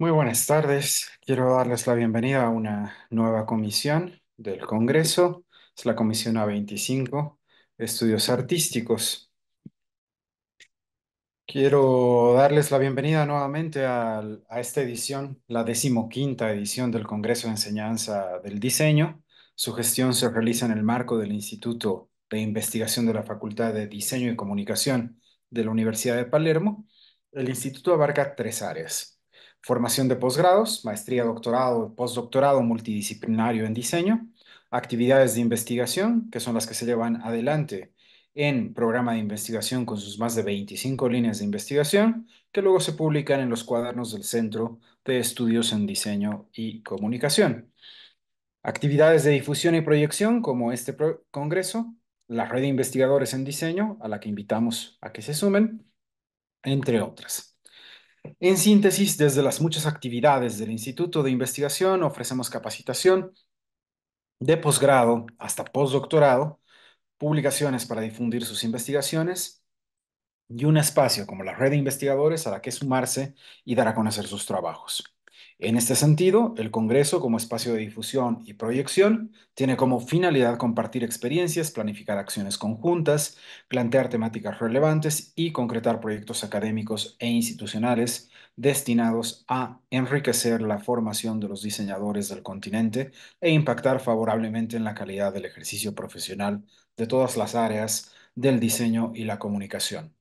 Muy buenas tardes. Quiero darles la bienvenida a una nueva comisión del Congreso. Es la comisión A25, Estudios Artísticos. Quiero darles la bienvenida nuevamente a, a esta edición, la decimoquinta edición del Congreso de Enseñanza del Diseño. Su gestión se realiza en el marco del Instituto de Investigación de la Facultad de Diseño y Comunicación de la Universidad de Palermo. El instituto abarca tres áreas formación de posgrados, maestría, doctorado, postdoctorado multidisciplinario en diseño, actividades de investigación, que son las que se llevan adelante en programa de investigación con sus más de 25 líneas de investigación, que luego se publican en los cuadernos del Centro de Estudios en Diseño y Comunicación. Actividades de difusión y proyección, como este congreso, la red de investigadores en diseño, a la que invitamos a que se sumen, entre otras. En síntesis, desde las muchas actividades del Instituto de Investigación ofrecemos capacitación de posgrado hasta postdoctorado, publicaciones para difundir sus investigaciones y un espacio como la red de investigadores a la que sumarse y dar a conocer sus trabajos. En este sentido, el Congreso como espacio de difusión y proyección tiene como finalidad compartir experiencias, planificar acciones conjuntas, plantear temáticas relevantes y concretar proyectos académicos e institucionales destinados a enriquecer la formación de los diseñadores del continente e impactar favorablemente en la calidad del ejercicio profesional de todas las áreas del diseño y la comunicación.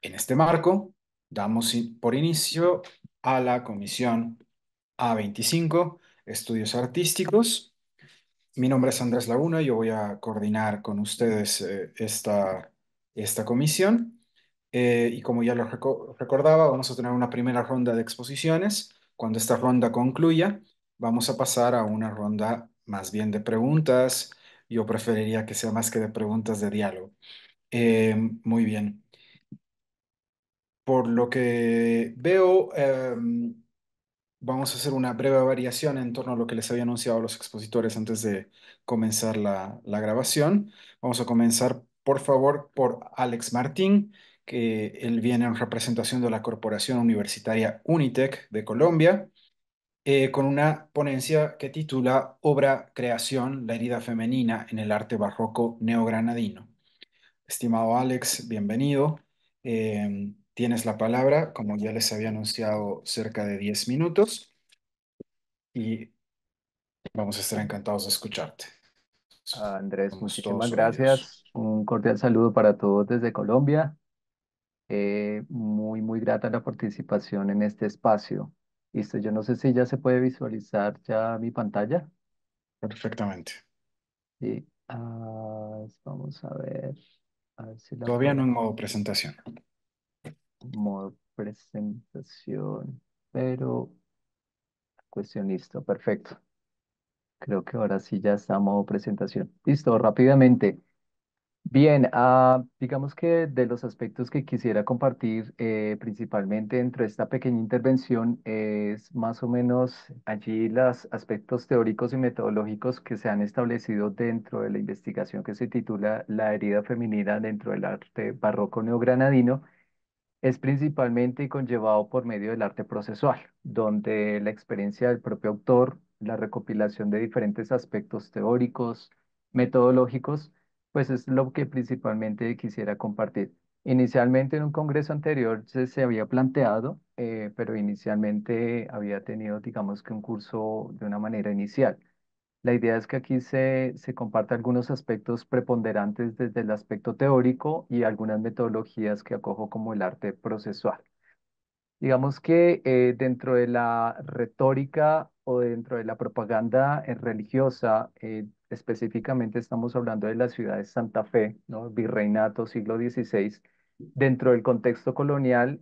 En este marco, damos por inicio a la comisión a25, Estudios Artísticos. Mi nombre es Andrés Laguna, yo voy a coordinar con ustedes eh, esta, esta comisión. Eh, y como ya lo recordaba, vamos a tener una primera ronda de exposiciones. Cuando esta ronda concluya, vamos a pasar a una ronda más bien de preguntas. Yo preferiría que sea más que de preguntas de diálogo. Em, muy bien. Por lo que veo, em, vamos a hacer una breve variación en torno a lo que les había anunciado a los expositores antes de comenzar la, grabación. Vamos a comenzar, por favor, por Alex Martín, que él viene en representación de la Corporación Universitaria Unitec de Colombia, eh, con una ponencia que titula Obra Creación, la herida femenina en el arte barroco neogranadino. Estimado Alex, bienvenido. Eh, Tienes la palabra, como ya les había anunciado, cerca de 10 minutos y vamos a estar encantados de escucharte. Ah, Andrés, muchísimas gracias. Un cordial saludo para todos desde Colombia. Eh, muy, muy grata la participación en este espacio. Listo, yo no sé si ya se puede visualizar ya mi pantalla. Perfectamente. Sí, ah, vamos a ver. si Todavía no en modo presentación. Modo presentación, pero cuestión listo, perfecto. Creo que ahora sí ya está modo presentación. Listo, rápidamente. Bien, ah, digamos que de los aspectos que quisiera compartir eh, principalmente dentro de esta pequeña intervención es más o menos allí los aspectos teóricos y metodológicos que se han establecido dentro de la investigación que se titula La herida femenina dentro del arte barroco neogranadino es principalmente conllevado por medio del arte procesual, donde la experiencia del propio autor, la recopilación de diferentes aspectos teóricos, metodológicos, pues es lo que principalmente quisiera compartir. Inicialmente en un congreso anterior se, había planteado, eh, pero inicialmente había tenido, digamos que un curso de una manera inicial. La idea es que aquí se, se comparte algunos aspectos preponderantes desde el aspecto teórico y algunas metodologías que acojo como el arte procesual. Digamos que eh, dentro de la retórica o dentro de la propaganda eh, religiosa, eh, específicamente estamos hablando de la ciudad de Santa Fe, ¿no? virreinato siglo XVI, dentro del contexto colonial,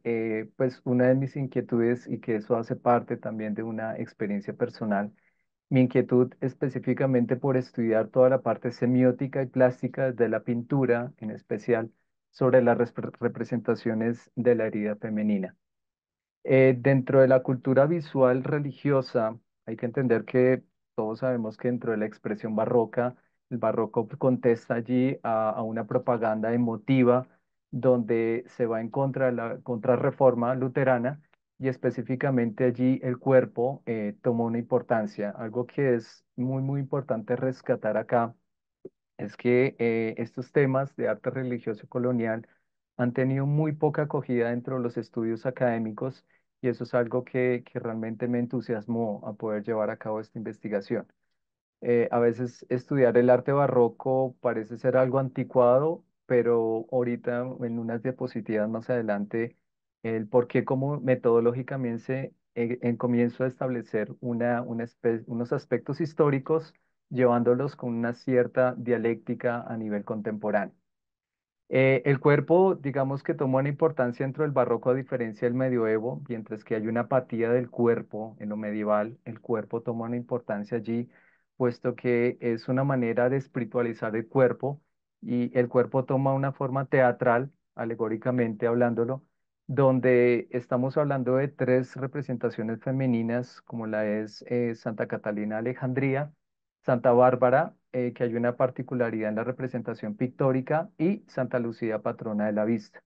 pues una de mis inquietudes y que eso hace parte también de una experiencia personal mi inquietud específicamente por estudiar toda la parte semiótica y plástica de la pintura, en especial sobre las representaciones de la herida femenina. Eh, dentro de la cultura visual religiosa, hay que entender que todos sabemos que dentro de la expresión barroca, el barroco contesta allí a una propaganda emotiva donde se va en contra de la contrarreforma luterana y específicamente allí el cuerpo eh, tomó una importancia. Algo que es muy, muy importante rescatar acá es que eh, estos temas de arte religioso colonial han tenido muy poca acogida dentro de los estudios académicos y eso es algo que, realmente me entusiasmó a poder llevar a cabo esta investigación. Eh, a veces estudiar el arte barroco parece ser algo anticuado, pero ahorita en unas diapositivas más adelante el por qué como metodológicamente en, en comienzo a establecer una, unos aspectos históricos llevándolos con una cierta dialéctica a nivel contemporáneo. Eh, el cuerpo, digamos que tomó una importancia dentro del barroco a diferencia del medioevo, mientras que hay una apatía del cuerpo en lo medieval, el cuerpo toma una importancia allí, puesto que es una manera de espiritualizar el cuerpo y el cuerpo toma una forma teatral, alegóricamente hablándolo, donde estamos hablando de tres representaciones femeninas, como la es eh, Santa Catalina Alejandría, Santa Bárbara, eh, que hay una particularidad en la representación pictórica, y Santa Lucía, patrona de la vista.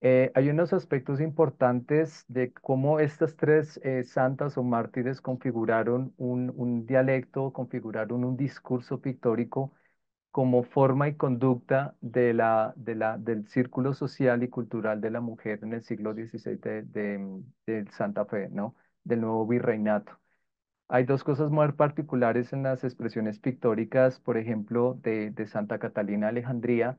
Eh, hay unos aspectos importantes de cómo estas tres santas o mártires configuraron un dialecto, configuraron un discurso pictórico como forma y conducta del círculo social y cultural de la mujer en el siglo XVI de, Santa Fe, ¿no? del nuevo virreinato. Hay dos cosas muy particulares en las expresiones pictóricas, por ejemplo, de, de Santa Catalina Alejandría,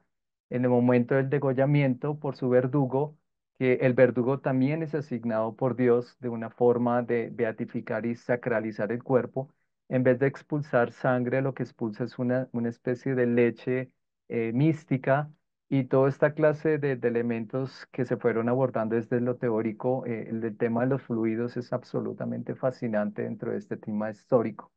en el momento del degollamiento por su verdugo, que el verdugo también es asignado por Dios de una forma de beatificar y sacralizar el cuerpo, en vez de expulsar sangre, lo que expulsa es una, especie de leche eh, mística y toda esta clase de, elementos que se fueron abordando desde lo teórico, eh, el, tema de los fluidos es absolutamente fascinante dentro de este tema histórico.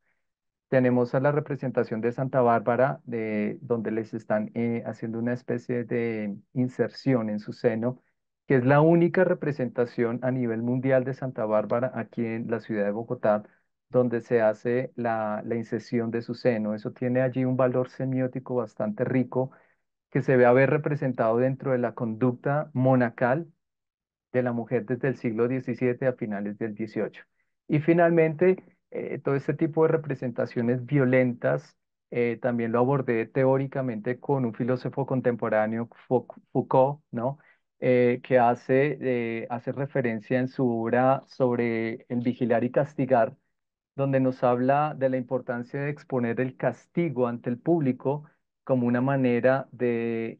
Tenemos a la representación de Santa Bárbara, de, donde les están eh, haciendo una especie de inserción en su seno, que es la única representación a nivel mundial de Santa Bárbara aquí en la ciudad de Bogotá, donde se hace la, la incisión de su seno. Eso tiene allí un valor semiótico bastante rico que se ve haber representado dentro de la conducta monacal de la mujer desde el siglo XVII a finales del XVIII. Y finalmente, eh, todo este tipo de representaciones violentas eh, también lo abordé teóricamente con un filósofo contemporáneo, Foucault, eh, que hace, hace referencia en su obra sobre el vigilar y castigar donde nos habla de la importancia de exponer el castigo ante el público como una manera de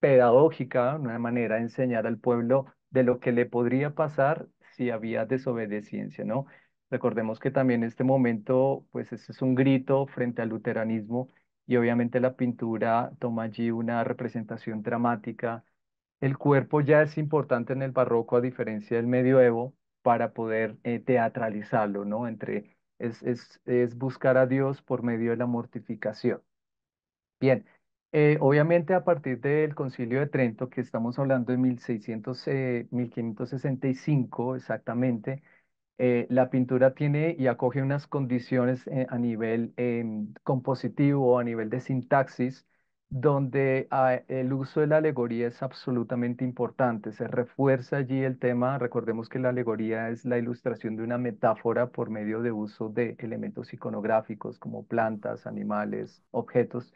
pedagógica, una manera de enseñar al pueblo de lo que le podría pasar si había desobediencia, ¿no? Recordemos que también en este momento, pues ese es un grito frente al luteranismo y obviamente la pintura toma allí una representación dramática. El cuerpo ya es importante en el barroco a diferencia del medioevo para poder eh, teatralizarlo, ¿no? Entre es, buscar a Dios por medio de la mortificación. Bien, eh, obviamente a partir del Concilio de Trento, que estamos hablando de 1600, 1565 eh, exactamente, eh, la pintura tiene y acoge unas condiciones a nivel em, compositivo, a nivel de sintaxis, donde ah, el uso de la alegoría es absolutamente importante. Se refuerza allí el tema. Recordemos que la alegoría es la ilustración de una metáfora por medio de uso de elementos iconográficos como plantas, animales, objetos.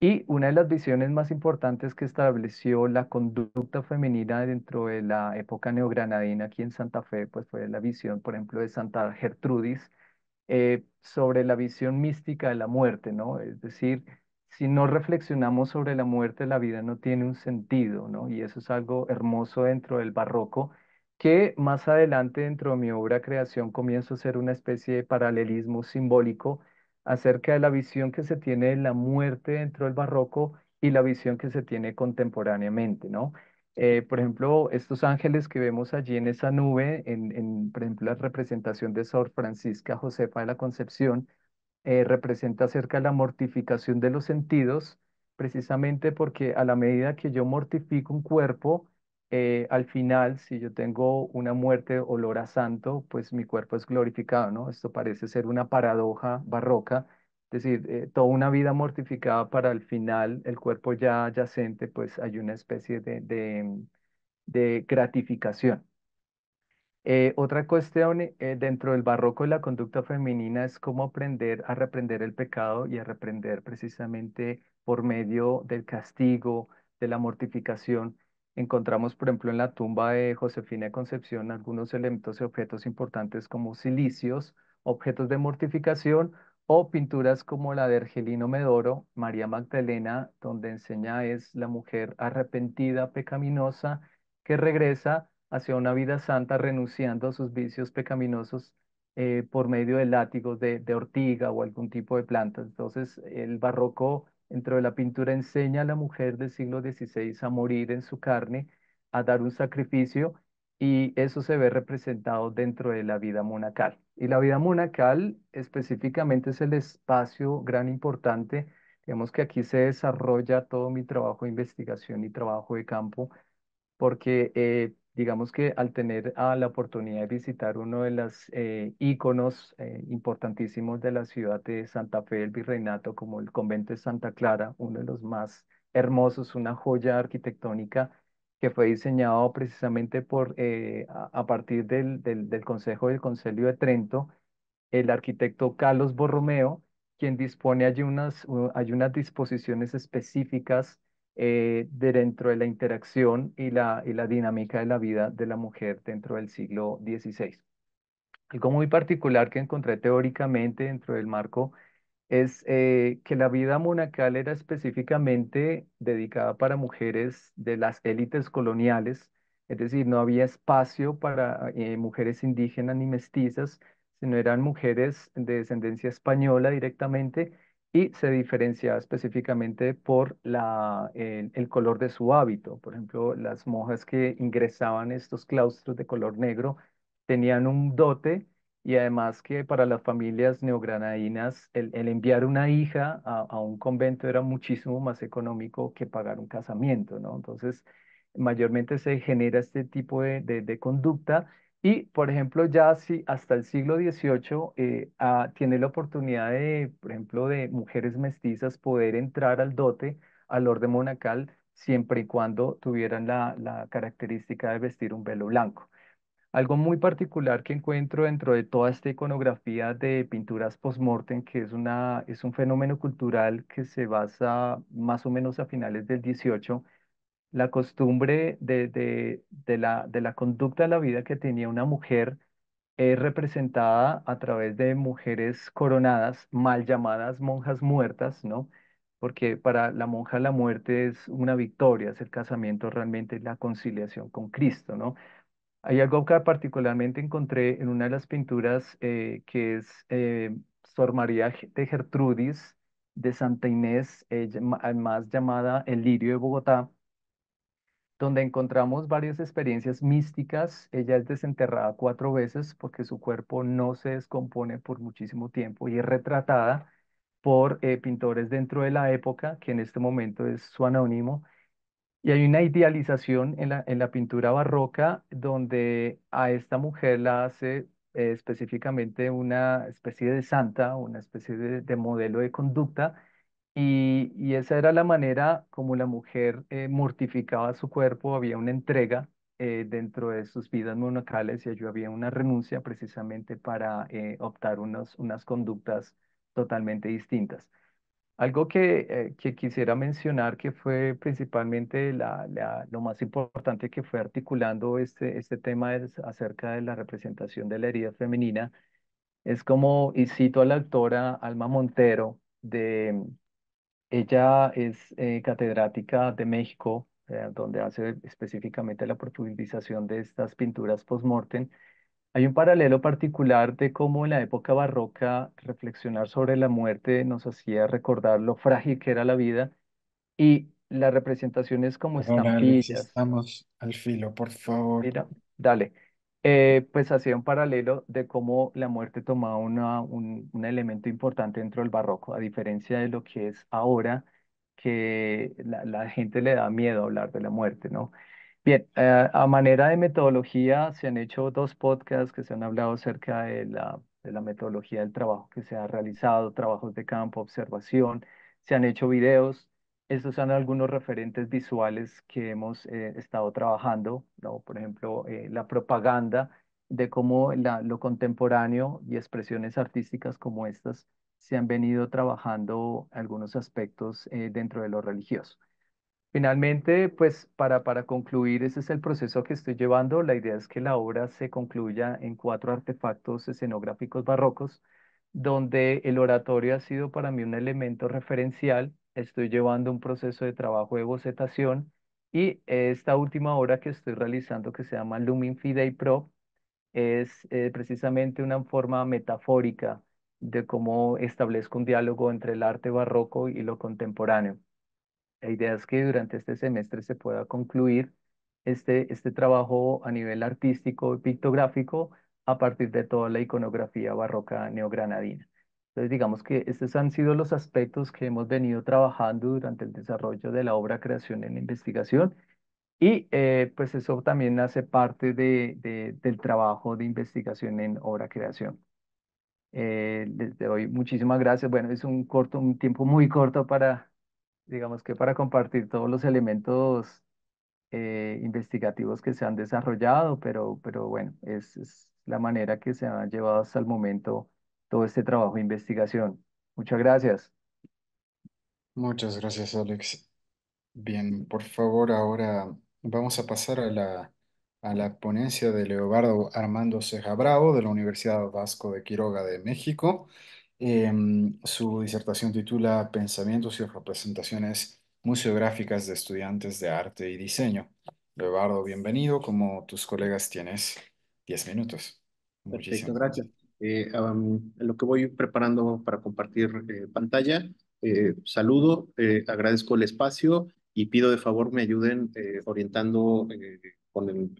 Y una de las visiones más importantes que estableció la conducta femenina dentro de la época neogranadina aquí en Santa Fe, pues fue la visión, por ejemplo, de Santa Gertrudis eh, sobre la visión mística de la muerte, ¿no? Es decir, si no reflexionamos sobre la muerte, la vida no tiene un sentido, ¿no? Y eso es algo hermoso dentro del barroco, que más adelante dentro de mi obra Creación comienzo a ser una especie de paralelismo simbólico acerca de la visión que se tiene de la muerte dentro del barroco y la visión que se tiene contemporáneamente, ¿no? Eh, por ejemplo, estos ángeles que vemos allí en esa nube, en, en, por ejemplo, la representación de Sor Francisca Josefa de la Concepción, eh, representa acerca de la mortificación de los sentidos, precisamente porque a la medida que yo mortifico un cuerpo, eh, al final, si yo tengo una muerte olor a santo, pues mi cuerpo es glorificado, ¿no? Esto parece ser una paradoja barroca, es decir, eh, toda una vida mortificada para el final el cuerpo ya yacente, pues hay una especie de gratificación. Eh, otra cuestión eh, eh, dentro del barroco y la conducta femenina es cómo aprender a reprender el pecado y a reprender precisamente por medio del castigo, de la mortificación. Encontramos, por ejemplo, en la tumba de Josefina Concepción algunos elementos y objetos importantes como silicios, objetos de mortificación o pinturas como la de Argelino Medoro, María Magdalena, donde enseña es la mujer arrepentida, pecaminosa, que regresa hacia una vida santa renunciando a sus vicios pecaminosos eh, por medio de látigos de, ortiga o algún tipo de planta. Entonces, el barroco dentro de la pintura enseña a la mujer del siglo XVI a morir en su carne, a dar un sacrificio y eso se ve representado dentro de la vida monacal. Y la vida monacal específicamente es el espacio gran importante, digamos que aquí se desarrolla todo mi trabajo de investigación y trabajo de campo, porque eh, digamos que al tener ah, la oportunidad de visitar uno de los iconos eh, íconos eh, importantísimos de la ciudad de Santa Fe el Virreinato, como el convento de Santa Clara, uno de los más hermosos, una joya arquitectónica que fue diseñado precisamente por, eh, a, partir del, del, Consejo del Concilio de Trento, el arquitecto Carlos Borromeo, quien dispone allí unas, hay unas disposiciones específicas eh, de dentro de la interacción y la, dinámica de la vida de la mujer dentro del siglo XVI. Algo muy particular que encontré teóricamente dentro del marco es eh, que la vida monacal era específicamente dedicada para mujeres de las élites coloniales, es decir, no había espacio para eh, mujeres indígenas ni mestizas, sino eran mujeres de descendencia española directamente y se diferenciaba específicamente por el, color de su hábito. Por ejemplo, las monjas que ingresaban estos claustros de color negro tenían un dote y además que para las familias neogranadinas el, enviar una hija a, un convento era muchísimo más económico que pagar un casamiento, ¿no? Entonces, mayormente se genera este tipo de conducta y, por ejemplo, ya si hasta el siglo XVIII eh, ah, tiene la oportunidad de, por ejemplo, de mujeres mestizas poder entrar al dote, al orden monacal, siempre y cuando tuvieran la, característica de vestir un velo blanco. Algo muy particular que encuentro dentro de toda esta iconografía de pinturas post-mortem, que es, es un fenómeno cultural que se basa más o menos a finales del XVIII, la costumbre de, de, la, de la conducta de la vida que tenía una mujer es eh, representada a través de mujeres coronadas, mal llamadas monjas muertas, ¿no? Porque para la monja la muerte es una victoria, es el casamiento realmente, la conciliación con Cristo, ¿no? Hay algo que particularmente encontré en una de las pinturas eh, que es eh, Sor María de Gertrudis de Santa Inés, más llamada El Lirio de Bogotá, donde encontramos varias experiencias místicas. Ella es desenterrada cuatro veces porque su cuerpo no se descompone por muchísimo tiempo y es retratada por eh, pintores dentro de la época, que en este momento es su anónimo. Y hay una idealización en la, pintura barroca donde a esta mujer la hace eh, específicamente una especie de santa, una especie de modelo de conducta y, esa era la manera como la mujer eh, mortificaba su cuerpo, había una entrega eh, dentro de sus vidas monacales y allí había una renuncia precisamente para eh, optar unos, unas conductas totalmente distintas. Algo que, quisiera mencionar que fue principalmente la, lo más importante que fue articulando este, este tema es acerca de la representación de la herida femenina es como, y cito a la autora Alma Montero de ella es eh, catedrática de México, eh, donde hace específicamente la profundización de estas pinturas post-mortem. Hay un paralelo particular de cómo en la época barroca reflexionar sobre la muerte nos hacía recordar lo frágil que era la vida y las representaciones como Perdón, Alex, estamos al filo, por favor. Mira, dale. Eh, pues hacía un paralelo de cómo la muerte tomaba un, elemento importante dentro del barroco, a diferencia de lo que es ahora, que la, la gente le da miedo hablar de la muerte, ¿no? Bien, eh, a manera de metodología, se han hecho dos podcasts que se han hablado acerca de la, de la metodología del trabajo que se ha realizado, trabajos de campo, observación, se han hecho videos, estos son algunos referentes visuales que hemos eh, estado trabajando, por ejemplo, eh, la propaganda de cómo lo contemporáneo y expresiones artísticas como estas se han venido trabajando algunos aspectos eh, dentro de lo religioso. Finalmente, pues para, para concluir, ese es el proceso que estoy llevando. La idea es que la obra se concluya en cuatro artefactos escenográficos barrocos, donde el oratorio ha sido para mí un elemento referencial estoy llevando un proceso de trabajo de bocetación y esta última obra que estoy realizando que se llama Lumin Fidei Pro es eh, precisamente una forma metafórica de cómo establezco un diálogo entre el arte barroco y lo contemporáneo. La idea es que durante este semestre se pueda concluir este, este trabajo a nivel artístico y pictográfico a partir de toda la iconografía barroca neogranadina. Entonces, digamos que estos han sido los aspectos que hemos venido trabajando durante el desarrollo de la obra Creación en Investigación y eh, pues eso también hace parte de, del trabajo de investigación en obra Creación. Eh, desde hoy, muchísimas gracias. Bueno, es un corto, un tiempo muy corto para, digamos que para compartir todos los elementos eh, investigativos que se han desarrollado, pero, pero bueno, es, es la manera que se ha llevado hasta el momento todo este trabajo de investigación. Muchas gracias. Muchas gracias, Alex. Bien, por favor, ahora vamos a pasar a la, a la ponencia de Leobardo Armando Ceja Bravo de la Universidad Vasco de Quiroga de México. Em, su disertación titula Pensamientos y representaciones museográficas de estudiantes de arte y diseño. Leobardo, bienvenido. Como tus colegas, tienes diez minutos. Perfecto, gracias. Eh, lo que voy preparando para compartir eh, pantalla, eh, saludo, agradezco el espacio y pido de favor me ayuden orientando con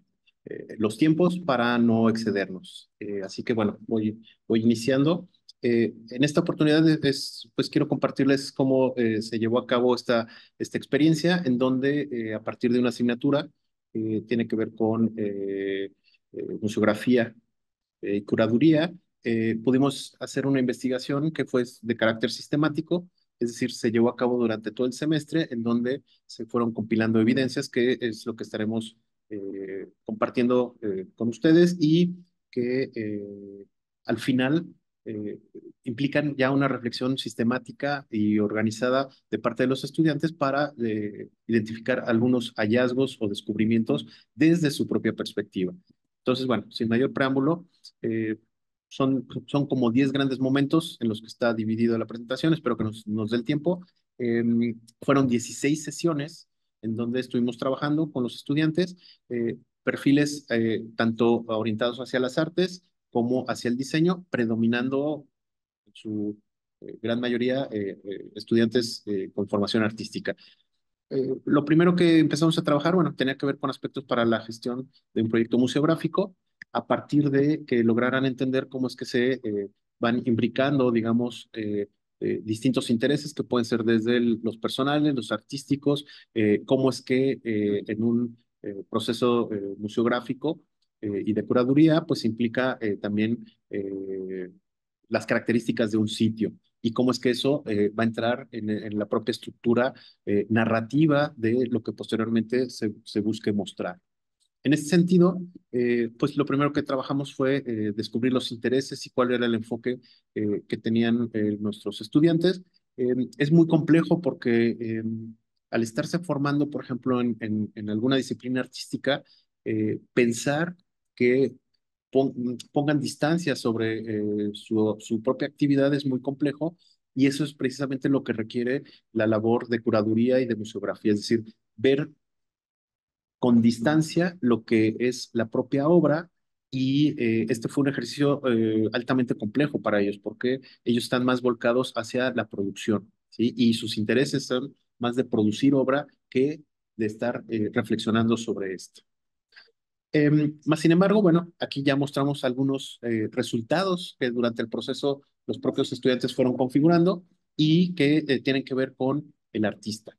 los tiempos para no excedernos. así que bueno, voy, iniciando. en esta oportunidad pues quiero compartirles cómo se llevó a cabo esta, esta experiencia, en donde a partir de una asignatura tiene que ver con museografía y curaduría, eh, pudimos hacer una investigación que fue de carácter sistemático, es decir, se llevó a cabo durante todo el semestre, en donde se fueron compilando evidencias, que es lo que estaremos eh, compartiendo eh, con ustedes y que al final implican ya una reflexión sistemática y organizada de parte de los estudiantes para identificar algunos hallazgos o descubrimientos desde su propia perspectiva. Entonces, bueno, sin mayor preámbulo, eh, son, como 10 grandes momentos en los que está dividido la presentación, espero que nos, dé el tiempo. Em, fueron 16 sesiones en donde estuvimos trabajando con los estudiantes, eh, perfiles eh, tanto orientados hacia las artes como hacia el diseño, predominando su eh, gran mayoría estudiantes con formación artística. lo primero que empezamos a trabajar, bueno, tenía que ver con aspectos para la gestión de un proyecto museográfico, a partir de que lograran entender cómo es que se eh, van imbricando, digamos, eh, eh, distintos intereses que pueden ser desde los personales, los artísticos, cómo es que en un proceso museográfico y de curaduría, pues implica también las características de un sitio y cómo es que eso va a entrar en, la propia estructura narrativa de lo que posteriormente se, se busque mostrar. En ese sentido, eh, pues lo primero que trabajamos fue eh, descubrir los intereses y cuál era el enfoque eh, que tenían nuestros estudiantes. Em, es muy complejo porque em, al estarse formando, por ejemplo, en, alguna disciplina artística, pensar que pongan distancia sobre su, su propia actividad es muy complejo y eso es precisamente lo que requiere la labor de curaduría y de museografía, es decir, ver con distancia lo que es la propia obra y eh, este fue un ejercicio eh, altamente complejo para ellos porque ellos están más volcados hacia la producción y sus intereses son más de producir obra que de estar eh, reflexionando sobre esto. más em, sin embargo, bueno, aquí ya mostramos algunos resultados que durante el proceso los propios estudiantes fueron configurando y que tienen que ver con el artista.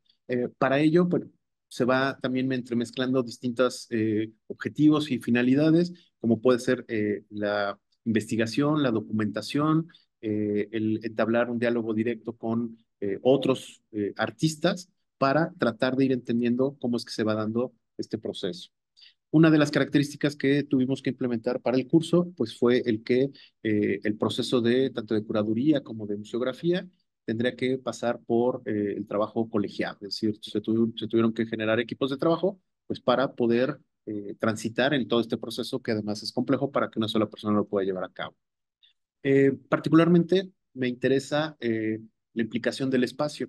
para ello, bueno, se va también entremezclando distintos eh, objetivos y finalidades, como puede ser eh, la investigación, la documentación, eh, el entablar un diálogo directo con otros artistas para tratar de ir entendiendo cómo es que se va dando este proceso. Una de las características que tuvimos que implementar para el curso, pues fue el que el proceso de tanto de curaduría como de museografía tendría que pasar por eh, el trabajo colegiado, es decir, se, tuvieron que generar equipos de trabajo pues para poder eh, transitar en todo este proceso que además es complejo para que una sola persona lo pueda llevar a cabo. Eh, particularmente me interesa la implicación del espacio,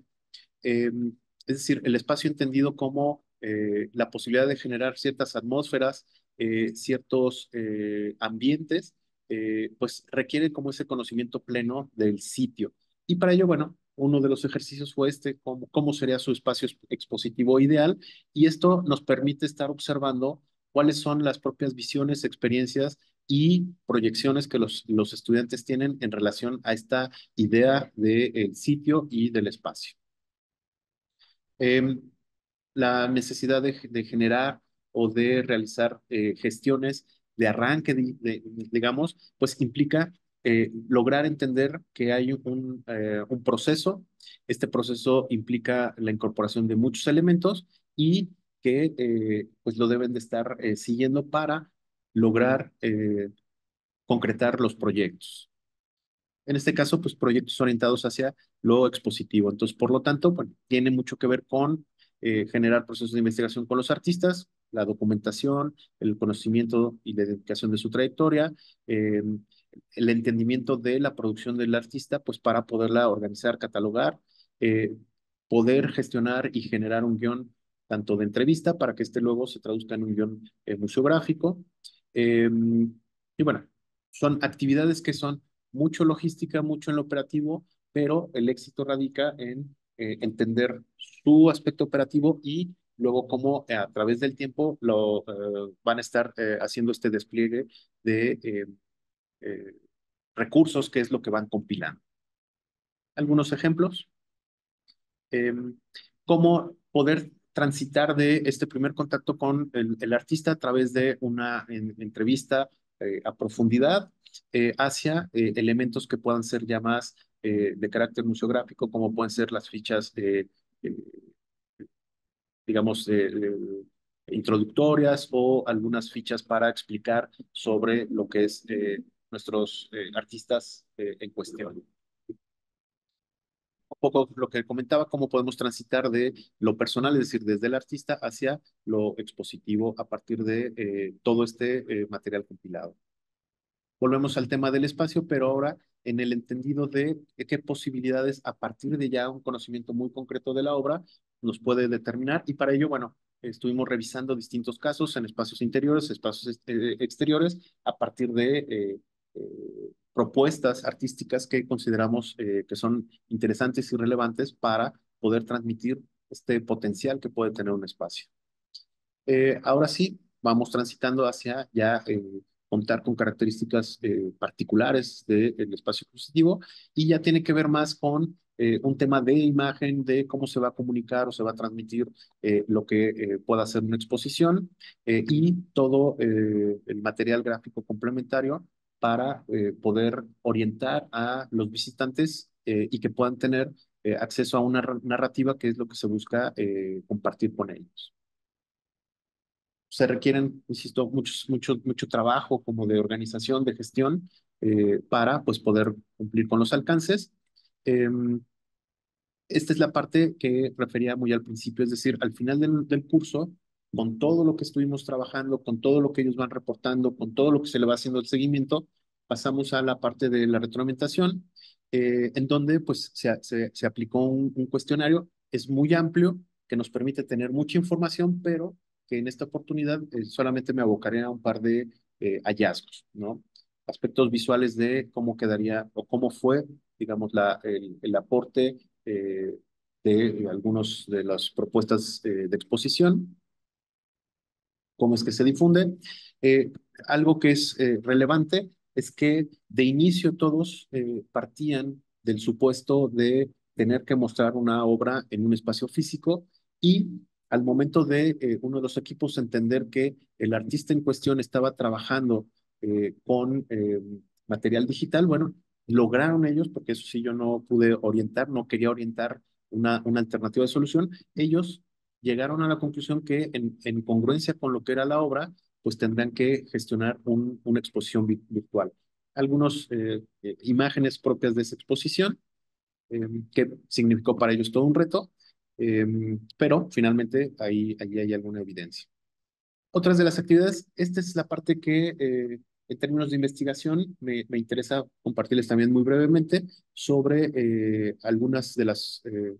em, es decir, el espacio entendido como la posibilidad de generar ciertas atmósferas, ciertos ambientes, pues requiere como ese conocimiento pleno del sitio y para ello, bueno, uno de los ejercicios fue este, cómo, sería su espacio expositivo ideal, y esto nos permite estar observando cuáles son las propias visiones, experiencias y proyecciones que los, estudiantes tienen en relación a esta idea del eh, sitio y del espacio. Em, la necesidad de, generar o de realizar eh, gestiones de arranque, digamos, pues implica eh, lograr entender que hay eh, un, proceso. Este proceso implica la incorporación de muchos elementos y que eh, pues lo deben de estar siguiendo para lograr concretar los proyectos. En este caso, pues proyectos orientados hacia lo expositivo. Entonces, por lo tanto, bueno, tiene mucho que ver con generar procesos de investigación con los artistas, la documentación, el conocimiento y la dedicación de su trayectoria, el entendimiento de la producción del artista, pues para poderla organizar, catalogar, eh, poder gestionar y generar un guión tanto de entrevista para que este luego se traduzca en un guión eh, museográfico. Em, y bueno, son actividades que son mucho logística, mucho en lo operativo, pero el éxito radica en eh, entender su aspecto operativo y luego cómo a través del tiempo lo, van a estar haciendo este despliegue de eh, recursos, que es lo que van compilando. Algunos ejemplos. Em, cómo poder transitar de este primer contacto con el, artista a través de una entrevista eh, a profundidad eh, hacia elementos que puedan ser ya más de carácter museográfico, como pueden ser las fichas, digamos, introductorias o algunas fichas para explicar sobre lo que es nuestros eh, artistas eh, en cuestión. Un poco lo que comentaba, cómo podemos transitar de lo personal, es decir, desde el artista hacia lo expositivo a partir de eh, todo este material compilado. Volvemos al tema del espacio, pero ahora en el entendido de qué posibilidades a partir de ya un conocimiento muy concreto de la obra nos puede determinar y para ello, bueno, estuvimos revisando distintos casos en espacios interiores, espacios exteriores, a partir de eh, propuestas artísticas que consideramos eh, que son interesantes y relevantes para poder transmitir este potencial que puede tener un espacio. Eh, ahora sí, vamos transitando hacia ya contar con características particulares del espacio positivo y ya tiene que ver más con un tema de imagen, de cómo se va a comunicar o se va a transmitir lo que pueda ser una exposición y todo el material gráfico complementario para eh, poder orientar a los visitantes eh, y que puedan tener eh, acceso a una narrativa que es lo que se busca compartir con ellos. Se requieren, insisto, mucho, mucho trabajo como de organización, de gestión, para pues, poder cumplir con los alcances. Em, esta es la parte que refería muy al principio, es decir, al final del curso con todo lo que estuvimos trabajando, con todo lo que ellos van reportando, con todo lo que se le va haciendo el seguimiento, pasamos a la parte de la retroalimentación, eh, en donde pues se, aplicó un, cuestionario, es muy amplio, que nos permite tener mucha información, pero que en esta oportunidad eh, solamente me abocaré a un par de eh, hallazgos, ¿no? Aspectos visuales de cómo quedaría o cómo fue, digamos, la, el, el aporte de algunas de las propuestas de exposición, cómo es que se difunde. Eh, algo que es eh, relevante es que de inicio todos eh, partían del supuesto de tener que mostrar una obra en un espacio físico y al momento de uno de los equipos entender que el artista en cuestión estaba trabajando con em, material digital, bueno, lograron ellos, porque eso sí yo no pude orientar, no quería orientar una, una alternativa de solución, ellos llegaron a la conclusión que en, congruencia con lo que era la obra, pues tendrán que gestionar una exposición virtual. Algunas eh, eh, imágenes propias de esa exposición, em, que significó para ellos todo un reto, em, pero finalmente ahí, ahí hay alguna evidencia. Otras de las actividades, esta es la parte que eh, en términos de investigación me, me, interesa compartirles también muy brevemente sobre algunas de las eh,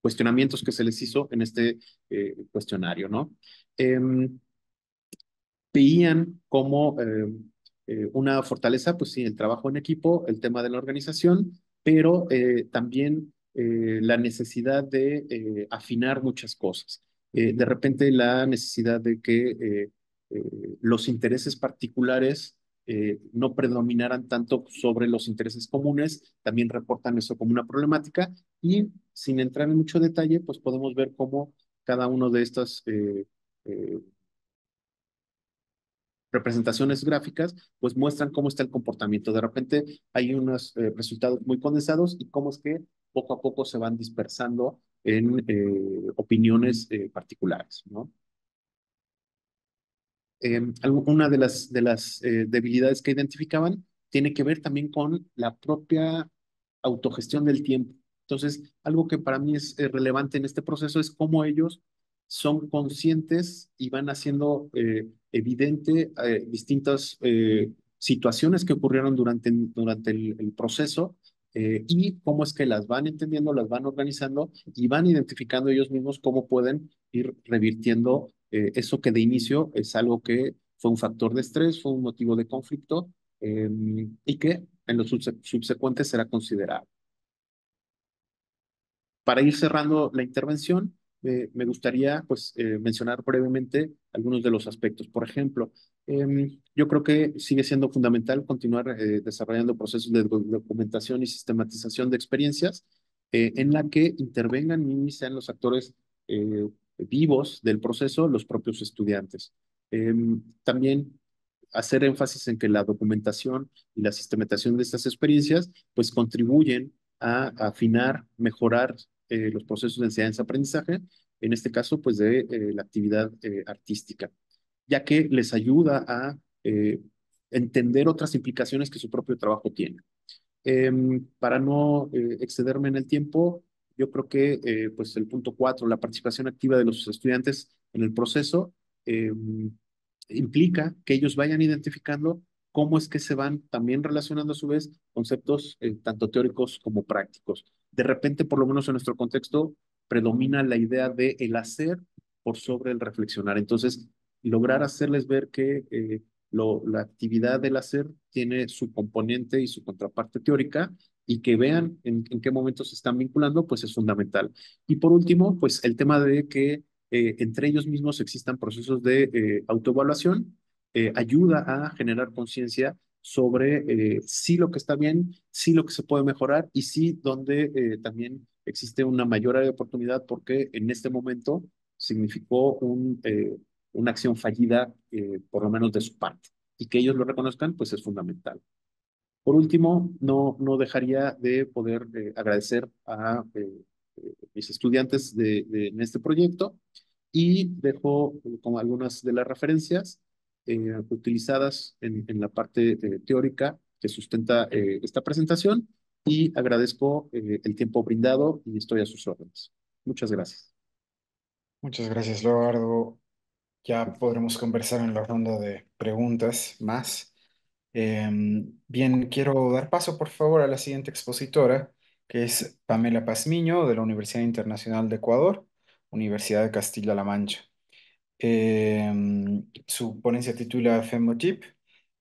cuestionamientos que se les hizo en este eh, cuestionario, ¿no? Em, veían como em, eh, una fortaleza, pues sí, el trabajo en equipo, el tema de la organización, pero eh, también la necesidad de afinar muchas cosas. de repente la necesidad de que los intereses particulares eh, no predominaran tanto sobre los intereses comunes, también reportan eso como una problemática y sin entrar en mucho detalle, pues podemos ver cómo cada uno de estas eh, eh, representaciones gráficas, pues muestran cómo está el comportamiento. De repente hay unos resultados muy condensados y cómo es que poco a poco se van dispersando en opiniones particulares, ¿no? eh, una de las, de las eh, debilidades que identificaban tiene que ver también con la propia autogestión del tiempo. Entonces, algo que para mí es eh, relevante en este proceso es cómo ellos son conscientes y van haciendo eh, evidente distintas situaciones que ocurrieron durante, durante el, proceso y cómo es que las van entendiendo, las van organizando y van identificando ellos mismos cómo pueden ir revirtiendo eh, eso que de inicio es algo que fue un factor de estrés, fue un motivo de conflicto em, y que en los subsecuentes será considerado. Para ir cerrando la intervención, eh, me gustaría pues, eh, mencionar brevemente algunos de los aspectos. Por ejemplo, em, yo creo que sigue siendo fundamental continuar desarrollando procesos de documentación y sistematización de experiencias en la que intervengan y sean los actores vivos del proceso los propios estudiantes. Em, también hacer énfasis en que la documentación y la sistematización de estas experiencias pues contribuyen a afinar, mejorar eh, los procesos de enseñanza-aprendizaje, en este caso pues de eh, la actividad eh, artística, ya que les ayuda a entender otras implicaciones que su propio trabajo tiene. Em, para no excederme en el tiempo, yo creo que eh, pues el punto cuatro, la participación activa de los estudiantes en el proceso, em, implica que ellos vayan identificando cómo es que se van también relacionando a su vez conceptos eh, tanto teóricos como prácticos. De repente, por lo menos en nuestro contexto, predomina la idea de el hacer por sobre el reflexionar. Entonces, lograr hacerles ver que eh, lo, la actividad del hacer tiene su componente y su contraparte teórica y que vean en, qué momentos se están vinculando, pues es fundamental. Y por último, pues el tema de que eh, entre ellos mismos existan procesos de eh, autoevaluación, eh, ayuda a generar conciencia sobre si lo que está bien, si lo que se puede mejorar y si donde también existe una mayor área de oportunidad porque en este momento significó un una acción fallida, eh, por lo menos de su parte. Y que ellos lo reconozcan, pues es fundamental. Por último, no, no dejaría de poder eh, agradecer a eh, mis estudiantes de, en este proyecto y dejo con algunas de las referencias utilizadas en, en, la parte teórica que sustenta esta presentación y agradezco el tiempo brindado y estoy a sus órdenes. Muchas gracias. Muchas gracias, Leonardo. Ya podremos conversar en la ronda de preguntas más. Em, bien, quiero dar paso, por favor, a la siguiente expositora, que es Pamela Pazmiño, de la Universidad Internacional de Ecuador, Universidad de Castilla-La Mancha. Em, su ponencia titula FEMOTIP,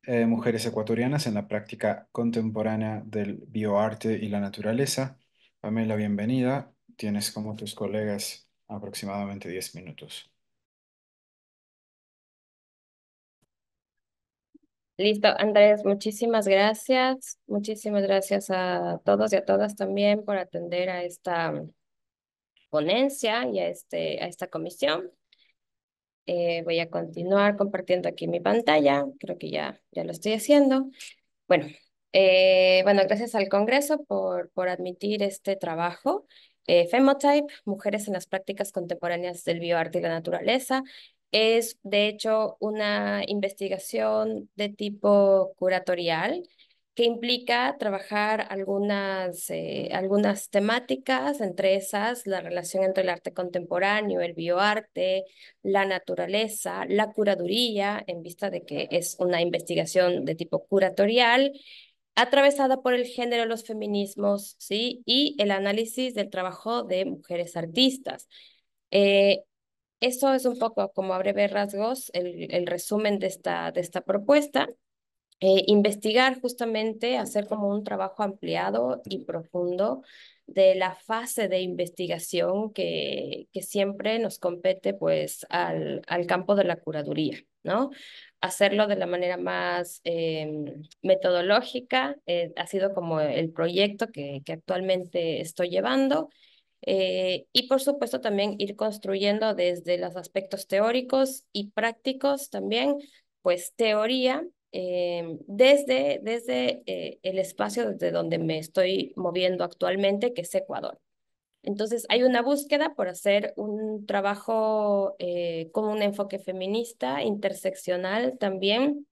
eh, Mujeres ecuatorianas en la práctica contemporánea del bioarte y la naturaleza. Pamela, bienvenida. Tienes como tus colegas aproximadamente 10 minutos. Listo, Andrés, muchísimas gracias. Muchísimas gracias a todos y a todas también por atender a esta ponencia y a, este, a esta comisión. Eh, voy a continuar compartiendo aquí mi pantalla. Creo que ya, ya lo estoy haciendo. Bueno, eh, bueno, gracias al Congreso por, por admitir este trabajo. Eh, Femotype, Mujeres en las Prácticas Contemporáneas del Bioarte y la Naturaleza, es, de hecho, una investigación de tipo curatorial que implica trabajar algunas, eh, algunas temáticas, entre esas la relación entre el arte contemporáneo, el bioarte, la naturaleza, la curaduría, en vista de que es una investigación de tipo curatorial, atravesada por el género, los feminismos, ¿sí? y el análisis del trabajo de mujeres artistas. Eh, eso es un poco como a breve rasgos el, resumen de esta, de esta propuesta. Eh, investigar justamente, hacer como un trabajo ampliado y profundo de la fase de investigación que, siempre nos compete pues al, campo de la curaduría, ¿no? Hacerlo de la manera más em, metodológica eh, ha sido como el proyecto que actualmente estoy llevando eh, y por supuesto también ir construyendo desde los aspectos teóricos y prácticos también, pues teoría eh, desde, desde eh, el espacio desde donde me estoy moviendo actualmente, que es Ecuador. Entonces hay una búsqueda por hacer un trabajo con un enfoque feminista, interseccional también,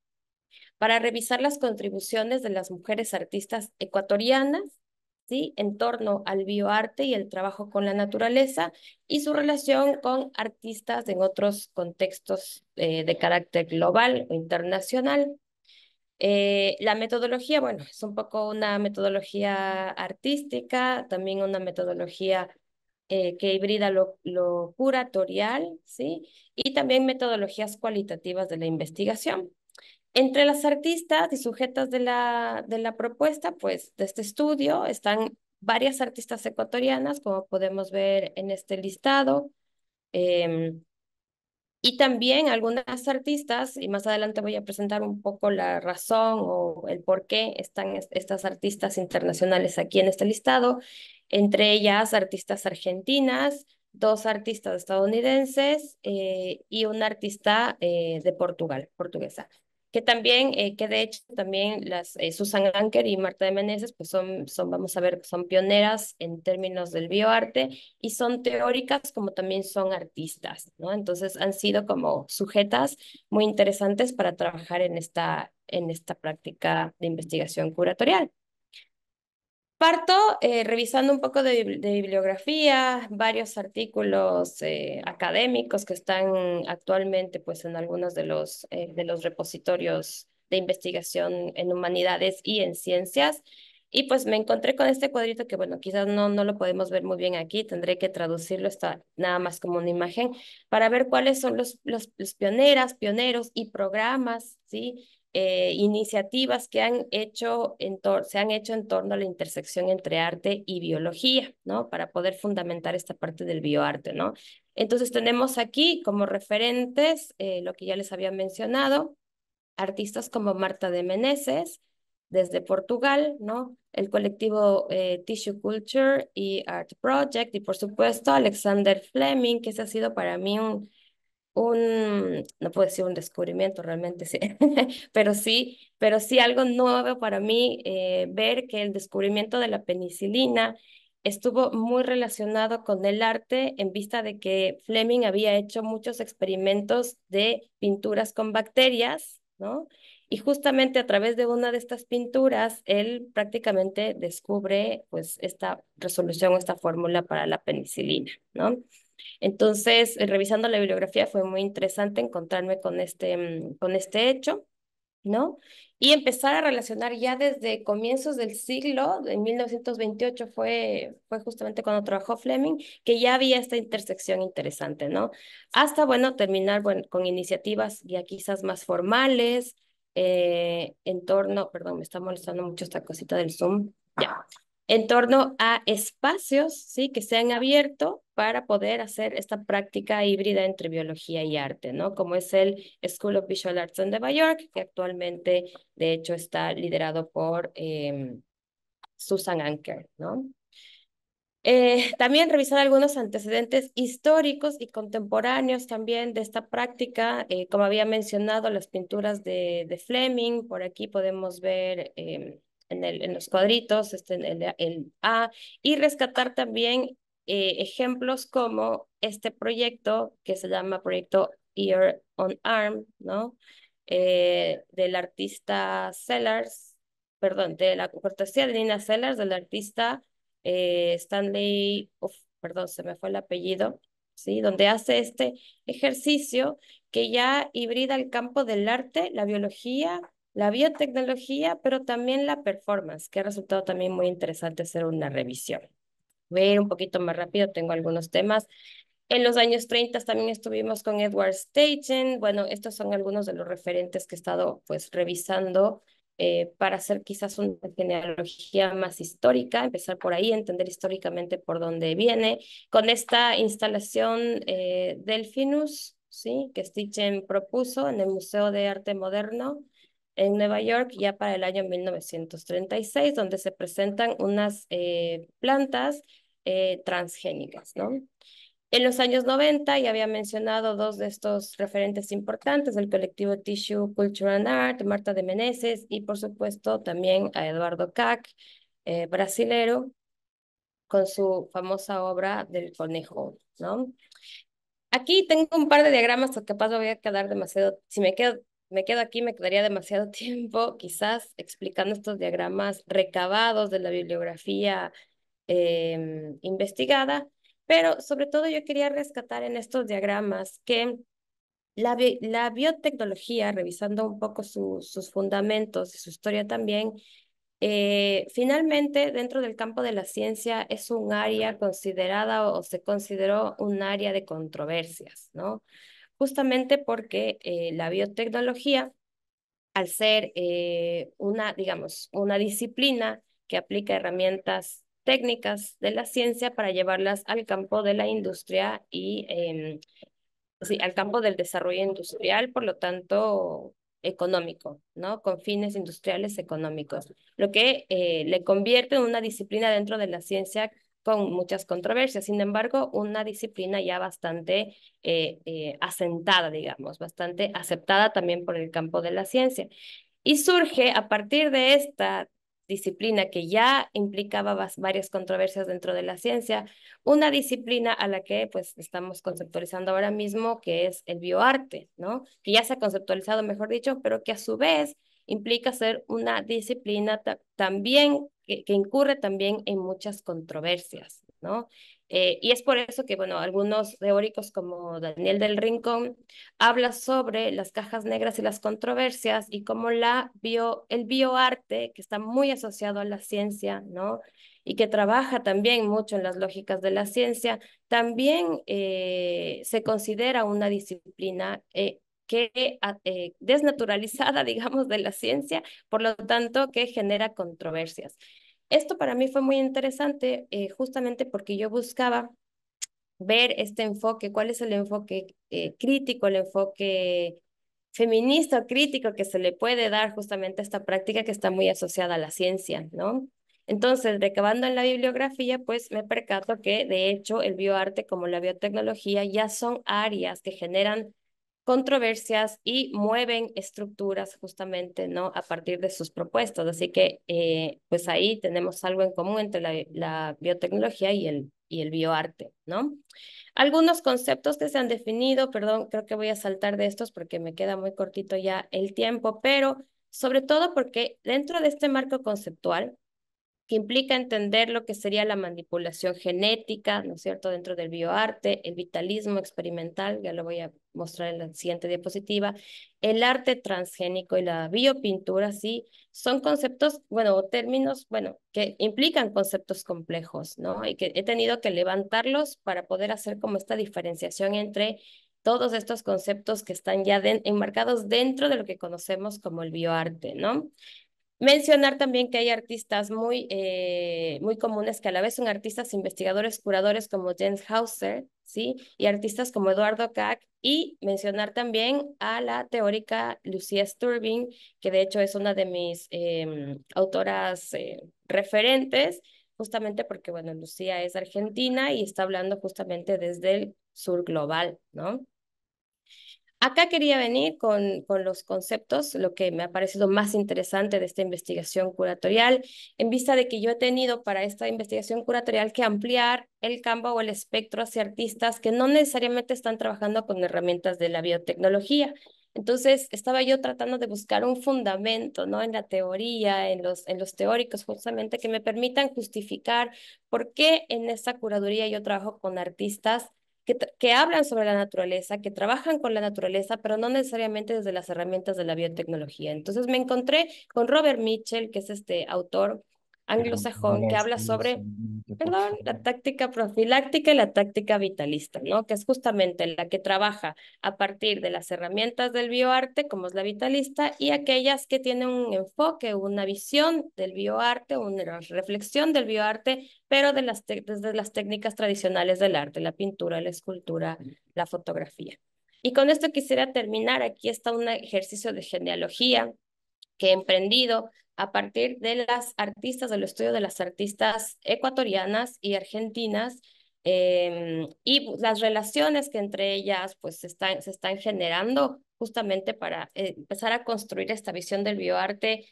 para revisar las contribuciones de las mujeres artistas ecuatorianas en torno al bioarte y el trabajo con la naturaleza y su relación con artistas en otros contextos eh, de carácter global o internacional. Eh, la metodología, bueno, es un poco una metodología artística, también una metodología eh, que hibrida lo, lo curatorial, ¿sí? Y también metodologías cualitativas de la investigación. Entre las artistas y sujetas de la, de la propuesta, pues de este estudio, están varias artistas ecuatorianas, como podemos ver en este listado. Em, y también algunas artistas, y más adelante voy a presentar un poco la razón o el por qué están estas artistas internacionales aquí en este listado, entre ellas artistas argentinas, dos artistas estadounidenses eh, y una artista eh, de Portugal, portuguesa que también, eh, que de hecho también las eh, Susan Anker y Marta de Meneses, pues son, son, vamos a ver, son pioneras en términos del bioarte y son teóricas como también son artistas, ¿no? Entonces han sido como sujetas muy interesantes para trabajar en esta, en esta práctica de investigación curatorial. Parto eh, revisando un poco de, bibliografía, varios artículos eh, académicos que están actualmente pues, en algunos de los, eh, de los repositorios de investigación en humanidades y en ciencias. Y pues me encontré con este cuadrito que, bueno, quizás no, no lo podemos ver muy bien aquí, tendré que traducirlo está nada más como una imagen para ver cuáles son los, los pioneras, pioneros y programas, ¿sí? Eh, iniciativas que han hecho en se han hecho en torno a la intersección entre arte y biología, ¿no? Para poder fundamentar esta parte del bioarte, ¿no? Entonces tenemos aquí como referentes eh, lo que ya les había mencionado, artistas como Marta de Meneses, desde Portugal, ¿no? El colectivo eh, Tissue Culture y Art Project, y por supuesto Alexander Fleming, que ese ha sido para mí un un, no puede ser un descubrimiento realmente, sí, pero sí, pero sí algo nuevo para mí, eh, ver que el descubrimiento de la penicilina estuvo muy relacionado con el arte en vista de que Fleming había hecho muchos experimentos de pinturas con bacterias, ¿no? Y justamente a través de una de estas pinturas, él prácticamente descubre pues esta resolución, esta fórmula para la penicilina, ¿no? Entonces, eh, revisando la bibliografía fue muy interesante encontrarme con este, mm, con este hecho, ¿no? Y empezar a relacionar ya desde comienzos del siglo, en 1928 fue, fue justamente cuando trabajó Fleming, que ya había esta intersección interesante, ¿no? Hasta, bueno, terminar bueno, con iniciativas ya quizás más formales, eh, en torno, perdón, me está molestando mucho esta cosita del Zoom, ya, en torno a espacios ¿sí? que se han abierto para poder hacer esta práctica híbrida entre biología y arte, ¿no? como es el School of Visual Arts en Nueva York, que actualmente de hecho está liderado por em, Susan Anker. ¿no? Eh, también revisar algunos antecedentes históricos y contemporáneos también de esta práctica. Eh, como había mencionado, las pinturas de, de Fleming, por aquí podemos ver em, en, en los cuadritos, este, en el, A, y rescatar también eh, ejemplos como este proyecto que se llama Proyecto Ear on Arm, ¿no? Eh, del artista Sellers, perdón, de la cortesía de Nina Sellers, del artista eh, Stanley, perdón, se me fue el apellido, ¿sí? Donde hace este ejercicio que ya hibrida el campo del arte, la biología la biotecnología, pero también la performance, que ha resultado también muy interesante hacer una revisión. Voy a ir un poquito más rápido, tengo algunos temas. En los años 30 también estuvimos con Edward Steichen, Bueno, estos son algunos de los referentes que he estado pues revisando eh, para hacer quizás una genealogía más histórica, empezar por ahí, entender históricamente por dónde viene. Con esta instalación eh, Delfinus, ¿sí? que Stichen propuso en el Museo de Arte Moderno, en Nueva York ya para el año 1936, donde se presentan unas eh, plantas eh, transgénicas, ¿no? En los años 90 ya había mencionado dos de estos referentes importantes, el colectivo Tissue cultural and Art, Marta de Meneses y por supuesto también a Eduardo Cac, eh, brasilero, con su famosa obra del conejo, ¿no? Aquí tengo un par de diagramas, capaz me voy a quedar demasiado, si me quedo me quedo aquí, me quedaría demasiado tiempo quizás explicando estos diagramas recabados de la bibliografía em, investigada, pero sobre todo yo quería rescatar en estos diagramas que la, la biotecnología, revisando un poco sus fundamentos y su historia también, eh, finalmente dentro del campo de la ciencia es un área considerada o se consideró un área de controversias, ¿no? justamente porque eh, la biotecnología, al ser eh, una, digamos, una disciplina que aplica herramientas técnicas de la ciencia para llevarlas al campo de la industria y em, al campo del desarrollo industrial, por lo tanto, económico, ¿no? Con fines industriales económicos, lo que eh, le convierte en una disciplina dentro de la ciencia con muchas controversias, sin embargo, una disciplina ya bastante eh, eh, asentada, digamos, bastante aceptada también por el campo de la ciencia. Y surge a partir de esta disciplina que ya implicaba varias controversias dentro de la ciencia, una disciplina a la que pues estamos conceptualizando ahora mismo que es el bioarte, ¿no? Que ya se ha conceptualizado, mejor dicho, pero que a su vez implica ser una disciplina también que, incurre también en muchas controversias, ¿no? Eh, y es por eso que, bueno, algunos teóricos como Daniel del Rincón habla sobre las cajas negras y las controversias y cómo la el bioarte, que está muy asociado a la ciencia, ¿no? y que trabaja también mucho en las lógicas de la ciencia, también eh, se considera una disciplina eh, que ah, eh, desnaturalizada, digamos, de la ciencia, por lo tanto, que genera controversias. Esto para mí fue muy interesante eh, justamente porque yo buscaba ver este enfoque, cuál es el enfoque eh, crítico, el enfoque feminista o crítico que se le puede dar justamente a esta práctica que está muy asociada a la ciencia, ¿no? Entonces, recabando en la bibliografía, pues me percato que de hecho el bioarte como la biotecnología ya son áreas que generan controversias y mueven estructuras justamente ¿no? a partir de sus propuestas. Así que eh, pues ahí tenemos algo en común entre la, biotecnología y el, y el bioarte. ¿no? Algunos conceptos que se han definido, perdón, creo que voy a saltar de estos porque me queda muy cortito ya el tiempo, pero sobre todo porque dentro de este marco conceptual que implica entender lo que sería la manipulación genética, ¿no es cierto?, dentro del bioarte, el vitalismo experimental, ya lo voy a mostrar en la siguiente diapositiva, el arte transgénico y la biopintura, sí, son conceptos, bueno, o términos, bueno, que implican conceptos complejos, ¿no? Y que he tenido que levantarlos para poder hacer como esta diferenciación entre todos estos conceptos que están ya enmarcados dentro de lo que conocemos como el bioarte, ¿no? Mencionar también que hay artistas muy, eh, muy comunes que a la vez son artistas investigadores, curadores como Jens Hauser, ¿sí? Y artistas como Eduardo Kac. Y mencionar también a la teórica Lucía Sturbing, que de hecho es una de mis em, autoras eh, referentes, justamente porque, bueno, Lucía es argentina y está hablando justamente desde el sur global, ¿no? Acá quería venir con, los conceptos, lo que me ha parecido más interesante de esta investigación curatorial, en vista de que yo he tenido para esta investigación curatorial que ampliar el campo o el espectro hacia artistas que no necesariamente están trabajando con herramientas de la biotecnología. Entonces, estaba yo tratando de buscar un fundamento, ¿no? En la teoría, en los, en los teóricos, justamente, que me permitan justificar por qué en esta curaduría yo trabajo con artistas que, hablan sobre la naturaleza, que trabajan con la naturaleza, pero no necesariamente desde las herramientas de la biotecnología. Entonces me encontré con Robert Mitchell, que es este autor anglosajón que habla sobre, la táctica profiláctica y la táctica vitalista, ¿no? Que es justamente la que trabaja a partir de las herramientas del bioarte, como es la vitalista, y aquellas que tienen un enfoque, una visión del bioarte, una reflexión del bioarte, pero de las desde las técnicas tradicionales del arte, la pintura, la escultura, la fotografía. Y con esto quisiera terminar. Aquí está un ejercicio de genealogía que he emprendido a partir de las artistas, del estudio de las artistas ecuatorianas y argentinas, em, y pues, las relaciones que entre ellas pues, se, están, se generando justamente para eh, empezar a construir esta visión del bioarte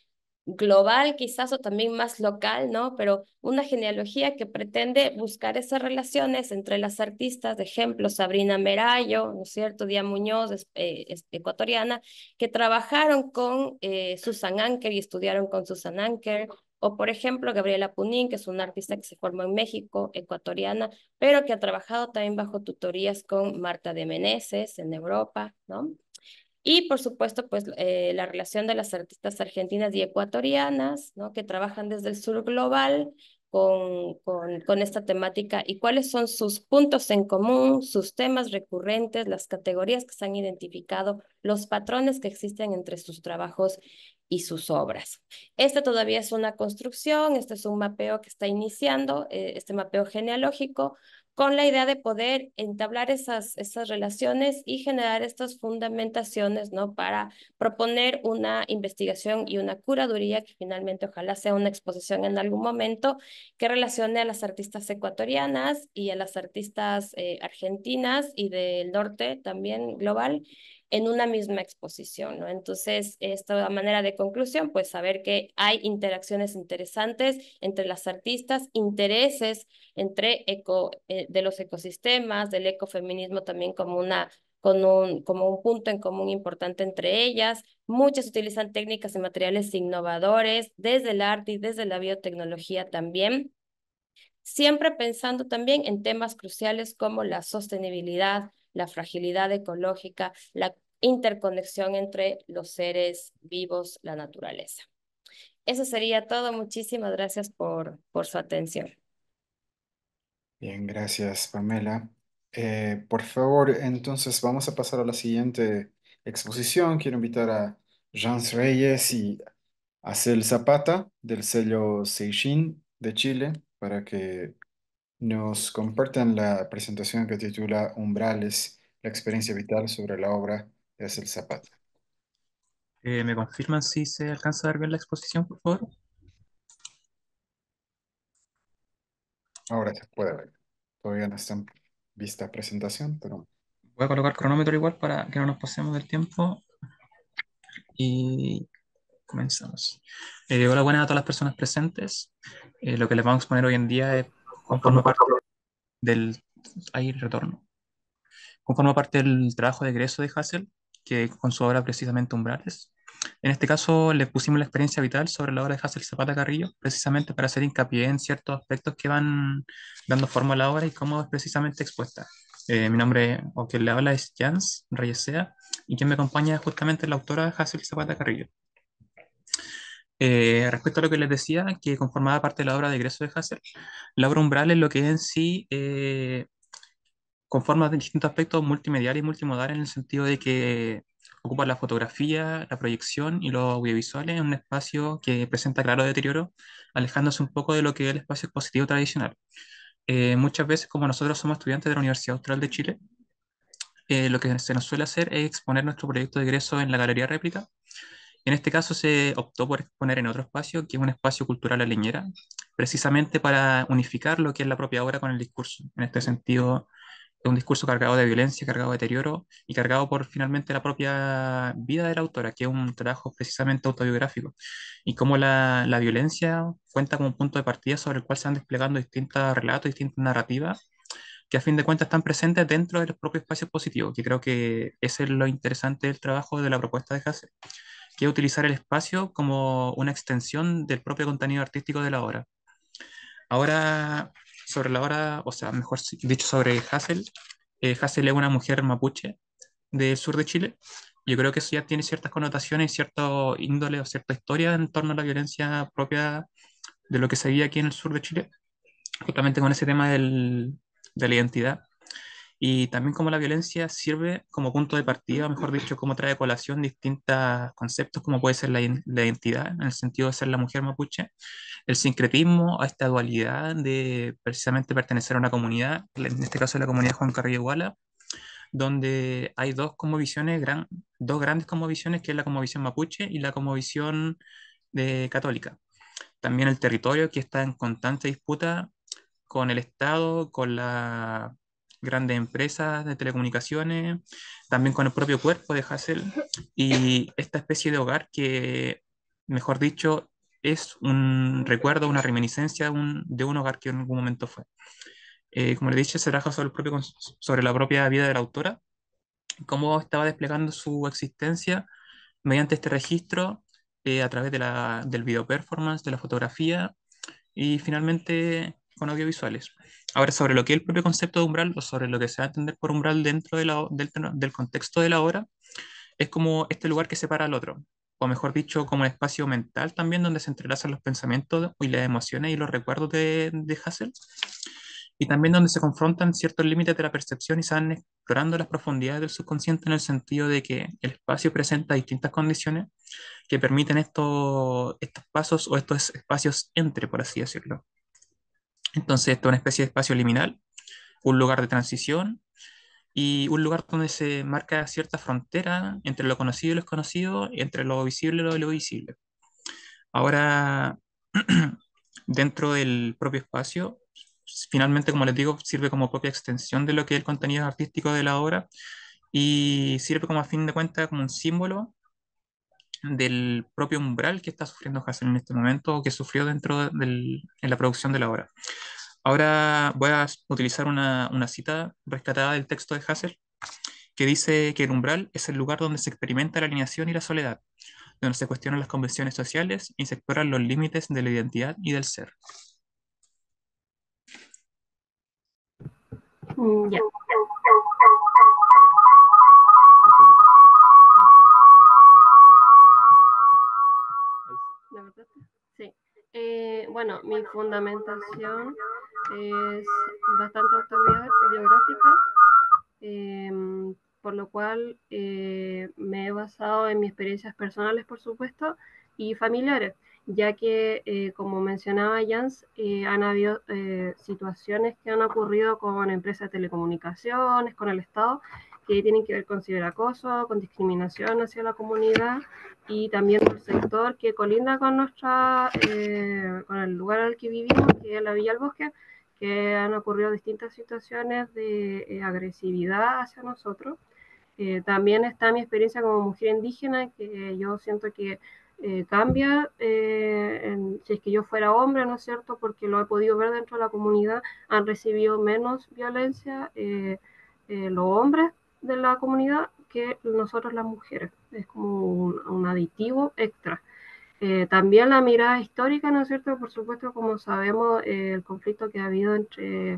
global quizás o también más local, ¿no? Pero una genealogía que pretende buscar esas relaciones entre las artistas, de ejemplo, Sabrina Merayo, ¿no es cierto? Díaz Muñoz, eh, ecuatoriana, que trabajaron con eh, Susan Anker y estudiaron con Susan Anker, o por ejemplo, Gabriela Punín, que es una artista que se formó en México, ecuatoriana, pero que ha trabajado también bajo tutorías con Marta de Meneses en Europa, ¿no? Y por supuesto, pues eh, la relación de las artistas argentinas y ecuatorianas, que trabajan desde el sur global con, esta temática y cuáles son sus puntos en común, sus temas recurrentes, las categorías que se han identificado, los patrones que existen entre sus trabajos y sus obras. Esta todavía es una construcción, este es un mapeo que está iniciando, eh, este mapeo genealógico, con la idea de poder entablar esas, esas relaciones y generar estas fundamentaciones, ¿no? Para proponer una investigación y una curaduría que finalmente ojalá sea una exposición en algún momento que relacione a las artistas ecuatorianas y a las artistas eh, argentinas y del norte también global en una misma exposición, ¿no? Entonces, esta manera de conclusión, pues saber que hay interacciones interesantes entre las artistas, intereses entre eco, eh, de los ecosistemas, del ecofeminismo también como una con un, como un punto en común importante entre ellas. Muchas utilizan técnicas y materiales innovadores desde el arte y desde la biotecnología también. Siempre pensando también en temas cruciales como la sostenibilidad, la fragilidad ecológica, la interconexión entre los seres vivos, la naturaleza. Eso sería todo. Muchísimas gracias por, por su atención. Bien, gracias, Pamela. Eh, por favor, entonces vamos a pasar a la siguiente exposición. Quiero invitar a Jean Reyes y a Cel Zapata del sello Seishin de Chile para que nos compartan la presentación que titula Umbrales, la experiencia vital sobre la obra es el zapato. Eh, ¿me confirman si se alcanza a ver la exposición, por favor? Ahora se puede ver. Todavía no está en vista presentación, pero... Voy a colocar cronómetro igual para que no nos pasemos del tiempo. Y comenzamos. Eh, hola, buenas a todas las personas presentes. Eh, lo que les vamos a exponer hoy en día es conforme parte del... Ahí retorno. Conforme parte del trabajo de egreso de Hassel, que con su obra precisamente Umbrales. En este caso le pusimos la experiencia vital sobre la obra de Hazel Zapata Carrillo, precisamente para hacer hincapié en ciertos aspectos que van dando forma a la obra y cómo es precisamente expuesta. Eh, mi nombre, o quien le habla, es Jans Reyesea, y quien me acompaña es justamente la autora Hazel Zapata Carrillo. Eh, respecto a lo que les decía, que conformaba parte de la obra de egreso de Hassel, la obra Umbrales, lo que es en sí eh, con formas de distintos aspectos multimediales y multimodales en el sentido de que ocupa la fotografía, la proyección y los audiovisuales en un espacio que presenta claro deterioro, alejándose un poco de lo que es el espacio expositivo tradicional. Eh, muchas veces, como nosotros somos estudiantes de la Universidad Austral de Chile, eh, lo que se nos suele hacer es exponer nuestro proyecto de egreso en la Galería Réplica. En este caso se optó por exponer en otro espacio, que es un espacio cultural a leñera, precisamente para unificar lo que es la propia obra con el discurso. En este sentido, es un discurso cargado de violencia, cargado de deterioro y cargado por finalmente la propia vida de la autora, que es un trabajo precisamente autobiográfico, y cómo la, la violencia cuenta como un punto de partida sobre el cual se van desplegando distintos relatos, distintas narrativas, que a fin de cuentas están presentes dentro del propio espacio positivo, que creo que ese es lo interesante del trabajo de la propuesta de Hasse, que es utilizar el espacio como una extensión del propio contenido artístico de la obra. Ahora, sobre la hora, o sea, mejor dicho, sobre Hassel. Eh, Hassel es una mujer mapuche del sur de Chile. Yo creo que eso ya tiene ciertas connotaciones, cierto índole o cierta historia en torno a la violencia propia de lo que se vive aquí en el sur de Chile, justamente con ese tema del, de la identidad y también cómo la violencia sirve como punto de partida, mejor dicho, como trae colación distintos conceptos, como puede ser la, identidad, en el sentido de ser la mujer mapuche, el sincretismo, a esta dualidad de precisamente pertenecer a una comunidad, en este caso la comunidad Juan Carrillo Iguala, donde hay dos como visiones, gran, dos grandes como visiones, que es la como visión mapuche y la como visión de eh, católica. También el territorio que está en constante disputa con el Estado, con la grandes empresas de telecomunicaciones, también con el propio cuerpo de Hassel y esta especie de hogar que, mejor dicho, es un recuerdo, una reminiscencia de un, hogar que en algún momento fue. Eh, como le dije, se trabaja sobre, el propio, sobre la propia vida de la autora, cómo estaba desplegando su existencia mediante este registro eh, a través de la, del video performance, de la fotografía y finalmente con audiovisuales. Ahora, sobre lo que es el propio concepto de umbral o sobre lo que se va a entender por umbral dentro del, contexto de la obra, es como este lugar que separa al otro, o mejor dicho, como el espacio mental también donde se entrelazan los pensamientos y las emociones y los recuerdos de, Hassel, y también donde se confrontan ciertos límites de la percepción y se van explorando las profundidades del subconsciente en el sentido de que el espacio presenta distintas condiciones que permiten estos, estos pasos o estos espacios entre, por así decirlo. Entonces, esto es una especie de espacio liminal, un lugar de transición y un lugar donde se marca cierta frontera entre lo conocido y lo desconocido, entre lo visible y lo invisible. Ahora, dentro del propio espacio, finalmente, como les digo, sirve como propia extensión de lo que es el contenido artístico de la obra y sirve como a fin de cuentas como un símbolo del propio umbral que está sufriendo Hassel en este momento o que sufrió dentro de la producción de la obra. Ahora voy a utilizar una, cita rescatada del texto de Hassel que dice que el umbral es el lugar donde se experimenta la alineación y la soledad, donde se cuestionan las convenciones sociales y se exploran los límites de la identidad y del ser. Mm, Eh, bueno, mi fundamentación es bastante autobiográfica, em, por lo cual eh, me he basado en mis experiencias personales, por supuesto, y familiares, ya que, eh, como mencionaba Jans, han habido situaciones que han ocurrido con empresas de telecomunicaciones, con el Estado, que tienen que ver con ciberacoso, con discriminación hacia la comunidad y también el sector que colinda con nuestra lugar eh, con el lugar al que vivimos, que es la Villa del Bosque, que han ocurrido distintas situaciones de eh, agresividad hacia nosotros. Eh, también está mi experiencia como mujer indígena, que yo siento que cambia si es que yo fuera hombre, ¿no es cierto? Porque lo he podido ver dentro de la comunidad, han recibido menos violencia los hombres de la comunidad que nosotros las mujeres. Es como un, aditivo extra. Eh, también la mirada histórica, ¿no es cierto? Por supuesto, como sabemos, eh, el conflicto que ha habido entre,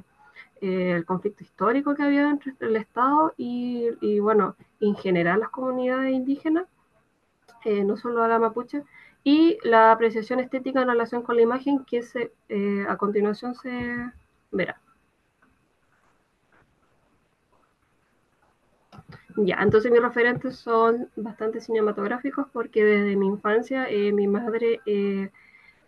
eh, el conflicto histórico que ha entre el Estado y, bueno, en general las comunidades indígenas, no solo a la mapuche, y la apreciación estética en relación con la imagen que se, a continuación se verá. Ya, entonces mis referentes son bastante cinematográficos porque desde mi infancia eh, mi madre eh,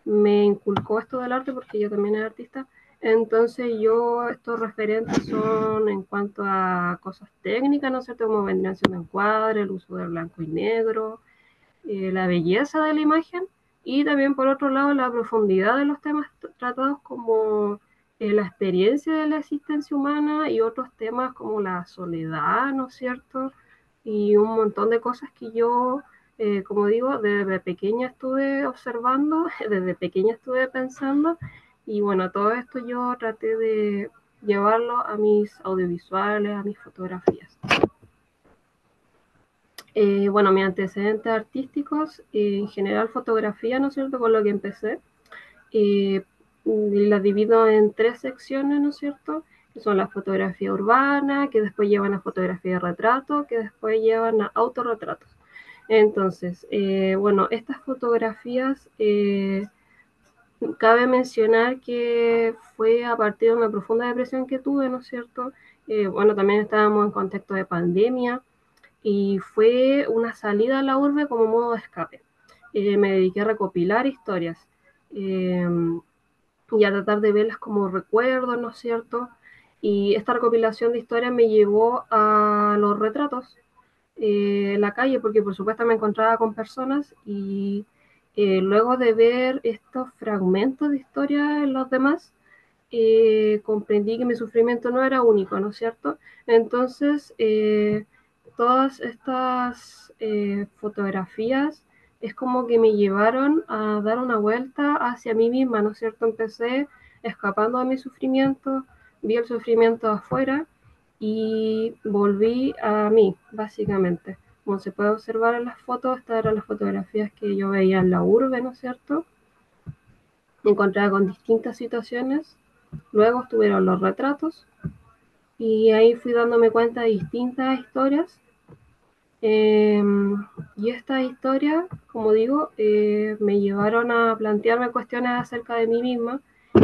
me inculcó esto del arte porque yo también era artista. Entonces yo, estos referentes son en cuanto a cosas técnicas, ¿no es cierto? Como vendrían siendo encuadre, el uso del blanco y negro, eh, la belleza de la imagen y también por otro lado la profundidad de los temas tratados como eh, la experiencia de la existencia humana y otros temas como la soledad, ¿no es cierto? Y un montón de cosas que yo, eh, como digo, desde pequeña estuve observando, desde pequeña estuve pensando, y bueno, todo esto yo traté de llevarlo a mis audiovisuales, a mis fotografías. Eh, bueno, mis antecedentes artísticos, en general fotografía, ¿no es cierto?, con lo que empecé. Eh, la divido en tres secciones, ¿no es cierto? Que son la fotografía urbana, que después llevan a fotografía de retrato, que después llevan a autorretratos. Entonces, eh, bueno, estas fotografías, eh, cabe mencionar que fue a partir de una profunda depresión que tuve, ¿no es cierto? Eh, bueno, también estábamos en contexto de pandemia y fue una salida a la urbe como modo de escape. me dediqué a recopilar historias y a tratar de verlas como recuerdos, ¿no es cierto? Y esta recopilación de historias me llevó a los retratos eh, en la calle, porque por supuesto me encontraba con personas y eh, luego de ver estos fragmentos de historia en los demás, eh, comprendí que mi sufrimiento no era único, ¿no es cierto? Entonces, todas estas fotografías es como que me llevaron a dar una vuelta hacia mí misma, ¿no es cierto? Empecé escapando de mi sufrimiento, vi el sufrimiento afuera y volví a mí, básicamente. Como se puede observar en las fotos, estas eran las fotografías que yo veía en la urbe, ¿no es cierto? Me encontraba con distintas situaciones. Luego estuvieron los retratos y ahí fui dándome cuenta de distintas historias Em, y estas historias, como digo, eh, me llevaron a plantearme cuestiones acerca de mí misma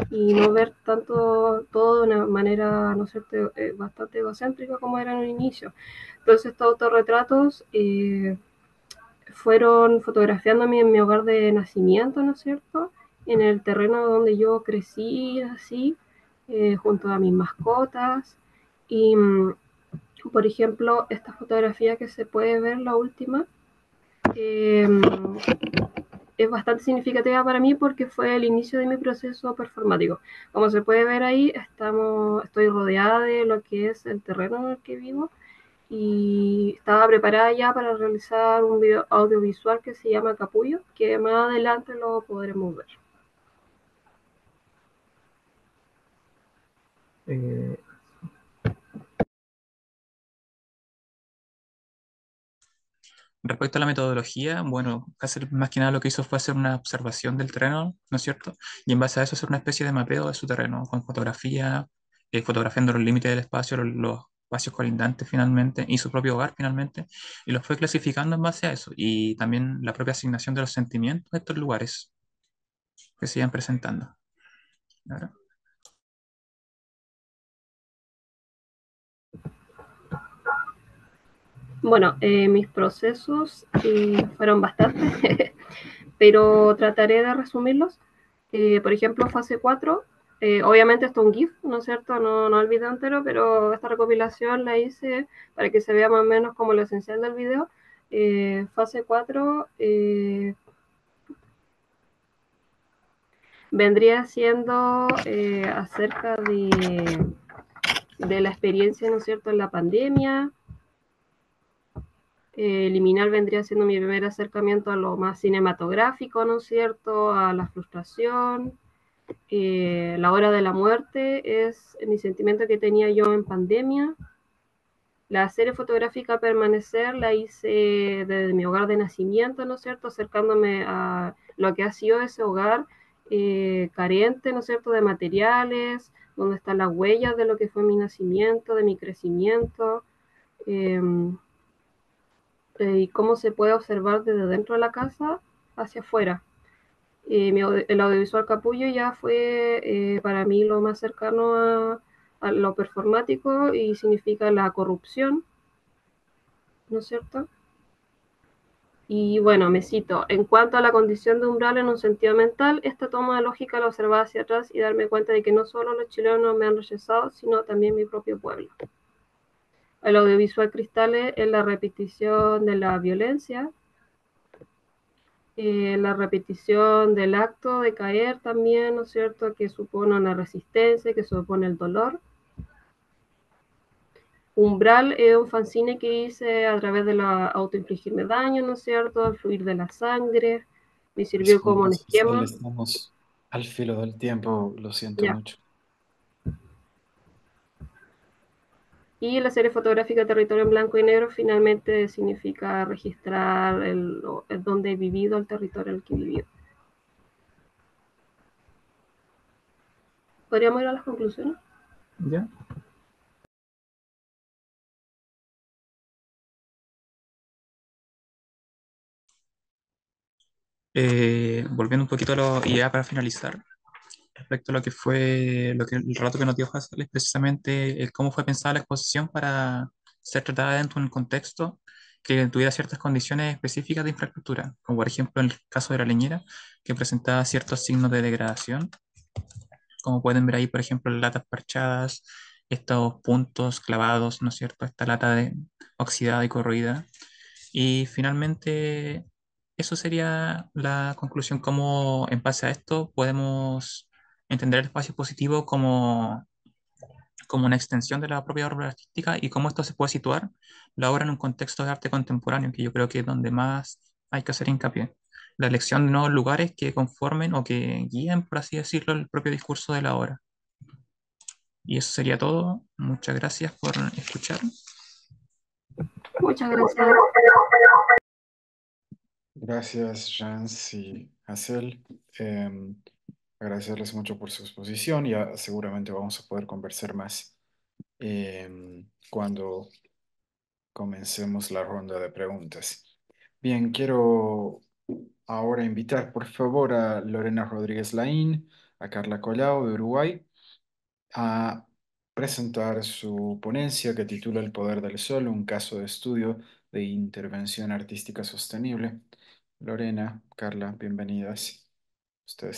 y no ver tanto todo de una manera, no sé, eh, bastante egocéntrica como era en un inicio. Entonces estos autorretratos eh, fueron fotografiándome en mi hogar de nacimiento, ¿no es cierto? En el terreno donde yo crecí, así, junto a mis mascotas. Y mm, por ejemplo, esta fotografía que se puede ver, la última, em, es bastante significativa para mí porque fue el inicio de mi proceso performático. Como se puede ver ahí, estamos, estoy rodeada de lo que es el terreno en el que vivo y estaba preparada ya para realizar un video audiovisual que se llama Capullo, que más adelante lo podremos ver. Eh, Respecto a la metodología, bueno, hacer, más que nada lo que hizo fue hacer una observación del terreno, ¿no es cierto? Y en base a eso hacer una especie de mapeo de su terreno, con fotografía, eh, fotografiando los límites del espacio, los, espacios colindantes finalmente, y su propio hogar finalmente, y los fue clasificando en base a eso, y también la propia asignación de los sentimientos de estos lugares que se iban presentando. ¿verdad?, Bueno, eh, mis procesos fueron bastantes, pero trataré de resumirlos. Eh, por ejemplo, fase 4, eh, obviamente esto es un GIF, ¿no es cierto? No, no el video entero, pero esta recopilación la hice para que se vea más o menos como lo esencial del video. fase 4 vendría siendo acerca de, de la experiencia, ¿no es cierto?, en la pandemia, eliminar eh, vendría siendo mi primer acercamiento a lo más cinematográfico, ¿no es cierto? A la frustración. Eh, la hora de la muerte es mi sentimiento que tenía yo en pandemia. La serie fotográfica Permanecer la hice desde mi hogar de nacimiento, ¿no es cierto? Acercándome a lo que ha sido ese hogar eh, carente, ¿no es cierto?, de materiales, donde están las huellas de lo que fue mi nacimiento, de mi crecimiento. Em, eh, y cómo se puede observar desde dentro de la casa hacia afuera. Eh, el audiovisual capullo ya fue eh, para mí lo más cercano a, lo performático y significa la corrupción, ¿no es cierto? Y bueno, me cito, en cuanto a la condición de umbral en un sentido mental, esta toma de lógica la observaba hacia atrás y darme cuenta de que no solo los chilenos me han rechazado, sino también mi propio pueblo el audiovisual Cristales es la repetición de la violencia, eh, la repetición del acto de caer también, ¿no es cierto?, que supone una resistencia, que supone el dolor. Umbral es un fanzine que hice a través de la autoinfligirme daño, ¿no es cierto?, el fluir de la sangre, me sirvió como un esquema. Estamos al filo del tiempo, lo siento mucho. Y la serie fotográfica de Territorio en Blanco y Negro finalmente significa registrar el, donde he vivido, el territorio en el que he vivido. ¿Podríamos ir a las conclusiones? Ya. Eh, volviendo un poquito a la idea para finalizar, respecto a lo que fue lo que, el rato que nos dio Hassel, es precisamente cómo fue pensada la exposición para ser tratada dentro de un contexto que tuviera ciertas condiciones específicas de infraestructura, como por ejemplo en el caso de la leñera, que presentaba ciertos signos de degradación, como pueden ver ahí, por ejemplo, las latas parchadas, estos puntos clavados, ¿no es cierto?, esta lata de, oxidada y corroída. Y finalmente, eso sería la conclusión, cómo en base a esto podemos entender el espacio positivo como, como una extensión de la propia obra artística y cómo esto se puede situar la obra en un contexto de arte contemporáneo, que yo creo que es donde más hay que hacer hincapié. La elección de nuevos lugares que conformen o que guíen, por así decirlo, el propio discurso de la obra. Y eso sería todo. Muchas gracias por escuchar. Muchas gracias. Gracias, Jans y Hazel. Em, agradecerles mucho por su exposición. y ah, seguramente vamos a poder conversar más eh, cuando comencemos la ronda de preguntas. Bien, quiero ahora invitar por favor a Lorena Rodríguez Laín, a Carla Collao de Uruguay, a presentar su ponencia que titula El poder del sol, un caso de estudio de intervención artística sostenible. Lorena, Carla, bienvenidas.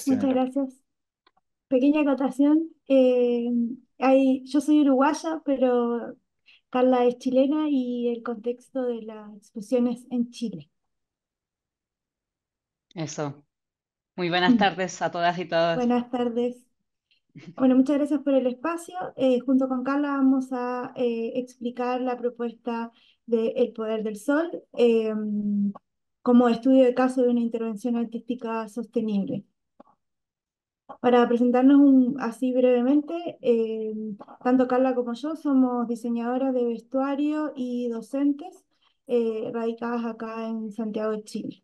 Muchas gracias. Pequeña acotación. Eh, yo soy uruguaya, pero Carla es chilena y el contexto de las exposiciones en Chile. Eso. Muy buenas mm. tardes a todas y todos. Buenas tardes. Bueno, muchas gracias por el espacio. Eh, junto con Carla vamos a eh, explicar la propuesta de El Poder del Sol como estudio de caso de una intervención artística sostenible. Para presentarnos así brevemente, eh, tanto Carla como yo somos diseñadoras de vestuario y docentes eh, radicadas acá en Santiago de Chile.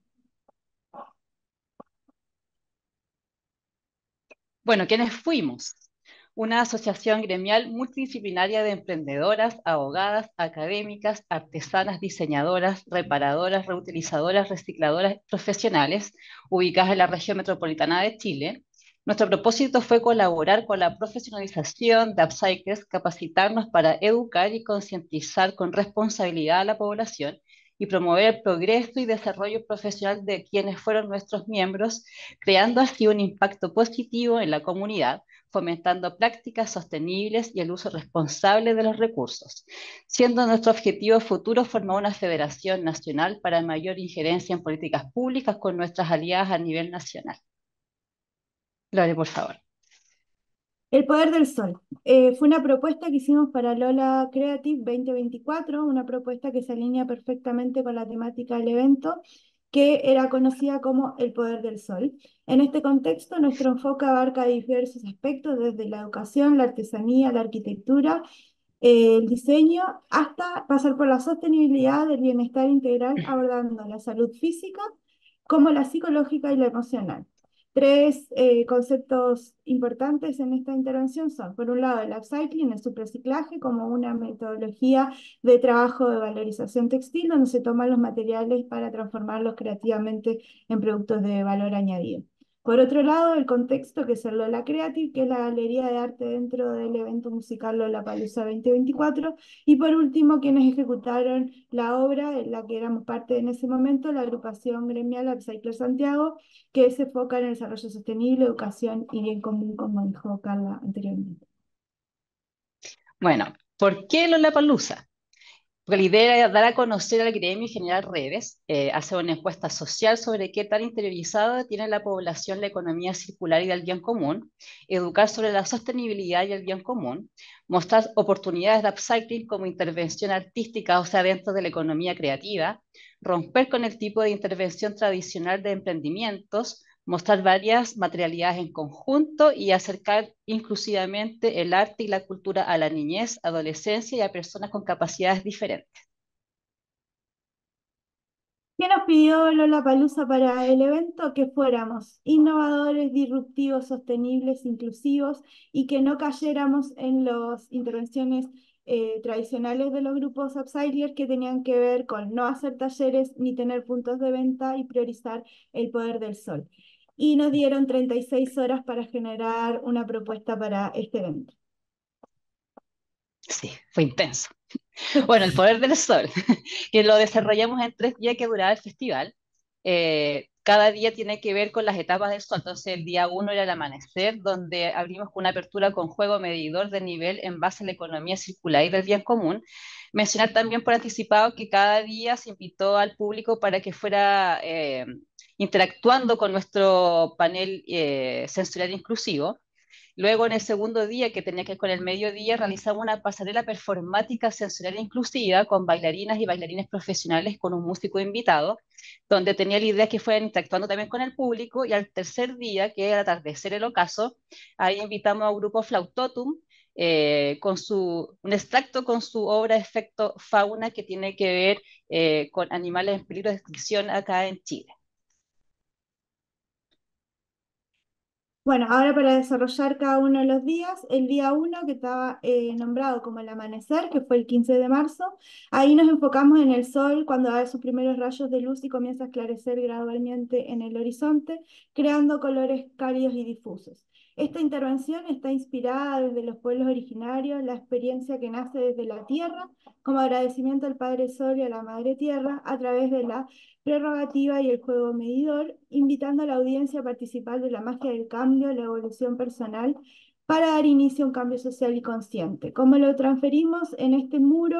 Bueno, ¿quiénes fuimos? Una asociación gremial multidisciplinaria de emprendedoras, abogadas, académicas, artesanas, diseñadoras, reparadoras, reutilizadoras, recicladoras profesionales, ubicadas en la región metropolitana de Chile, nuestro propósito fue colaborar con la profesionalización de Upcycles, capacitarnos para educar y concientizar con responsabilidad a la población y promover el progreso y desarrollo profesional de quienes fueron nuestros miembros, creando así un impacto positivo en la comunidad, fomentando prácticas sostenibles y el uso responsable de los recursos, siendo nuestro objetivo futuro formar una federación nacional para mayor injerencia en políticas públicas con nuestras aliadas a nivel nacional por favor. El poder del sol. Eh, fue una propuesta que hicimos para Lola Creative 2024, una propuesta que se alinea perfectamente con la temática del evento, que era conocida como el poder del sol. En este contexto, nuestro enfoque abarca diversos aspectos, desde la educación, la artesanía, la arquitectura, eh, el diseño, hasta pasar por la sostenibilidad del bienestar integral, abordando la salud física como la psicológica y la emocional. Tres eh, conceptos importantes en esta intervención son, por un lado, el upcycling, el subreciclaje, como una metodología de trabajo de valorización textil, donde se toman los materiales para transformarlos creativamente en productos de valor añadido. Por otro lado, el contexto que es el Lola Creative, que es la galería de arte dentro del evento musical Lola Palusa 2024. Y por último, quienes ejecutaron la obra, en la que éramos parte en ese momento, la agrupación gremial Upcycler Santiago, que se enfoca en el desarrollo sostenible, educación y bien común, como dijo Carla anteriormente. Bueno, ¿por qué Lola Palusa? Porque la idea era dar a conocer al gremio y generar redes, eh, hacer una encuesta social sobre qué tan interiorizada tiene la población la economía circular y del bien común, educar sobre la sostenibilidad y el bien común, mostrar oportunidades de upcycling como intervención artística, o sea, dentro de la economía creativa, romper con el tipo de intervención tradicional de emprendimientos, mostrar varias materialidades en conjunto y acercar inclusivamente el arte y la cultura a la niñez, adolescencia y a personas con capacidades diferentes. ¿Qué nos pidió Lola Palusa para el evento? Que fuéramos innovadores, disruptivos, sostenibles, inclusivos y que no cayéramos en las intervenciones eh, tradicionales de los grupos outsiders que tenían que ver con no hacer talleres ni tener puntos de venta y priorizar el poder del sol y nos dieron 36 horas para generar una propuesta para este evento. Sí, fue intenso. Bueno, El Poder del Sol, que lo desarrollamos en tres días que duraba el festival. Eh, cada día tiene que ver con las etapas del sol. Entonces, el día uno era el amanecer, donde abrimos con una apertura con juego medidor de nivel en base a la economía circular y del bien común. Mencionar también por anticipado que cada día se invitó al público para que fuera eh, interactuando con nuestro panel eh, sensorial inclusivo. Luego, en el segundo día, que tenía que con el mediodía, realizamos una pasarela performática sensorial inclusiva con bailarinas y bailarines profesionales con un músico invitado, donde tenía la idea que fueran interactuando también con el público. Y al tercer día, que era atardecer el ocaso, ahí invitamos a grupo Flautotum, eh, con su, un extracto con su obra Efecto Fauna que tiene que ver eh, con animales en peligro de extinción acá en Chile. Bueno, ahora para desarrollar cada uno de los días, el día uno que estaba eh, nombrado como el amanecer, que fue el 15 de marzo, ahí nos enfocamos en el sol cuando da sus primeros rayos de luz y comienza a esclarecer gradualmente en el horizonte, creando colores cálidos y difusos. Esta intervención está inspirada desde los pueblos originarios, la experiencia que nace desde la tierra, como agradecimiento al Padre Sol y a la Madre Tierra, a través de la prerrogativa y el juego medidor, invitando a la audiencia a participar de la magia del cambio, la evolución personal, para dar inicio a un cambio social y consciente. Como lo transferimos en este muro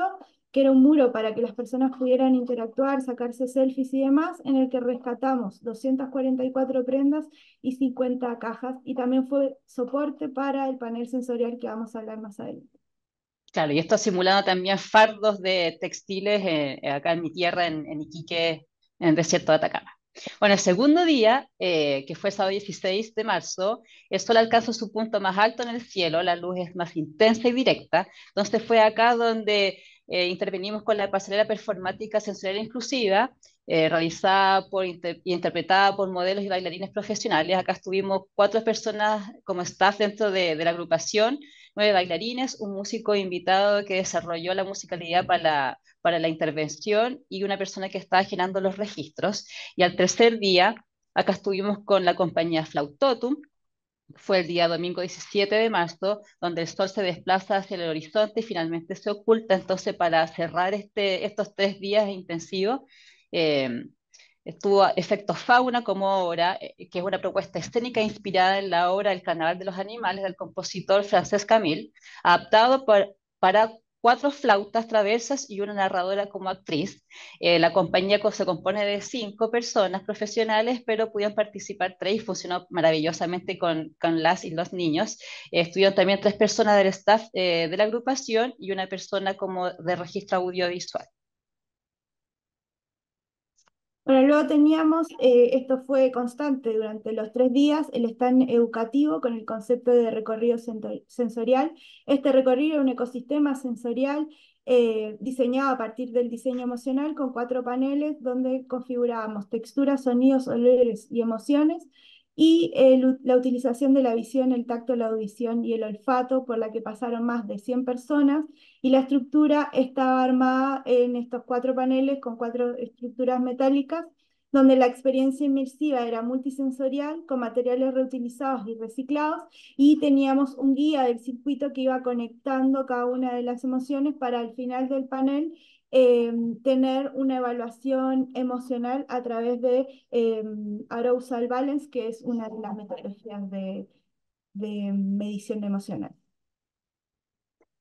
que era un muro para que las personas pudieran interactuar, sacarse selfies y demás, en el que rescatamos 244 prendas y 50 cajas, y también fue soporte para el panel sensorial que vamos a hablar más adelante. Claro, y esto ha simulado también fardos de textiles eh, acá en mi tierra, en, Iquique, en el desierto de Atacama. Bueno, el segundo día, eh, que fue sábado 16 de marzo, el sol alcanzó su punto más alto en el cielo, la luz es más intensa y directa, entonces fue acá donde eh, intervenimos con la pasarela performática sensorial inclusiva, eh, realizada por, y interpretada por modelos y bailarines profesionales. Acá estuvimos cuatro personas como staff dentro de, la agrupación, nueve bailarines, un músico invitado que desarrolló la musicalidad para para la intervención y una persona que estaba generando los registros. Y al tercer día, acá estuvimos con la compañía Flautotum, fue el día domingo 17 de marzo, donde el sol se desplaza hacia el horizonte y finalmente se oculta. Entonces, para cerrar este, estos tres días intensivos, em, estuvo Efecto Fauna como obra, eh, que es una propuesta escénica inspirada en la obra El Carnaval de los Animales del compositor Francesc Camille, adaptado por, para cuatro flautas traversas y una narradora como actriz. Eh, la compañía se compone de cinco personas profesionales, pero pudieron participar tres y funcionó maravillosamente con, las y los niños. Eh, estuvieron también tres personas del staff eh, de la agrupación y una persona como de registro audiovisual. Bueno, luego teníamos, eh, esto fue constante durante los tres días, el stand educativo con el concepto de recorrido sensorial. Este recorrido es un ecosistema sensorial eh, diseñado a partir del diseño emocional con cuatro paneles donde configurábamos texturas, sonidos, olores y emociones y la utilización de la visión, el tacto, la audición y el olfato, por la que pasaron más de 100 personas, y la estructura estaba armada en estos cuatro paneles con cuatro estructuras metálicas, donde la experiencia inmersiva era multisensorial, con materiales reutilizados y reciclados, y teníamos un guía del circuito que iba conectando cada una de las emociones para el final del panel Em, tener una evaluación emocional a través de eh, Arousal Balance, que es una de las metodologías de, de medición emocional.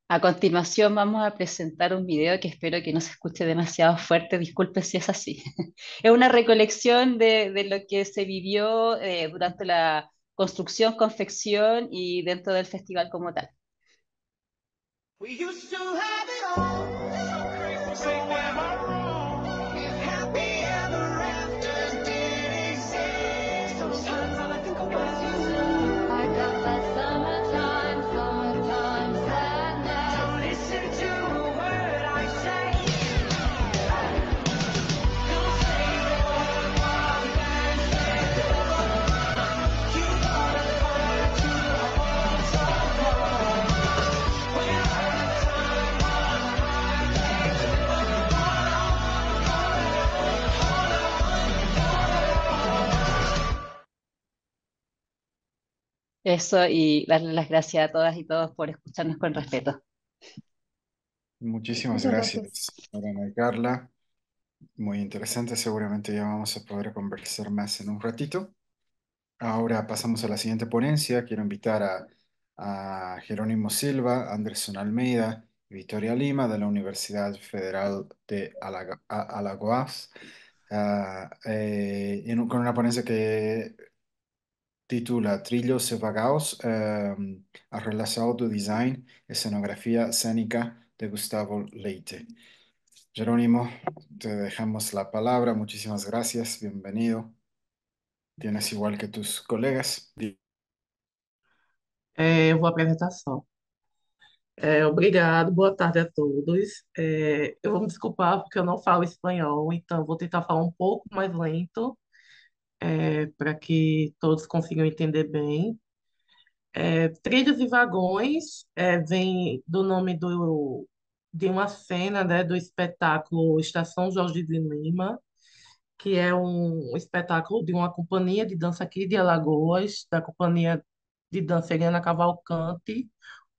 A continuación vamos a presentar un video que espero que no se escuche demasiado fuerte, disculpe si es así. Es una recolección de, de lo que se vivió eh, durante la construcción, confección y dentro del festival como tal. sing, am I? Eso y darle las gracias a todas y todos por escucharnos con respeto. Muchísimas gracias, señora Carla. Muy interesante, seguramente ya vamos a poder conversar más en un ratito. Ahora pasamos a la siguiente ponencia. Quiero invitar a, Jerónimo Silva, Anderson Almeida y Victoria Lima de la Universidad Federal de Alagoas, ah, eh, con una ponencia que titula Trillos e Vagaos, eh, em, arreglado de design, escenografía escénica de Gustavo Leite. Jerónimo, te dejamos la palabra. Muchísimas gracias. Bienvenido. Tienes igual que tus colegas. É, vou eh, apresentar só. É, obrigado, boa tarde a todos. É, eu vou me desculpar porque eu não falo espanhol, então vou tentar falar un um poco más lento é, para que todos consigam entender bem. É, Trilhos e Vagões é, vem do nome do, de uma cena né, do espetáculo Estação Jorge de Lima, que é um espetáculo de uma companhia de dança aqui de Alagoas, da companhia de dança Helena Cavalcante,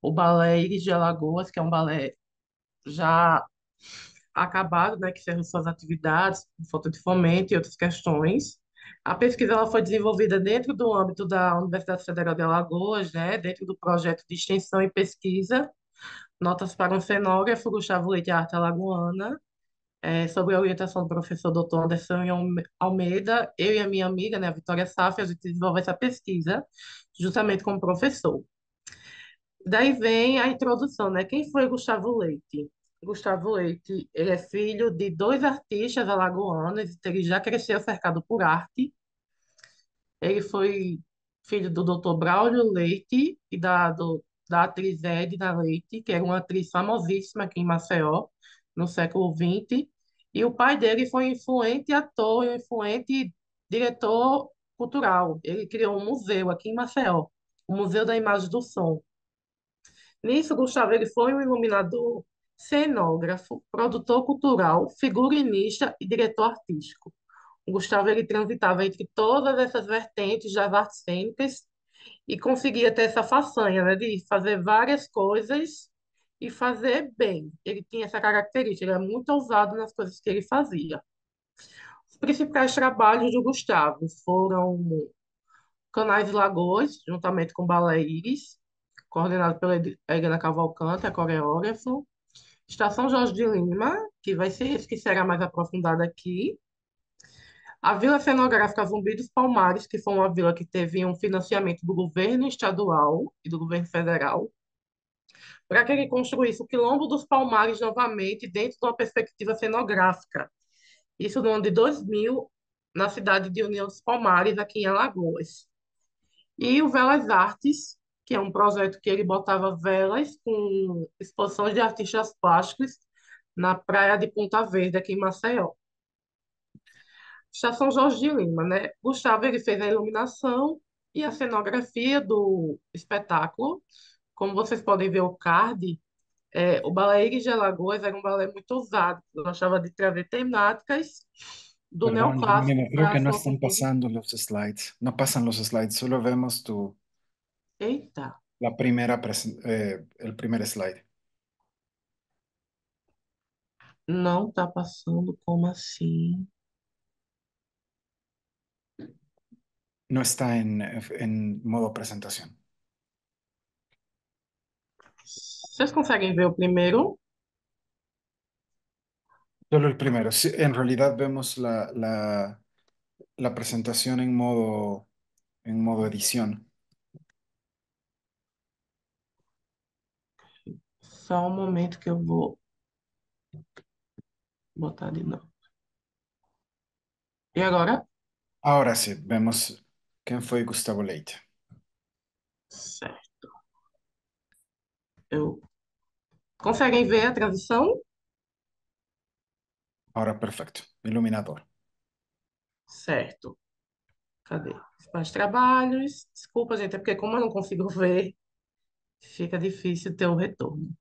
o Balé Iris de Alagoas, que é um balé já acabado, né, que encerrou suas atividades por falta de fomento e outras questões. A pesquisa ela foi desenvolvida dentro do âmbito da Universidade Federal de Alagoas, né, dentro do projeto de extensão e pesquisa Notas para um Cenógrafo, Gustavo Leite Arte Alagoana, é, sobre a orientação do professor Dr. Anderson Almeida, eu e a minha amiga, né, a Vitória Safi, a gente desenvolve essa pesquisa justamente com o professor. Daí vem a introdução, né? Quem foi Gustavo Leite? Gustavo Leite, ele é filho de dois artistas alagoanos, ele já cresceu cercado por arte. Ele foi filho do Dr. Braulio Leite e da, do, da atriz Edna Leite, que era uma atriz famosíssima aqui em Maceió, no século XX. E o pai dele foi influente ator e influente diretor cultural. Ele criou um museu aqui em Maceió, o Museu da Imagem do Som. Nisso, Gustavo ele foi um iluminador cenógrafo, produtor cultural, figurinista e diretor artístico. O Gustavo ele transitava entre todas essas vertentes das artes cênicas e conseguia ter essa façanha né, de fazer várias coisas e fazer bem. Ele tinha essa característica, ele era muito ousado nas coisas que ele fazia. Os principais trabalhos do Gustavo foram Canais e Lagoas, juntamente com Balé Iris, coordenado pela Helena Cavalcante, a coreógrafa, Estação Jorge de Lima, que vai ser esse que será mais aprofundada aqui. A Vila Cenográfica Zumbi dos Palmares, que foi uma vila que teve um financiamento do governo estadual e do governo federal, para que ele construísse o Quilombo dos Palmares novamente dentro de uma perspectiva cenográfica. Isso no ano de 2000, na cidade de União dos Palmares, aqui em Alagoas. E o Velas Artes, que é um projeto que ele botava velas com exposições de artistas plásticos na praia de Ponta Verde, aqui em Maceió. Estação Jorge de Lima, né? Gustavo ele fez a iluminação e a cenografia do espetáculo. Como vocês podem ver, o card, é, o Balé Iris de Alagoas era um balé muito ousado, gostava de trazer temáticas do Perdón, neoclássico. Eu creo que no están pasando los slides, no pasan los slides, solo vemos tu, Eita. La primera, eh, el primer slide. No está pasando. como así? No está en, modo presentación. ¿Ustedes consiguen ver el primero? Solo el primero. en realidad vemos la, la presentación en modo, en modo edición. Só um momento que eu vou botar de novo. E agora? agora sim, vemos quem foi Gustavo Leite. Certo. Eu... Conseguem ver a transição? agora perfeito Iluminador. Certo. Cadê? faz trabalhos. Desculpa, gente, é porque como eu não consigo ver, fica difícil ter o retorno.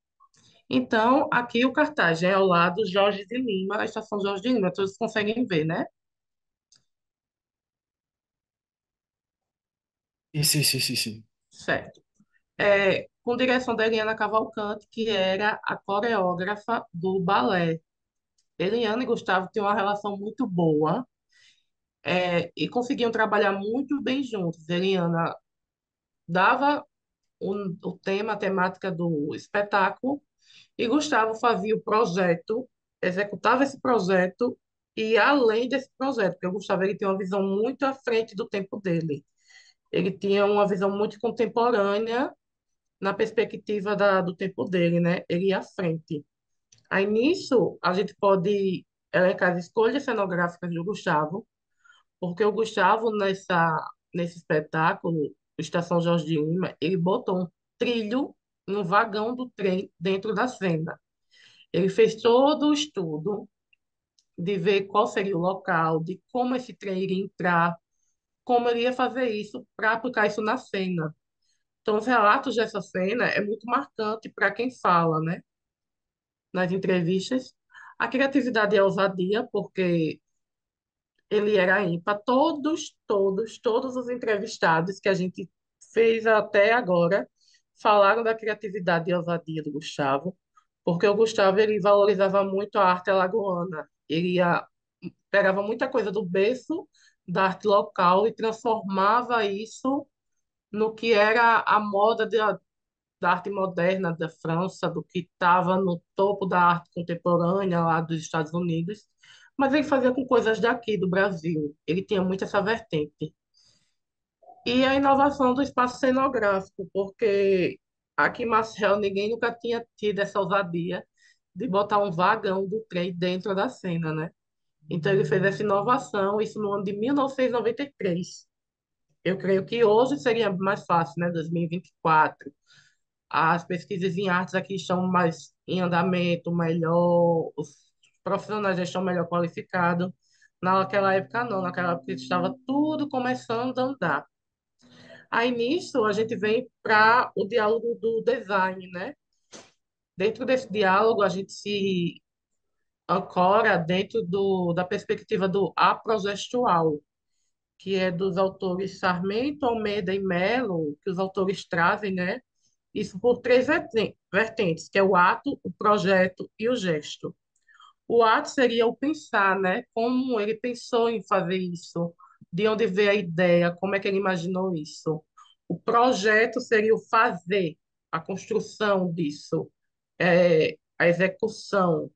Então, aqui o cartaz é ao lado Jorge de Lima, a estação Jorge de Lima, todos conseguem ver, né? sim sim sim sim Certo. É, com direção da Eliana Cavalcante, que era a coreógrafa do balé. Eliana e Gustavo tinham uma relação muito boa é, e conseguiam trabalhar muito bem juntos. Eliana dava o tema, a temática do espetáculo e Gustavo fazia o projeto, executava esse projeto e além desse projeto, porque o Gustavo ele tem uma visão muito à frente do tempo dele. Ele tinha uma visão muito contemporânea na perspectiva da, do tempo dele, né? Ele ia à frente. Aí nisso, a gente pode elencar as escolhas cenográficas do Gustavo, porque o Gustavo, nessa, nesse espetáculo, Estação Jorge de Lima, ele botou um trilho no vagão do trem dentro da cena. Ele fez todo o estudo de ver qual seria o local, de como esse trem iria entrar, como ele ia fazer isso para aplicar isso na cena. Então, os relatos dessa cena é muito marcante para quem fala, né? Nas entrevistas. A criatividade e é a ousadia, porque ele era ímpar. Todos, todos, todos os entrevistados que a gente fez até agora falaram da criatividade e ousadia do Gustavo, porque o Gustavo ele valorizava muito a arte alagoana. Ele ia, pegava muita coisa do berço da arte local e transformava isso no que era a moda de, da arte moderna da França, do que estava no topo da arte contemporânea lá dos Estados Unidos, mas ele fazia com coisas daqui, do Brasil. Ele tinha muito essa vertente. E a inovação do espaço cenográfico, porque aqui em Marcel ninguém nunca tinha tido essa ousadia de botar um vagão do trem dentro da cena, né? Então ele fez essa inovação, isso no ano de 1993. Eu creio que hoje seria mais fácil, né? 2024. As pesquisas em artes aqui estão mais em andamento, melhor, os profissionais já estão melhor qualificados. Naquela época, não, naquela época estava tudo começando a andar. Aí nisso a gente vem para o diálogo do design, né? Dentro desse diálogo a gente se ancora dentro do, da perspectiva do aprogestual, que é dos autores Sarmento, Almeida e Mello, que os autores trazem, né? Isso por três vertentes, que é o ato, o projeto e o gesto. O ato seria o pensar, né? Como ele pensou em fazer isso, de onde veio a ideia, como é que ele imaginou isso. O projeto seria o fazer, a construção disso, é, a execução.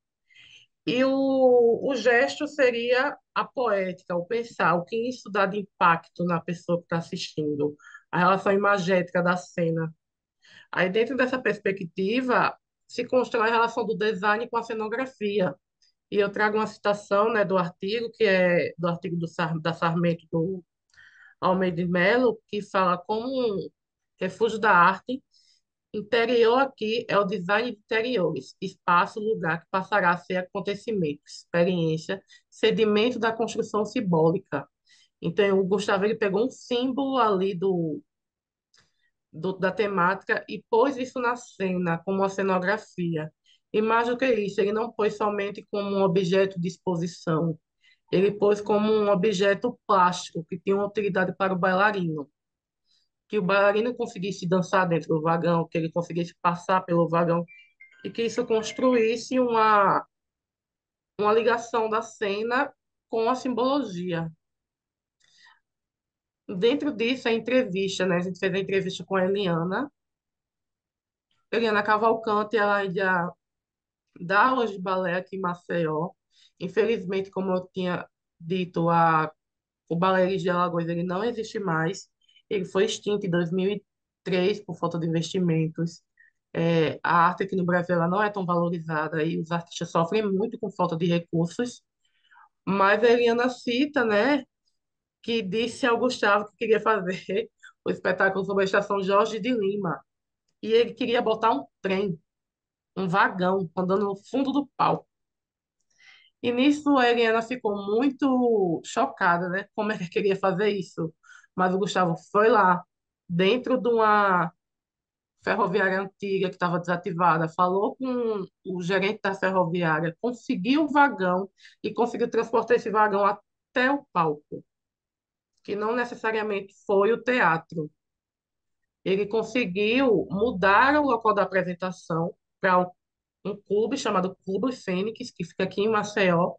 E o, o gesto seria a poética, o pensar, o que isso dá de impacto na pessoa que está assistindo, a relação imagética da cena. Aí, dentro dessa perspectiva, se constrói a relação do design com a cenografia, e eu trago uma citação né, do artigo, que é do artigo do, da Sarmento do Almeida Mello que fala como um refúgio da arte. Interior aqui é o design de interiores, espaço, lugar que passará a ser acontecimento, experiência, sedimento da construção simbólica. Então, o Gustavo ele pegou um símbolo ali do, do, da temática e pôs isso na cena, como uma cenografia. E mais do que isso, ele não pôs somente como um objeto de exposição, ele pôs como um objeto plástico que tinha uma utilidade para o bailarino. Que o bailarino conseguisse dançar dentro do vagão, que ele conseguisse passar pelo vagão, e que isso construísse uma, uma ligação da cena com a simbologia. Dentro disso, a entrevista, né? A gente fez a entrevista com a Eliana. Eliana Cavalcante, ela já da aulas de balé aqui em Maceió. Infelizmente, como eu tinha dito, a, o Balé de Alagoas ele não existe mais. Ele foi extinto em 2003 por falta de investimentos. É, a arte aqui no Brasil ela não é tão valorizada e os artistas sofrem muito com falta de recursos. Mas a Eliana cita, né, que disse ao Gustavo que queria fazer o espetáculo sobre a Estação Jorge de Lima. E ele queria botar um trem um vagão andando no fundo do palco. E nisso a Eliana ficou muito chocada, né? Como é que queria fazer isso? Mas o Gustavo foi lá, dentro de uma ferroviária antiga que estava desativada, falou com o gerente da ferroviária, conseguiu o vagão e conseguiu transportar esse vagão até o palco, que não necessariamente foi o teatro. Ele conseguiu mudar o local da apresentação para um clube chamado Clube Fênix, que fica aqui em Maceió,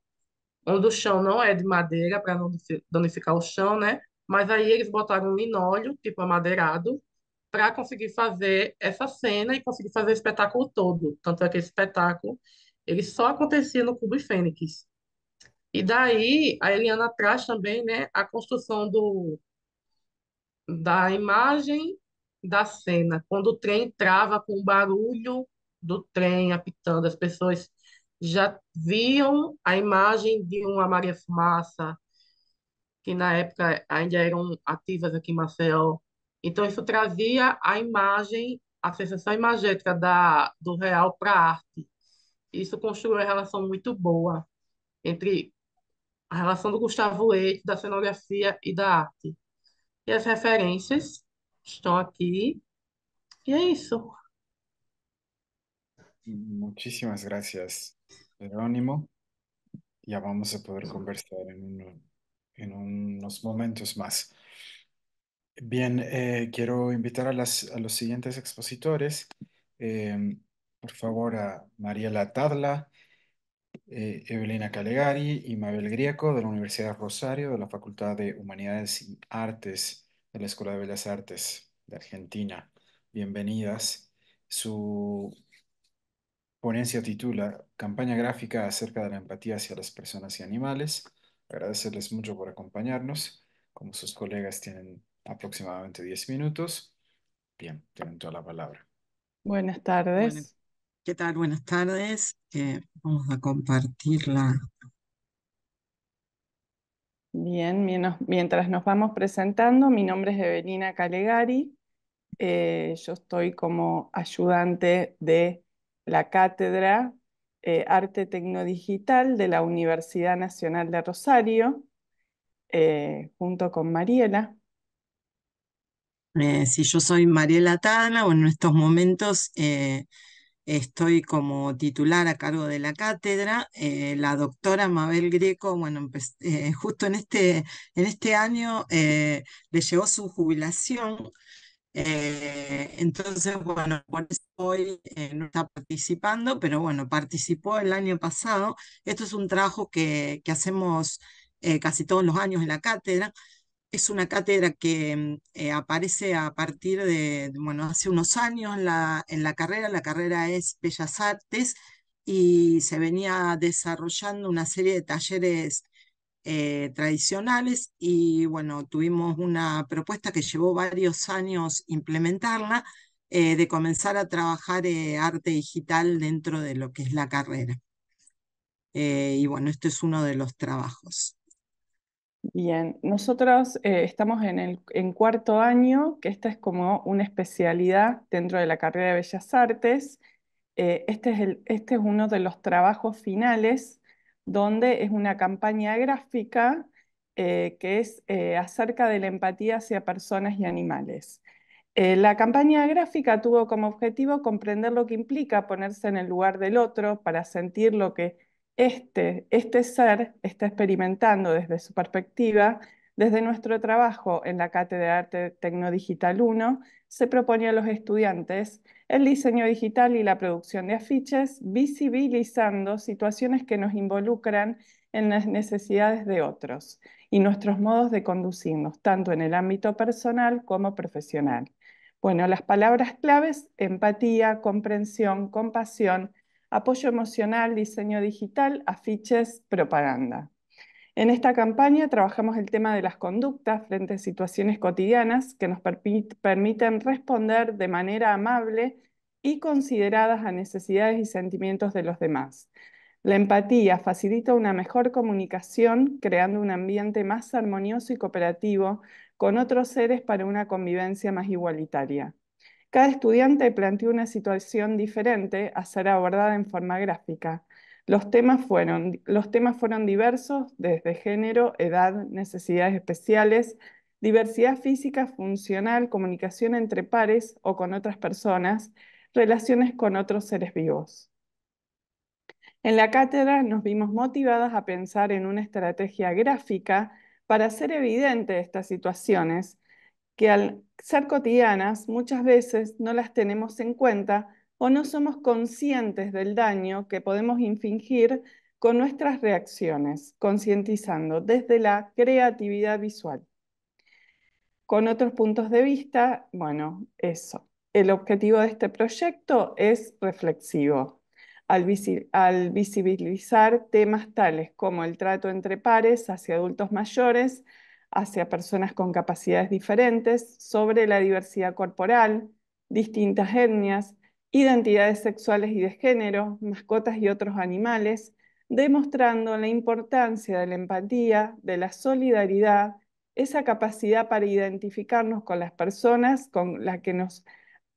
onde o chão não é de madeira para não danificar o chão, né? Mas aí eles botaram um linóleo, tipo amadeirado, para conseguir fazer essa cena e conseguir fazer o espetáculo todo. Tanto é que esse espetáculo ele só acontecia no Clube Fênix. E daí a Eliana traz também, né, a construção do da imagem da cena, quando o trem trava com barulho do trem apitando, as pessoas já viam a imagem de uma Maria Fumaça, que na época ainda eram ativas aqui em Maceió. Então, isso trazia a imagem, a sensação imagética da, do real para a arte. Isso construiu uma relação muito boa entre a relação do Gustavo Leite, da cenografia e da arte. E as referências estão aqui. E é isso. Muchísimas gracias, Jerónimo. Ya vamos a poder conversar en, unos momentos más. Bien, eh, quiero invitar a, los siguientes expositores, eh, por favor, a Mariela Tadla, eh, Evelina Calegari y Mabel Grieco de la Universidad Rosario de la Facultad de Humanidades y Artes de la Escuela de Bellas Artes de Argentina. Bienvenidas. Su ponencia titula Campaña gráfica acerca de la empatía hacia las personas y animales. Agradecerles mucho por acompañarnos. Como sus colegas tienen aproximadamente 10 minutos. Bien, tienen toda la palabra. Buenas tardes. ¿Qué tal? Buenas tardes. Eh, vamos a compartirla Bien, mientras nos vamos presentando, mi nombre es Evelina Calegari. Eh, yo estoy como ayudante de la cátedra eh, Arte Tecnodigital de la Universidad Nacional de Rosario, eh, junto con Mariela. si eh, sí, yo soy Mariela Tana, bueno, en estos momentos eh, estoy como titular a cargo de la cátedra. la doctora Mabel Greco, bueno, pues, justo en este, en este año le llegó su jubilación eh, entonces, bueno, hoy eh, no está participando, pero bueno, participó el año pasado. Esto es un trabajo que, hacemos eh, casi todos los años en la cátedra. Es una cátedra que mm, aparece a partir de, bueno, hace unos años la, en la carrera. La carrera es Bellas Artes y se venía desarrollando una serie de talleres eh, tradicionales y bueno, tuvimos una propuesta que llevó varios años implementarla eh, de comenzar a trabajar eh, arte digital dentro de lo que es la carrera. y bueno, este es uno de los trabajos. Bien, nosotros estamos en el en cuarto año, que esta es como una especialidad dentro de la carrera de Bellas Artes. este, es el, este es uno de los trabajos finales donde es una campaña gráfica eh, que es eh, acerca de la empatía hacia personas y animales. Eh, la campaña gráfica tuvo como objetivo comprender lo que implica ponerse en el lugar del otro para sentir lo que este, este ser está experimentando desde su perspectiva desde nuestro trabajo en la Cátedra de Arte Tecnodigital 1, se propone a los estudiantes el diseño digital y la producción de afiches, visibilizando situaciones que nos involucran en las necesidades de otros y nuestros modos de conducirnos, tanto en el ámbito personal como profesional. Bueno, las palabras claves, empatía, comprensión, compasión, apoyo emocional, diseño digital, afiches, propaganda. En esta campaña trabajamos el tema de las conductas frente a situaciones cotidianas que nos permiten responder de manera amable y consideradas a necesidades y sentimientos de los demás. La empatía facilita una mejor comunicación, creando un ambiente más armonioso y cooperativo con otros seres para una convivencia más igualitaria. Cada estudiante planteó una situación diferente a ser abordada en forma gráfica. Los temas fueron, diversos desde género, edad, necesidades especiales, diversidad física, funcional, comunicación entre pares o con otras personas, relaciones con otros seres vivos. En la cátedra nos vimos motivadas a pensar en una estrategia gráfica para hacer evidente estas situaciones que al ser cotidianas muchas veces no las tenemos en cuenta o no somos conscientes del daño que podemos infligir con nuestras reacciones, concientizando desde la creatividad visual. Con otros puntos de vista, bueno, eso. El objetivo de este proyecto es reflexivo. Al, al visibilizar temas tales como el trato entre pares hacia adultos mayores, hacia personas con capacidades diferentes, sobre la diversidad corporal, distintas etnias, identidades sexuales y de género, mascotas y otros animales, demostrando la importancia de la empatía, de la solidaridad, esa capacidad para identificarnos con las personas con las que nos,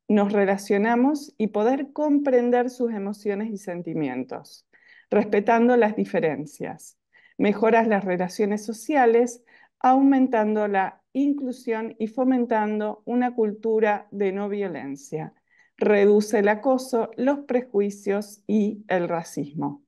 nos relacionamos y poder comprender sus emociones y sentimientos, respetando las diferencias. Mejoras las relaciones sociales, aumentando la inclusión y fomentando una cultura de no violencia reduce el acoso, los prejuicios y el racismo.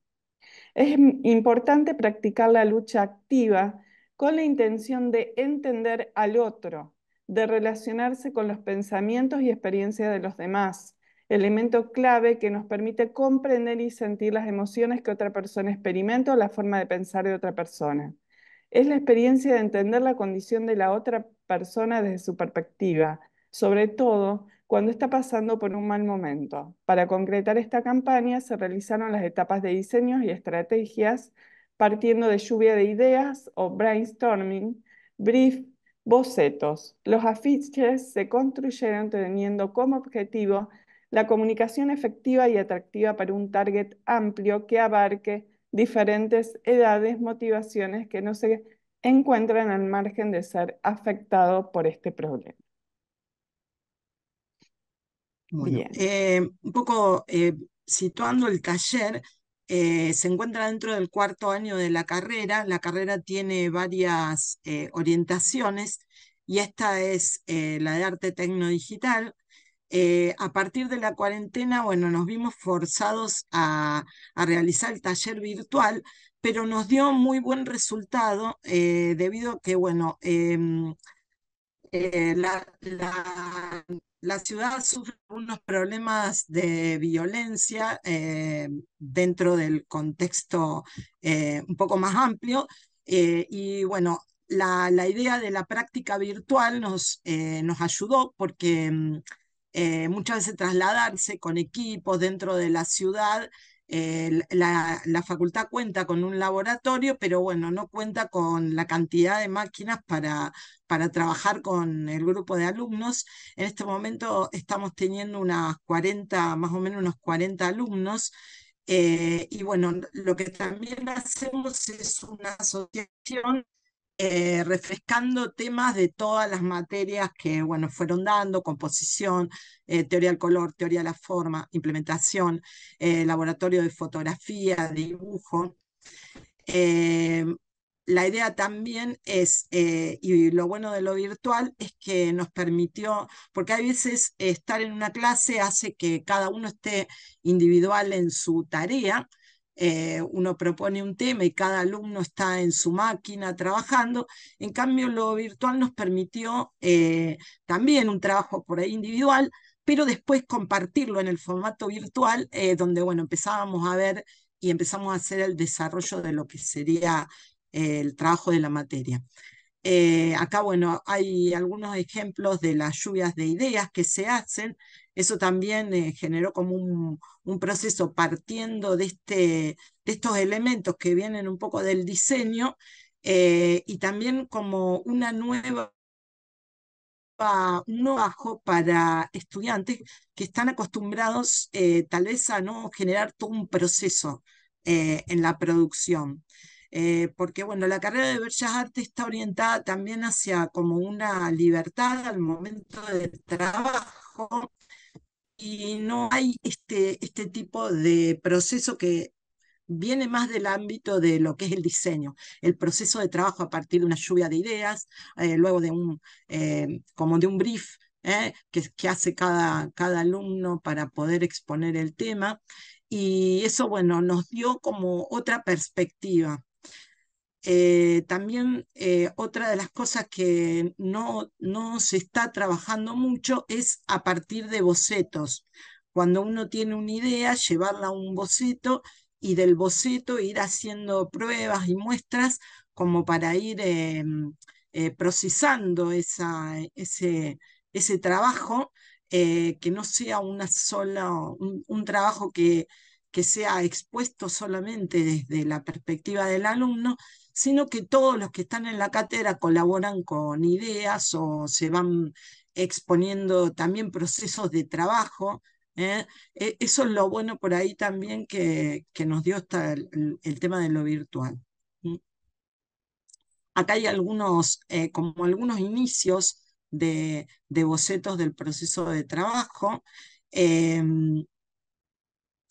Es importante practicar la lucha activa con la intención de entender al otro, de relacionarse con los pensamientos y experiencias de los demás, elemento clave que nos permite comprender y sentir las emociones que otra persona experimenta o la forma de pensar de otra persona. Es la experiencia de entender la condición de la otra persona desde su perspectiva, sobre todo cuando está pasando por un mal momento. Para concretar esta campaña se realizaron las etapas de diseños y estrategias partiendo de lluvia de ideas o brainstorming, brief, bocetos. Los afiches se construyeron teniendo como objetivo la comunicación efectiva y atractiva para un target amplio que abarque diferentes edades, motivaciones que no se encuentran al margen de ser afectado por este problema. Bueno, eh, un poco eh, situando el taller, eh, se encuentra dentro del cuarto año de la carrera. La carrera tiene varias orientaciones y esta es la de arte tecno tecnodigital. a partir de la cuarentena, bueno, nos vimos forzados a, realizar el taller virtual, pero nos dio muy buen resultado debido a que, bueno, em, la la ciudad sufre unos problemas de violencia eh, dentro del contexto eh, un poco más amplio. Eh, y bueno, la, la, idea de la práctica virtual nos, nos ayudó porque mm, muchas veces trasladarse con equipos dentro de la ciudad la, la, facultad cuenta con un laboratorio, pero bueno, no cuenta con la cantidad de máquinas para, para trabajar con el grupo de alumnos. En este momento estamos teniendo unas 40, más o menos unos 40 alumnos. Eh, y bueno, lo que también hacemos es una asociación eh, refrescando temas de todas las materias que bueno, fueron dando, composición, eh, teoría del color, teoría de la forma, implementación, eh, laboratorio de fotografía, dibujo. la idea también es, y lo bueno de lo virtual es que nos permitió, porque a veces estar en una clase hace que cada uno esté individual en su tarea, eh, uno propone un tema y cada alumno está en su máquina trabajando. En cambio, lo virtual nos permitió eh, también un trabajo por ahí individual, pero después compartirlo en el formato virtual, eh, donde bueno, empezábamos a ver y empezamos a hacer el desarrollo de lo que sería el trabajo de la materia. Eh, acá, bueno, hay algunos ejemplos de las lluvias de ideas que se hacen. Eso también eh, generó como un, proceso partiendo de, este, de estos elementos que vienen un poco del diseño eh, y también como una nueva un bajo para estudiantes que están acostumbrados tal vez a no generar todo un proceso en la producción. Eh, porque bueno, la carrera de Bellas Artes está orientada también hacia como una libertad al momento del trabajo y no hay este, este, tipo de proceso que viene más del ámbito de lo que es el diseño, el proceso de trabajo a partir de una lluvia de ideas, eh, luego de un, eh, como de un brief que, hace cada, cada alumno para poder exponer el tema. Y eso, bueno, nos dio como otra perspectiva. Eh, también eh, otra de las cosas que no, se está trabajando mucho es a partir de bocetos. Cuando uno tiene una idea, llevarla a un boceto y del boceto ir haciendo pruebas y muestras como para ir em, eh, procesando ese, trabajo, que no sea una sola, un, trabajo que sea expuesto solamente desde la perspectiva del alumno, sino que todos los que están en la cátedra colaboran con ideas o se van exponiendo también procesos de trabajo. ¿eh? E, eso es lo bueno por ahí también que, que nos dio hasta el, tema de lo virtual. Acá hay algunos, eh, como algunos inicios de, bocetos del proceso de trabajo. Em,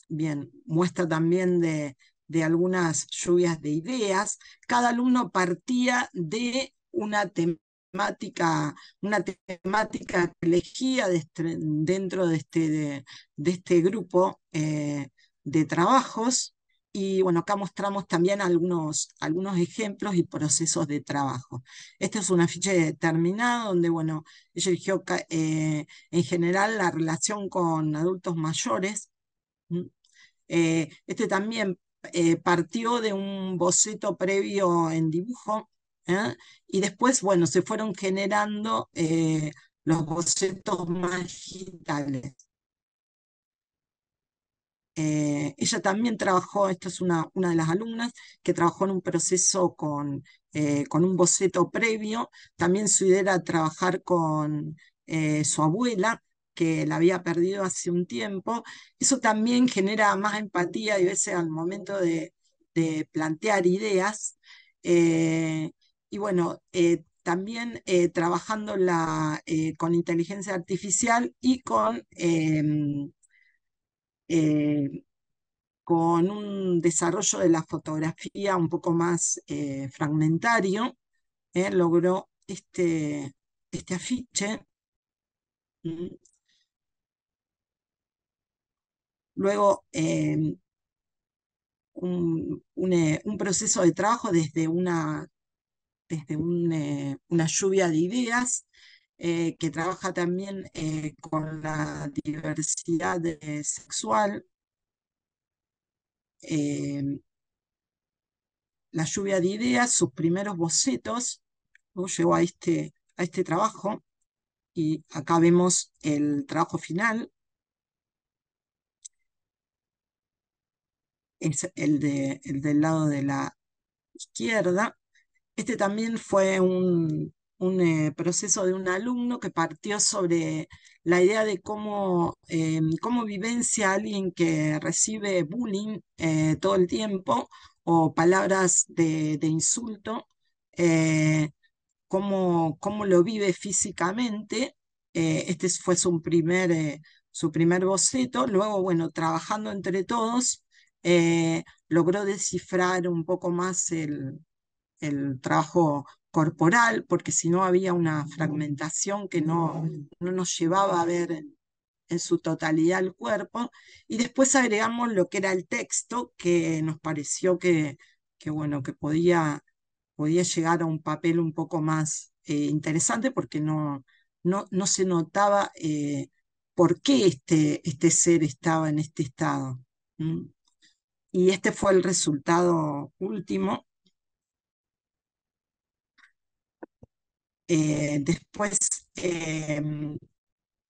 bien, muestra también de, de algunas lluvias de ideas. Cada alumno partía de una temática, una temática que elegía este, dentro de este, de, este grupo eh, de trabajos. Y bueno, acá mostramos también algunos, algunos ejemplos y procesos de trabajo. Este es un afiche determinado donde, bueno, ella eligió eh, en general la relación con adultos mayores. Eh, este también eh, partió de un boceto previo en dibujo ¿eh? y después, bueno, se fueron generando eh, los bocetos más digitales. ella también trabajó, esta es una, de las alumnas, que trabajó en un proceso con, con un boceto previo. También su idea era trabajar con su abuela, que la había perdido hace un tiempo, eso también genera más empatía y veces al momento de, plantear ideas. Eh, y bueno, eh, también eh, trabajando la, con inteligencia artificial y con, em, con un desarrollo de la fotografía un poco más fragmentario, logró este, este afiche mm luego em, eh, un, proceso de trabajo desde una, desde eh, una lluvia de ideas eh, que trabaja también con la diversidad sexual. Em, la lluvia de ideas, sus primeros bocetos, luego llegó a este, a este trabajo y acá vemos el trabajo final el, el del lado de la izquierda. Este también fue un, eh, proceso de un alumno que partió sobre la idea de cómo, eh, cómo vivencia alguien que recibe bullying eh, todo el tiempo o palabras de, insulto, eh, cómo, cómo, lo vive físicamente. este fue su primer, su primer boceto. Luego, bueno, trabajando entre todos, eh, logró descifrar un poco más el, trabajo corporal, porque si no había una fragmentación que no, no nos llevaba a ver en, su totalidad el cuerpo, y después agregamos lo que era el texto, que nos pareció que, que bueno, que podía, podía llegar a un papel un poco más eh, interesante, porque no, no, no se notaba eh, por qué este, este ser estaba en este estado y este fue el resultado último. Eh, después, em,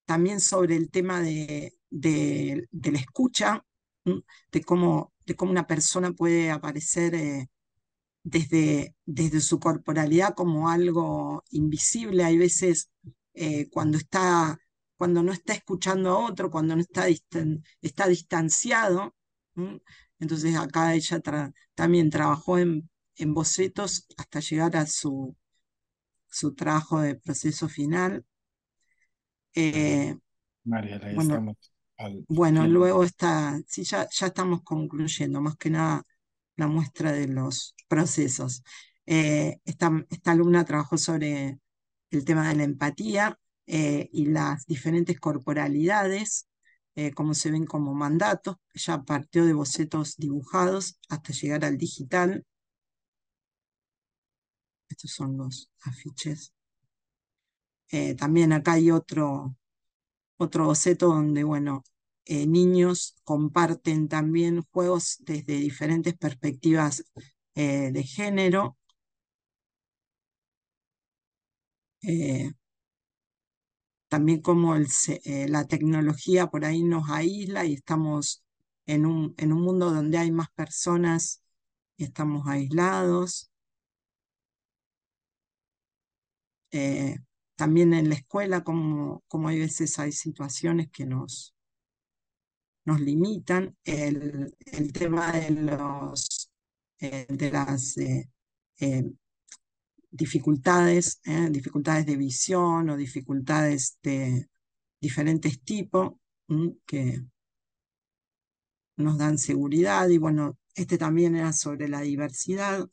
también sobre el tema de, de, la escucha, de cómo, de cómo, una persona puede aparecer eh, desde, desde su corporalidad como algo invisible. Hay veces eh, cuando está cuando no está escuchando a otro, cuando no está, está distanciado, entonces acá ella también trabajó en, bocetos hasta llegar a su, su trabajo de proceso final. Eh, María, bueno, luego está, sí, ya, ya estamos concluyendo, más que nada la muestra de los procesos. Eh, esta, alumna trabajó sobre el tema de la empatía eh, y las diferentes corporalidades eh, como se ven como mandatos, ya partió de bocetos dibujados hasta llegar al digital. Estos son los afiches. Eh, también acá hay otro, otro boceto donde, bueno, eh, niños comparten también juegos desde diferentes perspectivas de género también como eh, la tecnología por ahí nos aísla y estamos en un, en un mundo donde hay más personas y estamos aislados. Eh, también en la escuela, como, como hay veces hay situaciones que nos, nos limitan. El, el tema de, los, eh, de las dificultades, ¿eh? dificultades de visión o dificultades de diferentes tipos que nos dan seguridad. Y bueno, este también era sobre la diversidad.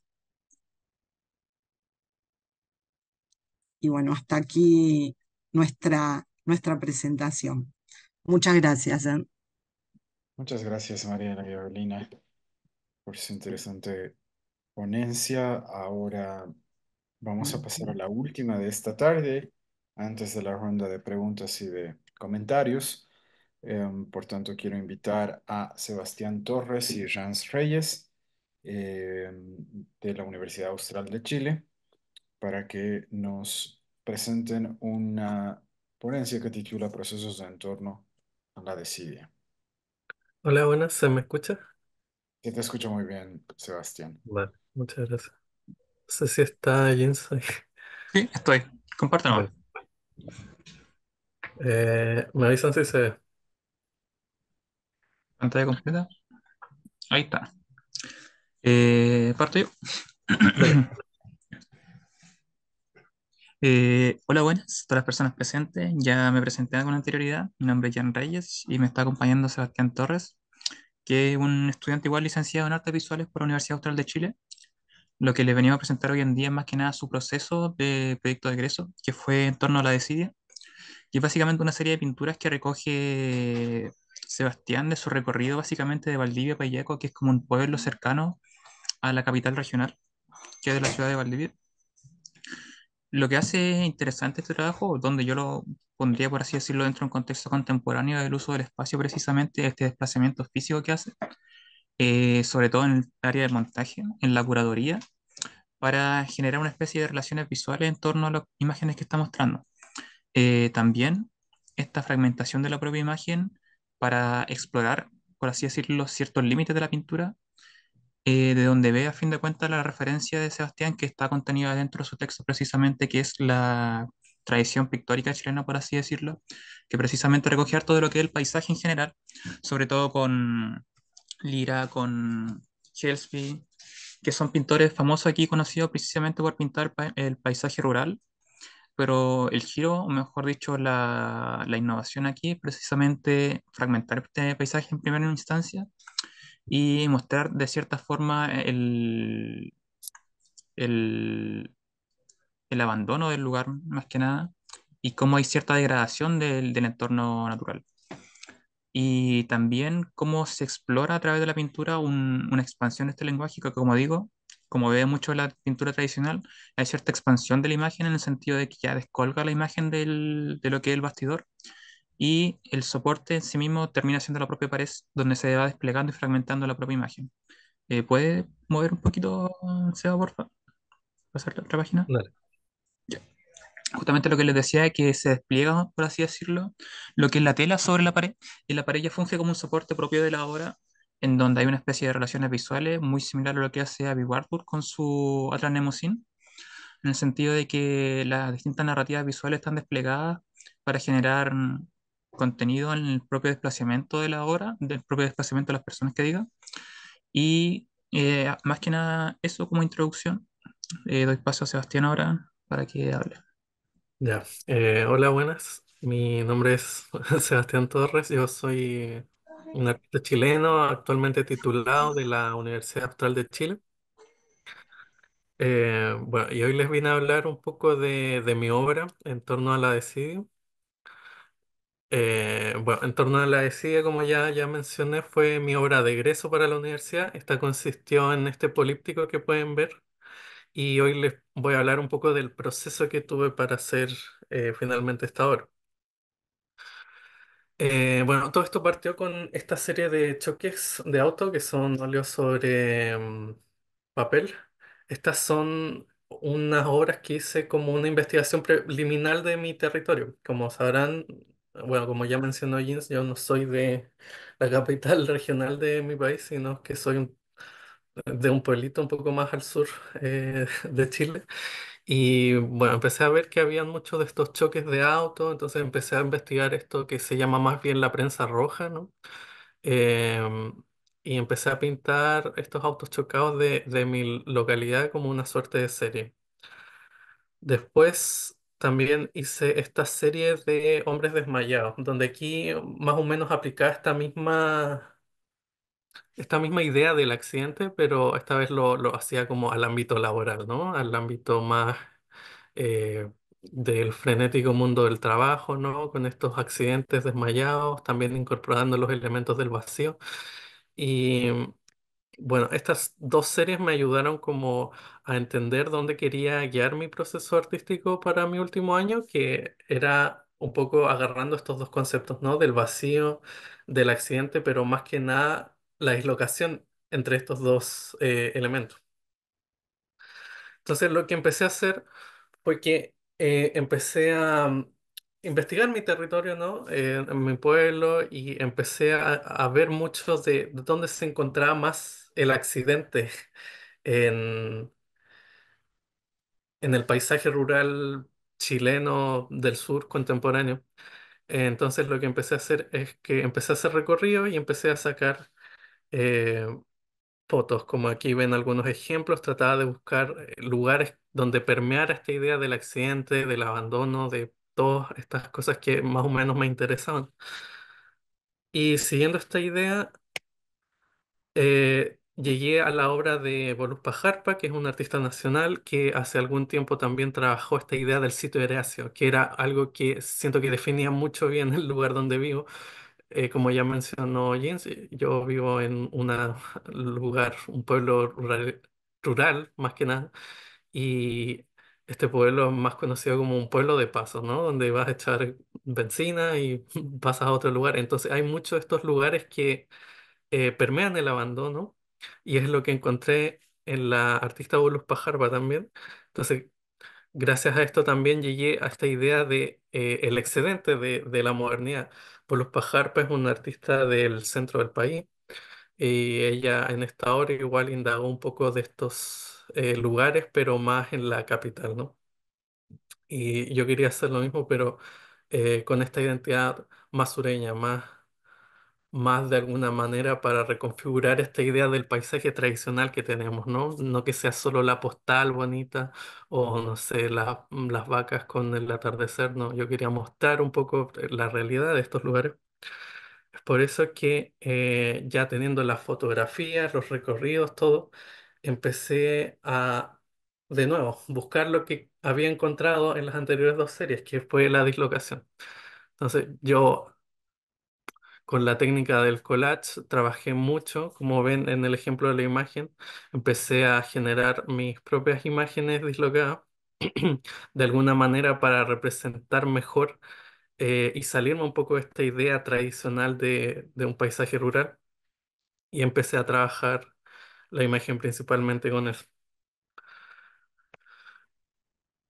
Y bueno, hasta aquí nuestra, nuestra presentación. Muchas gracias. ¿eh? Muchas gracias, María la por su interesante ponencia. Ahora Vamos a pasar a la última de esta tarde, antes de la ronda de preguntas y de comentarios. Em, por tanto, quiero invitar a Sebastián Torres y Ranz Reyes em, de la Universidad Austral de Chile para que nos presenten una ponencia que titula Procesos de entorno a la desidia. Hola, buenas, ¿se me escucha? Sí, te escucho muy bien, Sebastián. Vale, muchas gracias. No sé si está Jens? Sí, estoy. Compártelo. Eh, me avisan si se ve. Pantalla completa. Ahí está. Eh, parto yo. Eh, hola, buenas, A todas las personas presentes. Ya me presenté con anterioridad. Mi nombre es Jan Reyes y me está acompañando Sebastián Torres, que es un estudiante igual licenciado en artes visuales por la Universidad Austral de Chile lo que les venimos a presentar hoy en día es más que nada su proceso de proyecto de egreso, que fue en torno a la desidia, y es básicamente una serie de pinturas que recoge Sebastián de su recorrido básicamente de Valdivia a que es como un pueblo cercano a la capital regional, que es de la ciudad de Valdivia. Lo que hace interesante este trabajo, donde yo lo pondría, por así decirlo, dentro de un contexto contemporáneo del uso del espacio, precisamente este desplazamiento físico que hace, eh, sobre todo en el área de montaje, en la curaduría, para generar una especie de relaciones visuales en torno a las imágenes que está mostrando. Eh, también esta fragmentación de la propia imagen para explorar, por así decirlo, ciertos límites de la pintura, eh, de donde ve a fin de cuentas la referencia de Sebastián que está contenida dentro de su texto precisamente, que es la tradición pictórica chilena, por así decirlo, que precisamente recoge todo lo que es el paisaje en general, sobre todo con Lira, con Helsby, que son pintores famosos aquí, conocidos precisamente por pintar el paisaje rural. Pero el giro, o mejor dicho, la, innovación aquí es precisamente fragmentar este paisaje en primera instancia y mostrar de cierta forma el, el, el abandono del lugar, más que nada, y cómo hay cierta degradación del entorno natural y también cómo se explora a través de la pintura una expansión de este lenguaje, que como digo, como ve mucho la pintura tradicional, hay cierta expansión de la imagen en el sentido de que ya descolga la imagen de lo que es el bastidor y el soporte en sí mismo termina siendo la propia pared donde se va desplegando y fragmentando la propia imagen. Eh, ¿Puede mover un poquito, Seba, por favor? Pasar la otra página justamente lo que les decía es que se despliega, por así decirlo, lo que es la tela sobre la pared, y la pared ya funge como un soporte propio de la obra, en donde hay una especie de relaciones visuales muy similar a lo que hace Abby Warburg con su Atlas Sin, en el sentido de que las distintas narrativas visuales están desplegadas para generar contenido en el propio desplazamiento de la obra, del propio desplazamiento de las personas que digan. Y eh, más que nada eso como introducción. Eh, doy paso a Sebastián ahora para que hable. Ya, eh, hola, buenas. Mi nombre es Sebastián Torres. Yo soy un artista chileno actualmente titulado de la Universidad Austral de Chile. Eh, bueno, y hoy les vine a hablar un poco de, mi obra en torno a la Desidia. Eh, bueno, en torno a la Desidia, como ya, ya mencioné, fue mi obra de egreso para la universidad. Esta consistió en este políptico que pueden ver y hoy les voy a hablar un poco del proceso que tuve para hacer eh, finalmente esta obra. Eh, bueno, todo esto partió con esta serie de choques de auto que son óleos sobre mm, papel. Estas son unas obras que hice como una investigación preliminar de mi territorio. Como sabrán, bueno, como ya mencionó Jens, yo no soy de la capital regional de mi país, sino que soy un de un pueblito un poco más al sur eh, de Chile. Y bueno, empecé a ver que habían muchos de estos choques de auto entonces empecé a investigar esto que se llama más bien la prensa roja, ¿no? Em, y empecé a pintar estos autos chocados de, de mi localidad como una suerte de serie. Después también hice esta serie de hombres desmayados, donde aquí más o menos aplicaba esta misma esta misma idea del accidente, pero esta vez lo, hacía como al ámbito laboral, ¿no? Al ámbito más eh, del frenético mundo del trabajo, ¿no? Con estos accidentes desmayados, también incorporando los elementos del vacío. Y bueno, estas dos series me ayudaron como a entender dónde quería guiar mi proceso artístico para mi último año, que era un poco agarrando estos dos conceptos, ¿no? Del vacío, del accidente, pero más que nada la dislocación entre estos dos eh, elementos. Entonces lo que empecé a hacer fue que eh, empecé a mm, investigar mi territorio, ¿no? Eh, en mi pueblo y empecé a, ver mucho de, dónde se encontraba más el accidente en, en el paisaje rural chileno del sur contemporáneo. Entonces lo que empecé a hacer es que empecé a hacer recorrido y empecé a sacar eh, fotos, como aquí ven algunos ejemplos, trataba de buscar eh, lugares donde permeara esta idea del accidente, del abandono, de todas estas cosas que más o menos me interesaban. Y siguiendo esta idea, eh, llegué a la obra de Voluspa Pajarpa que es un artista nacional que hace algún tiempo también trabajó esta idea del sitio heráceo, que era algo que siento que definía mucho bien el lugar donde vivo, eh, como ya mencionó Jens, eh, yo vivo en un lugar, un pueblo rural, rural, más que nada, y este pueblo es más conocido como un pueblo de paso, ¿no? Donde vas a echar benzina y pasas a otro lugar. Entonces hay muchos de estos lugares que eh, permean el abandono y es lo que encontré en la artista Bolus Pajarba también. Entonces, gracias a esto también llegué a esta idea de el excedente de, de la modernidad los Pajarpa es una artista del centro del país y ella en esta hora igual indagó un poco de estos eh, lugares, pero más en la capital, ¿no? Y yo quería hacer lo mismo, pero eh, con esta identidad más sureña, más más de alguna manera para reconfigurar esta idea del paisaje tradicional que tenemos, ¿no? No que sea solo la postal bonita o, no sé, las vacas con el atardecer, no. Yo quería mostrar un poco eh, la realidad de estos lugares. Es por eso que eh, ya teniendo las fotografías, los recorridos, todo, empecé a, de nuevo, buscar lo que había encontrado en las anteriores dos series, que fue la dislocación. Entonces, yo con la técnica del collage trabajé mucho, como ven en el ejemplo de la imagen, empecé a generar mis propias imágenes dislocadas de alguna manera para representar mejor eh, y salirme un poco de esta idea tradicional de, de un paisaje rural y empecé a trabajar la imagen principalmente con eso.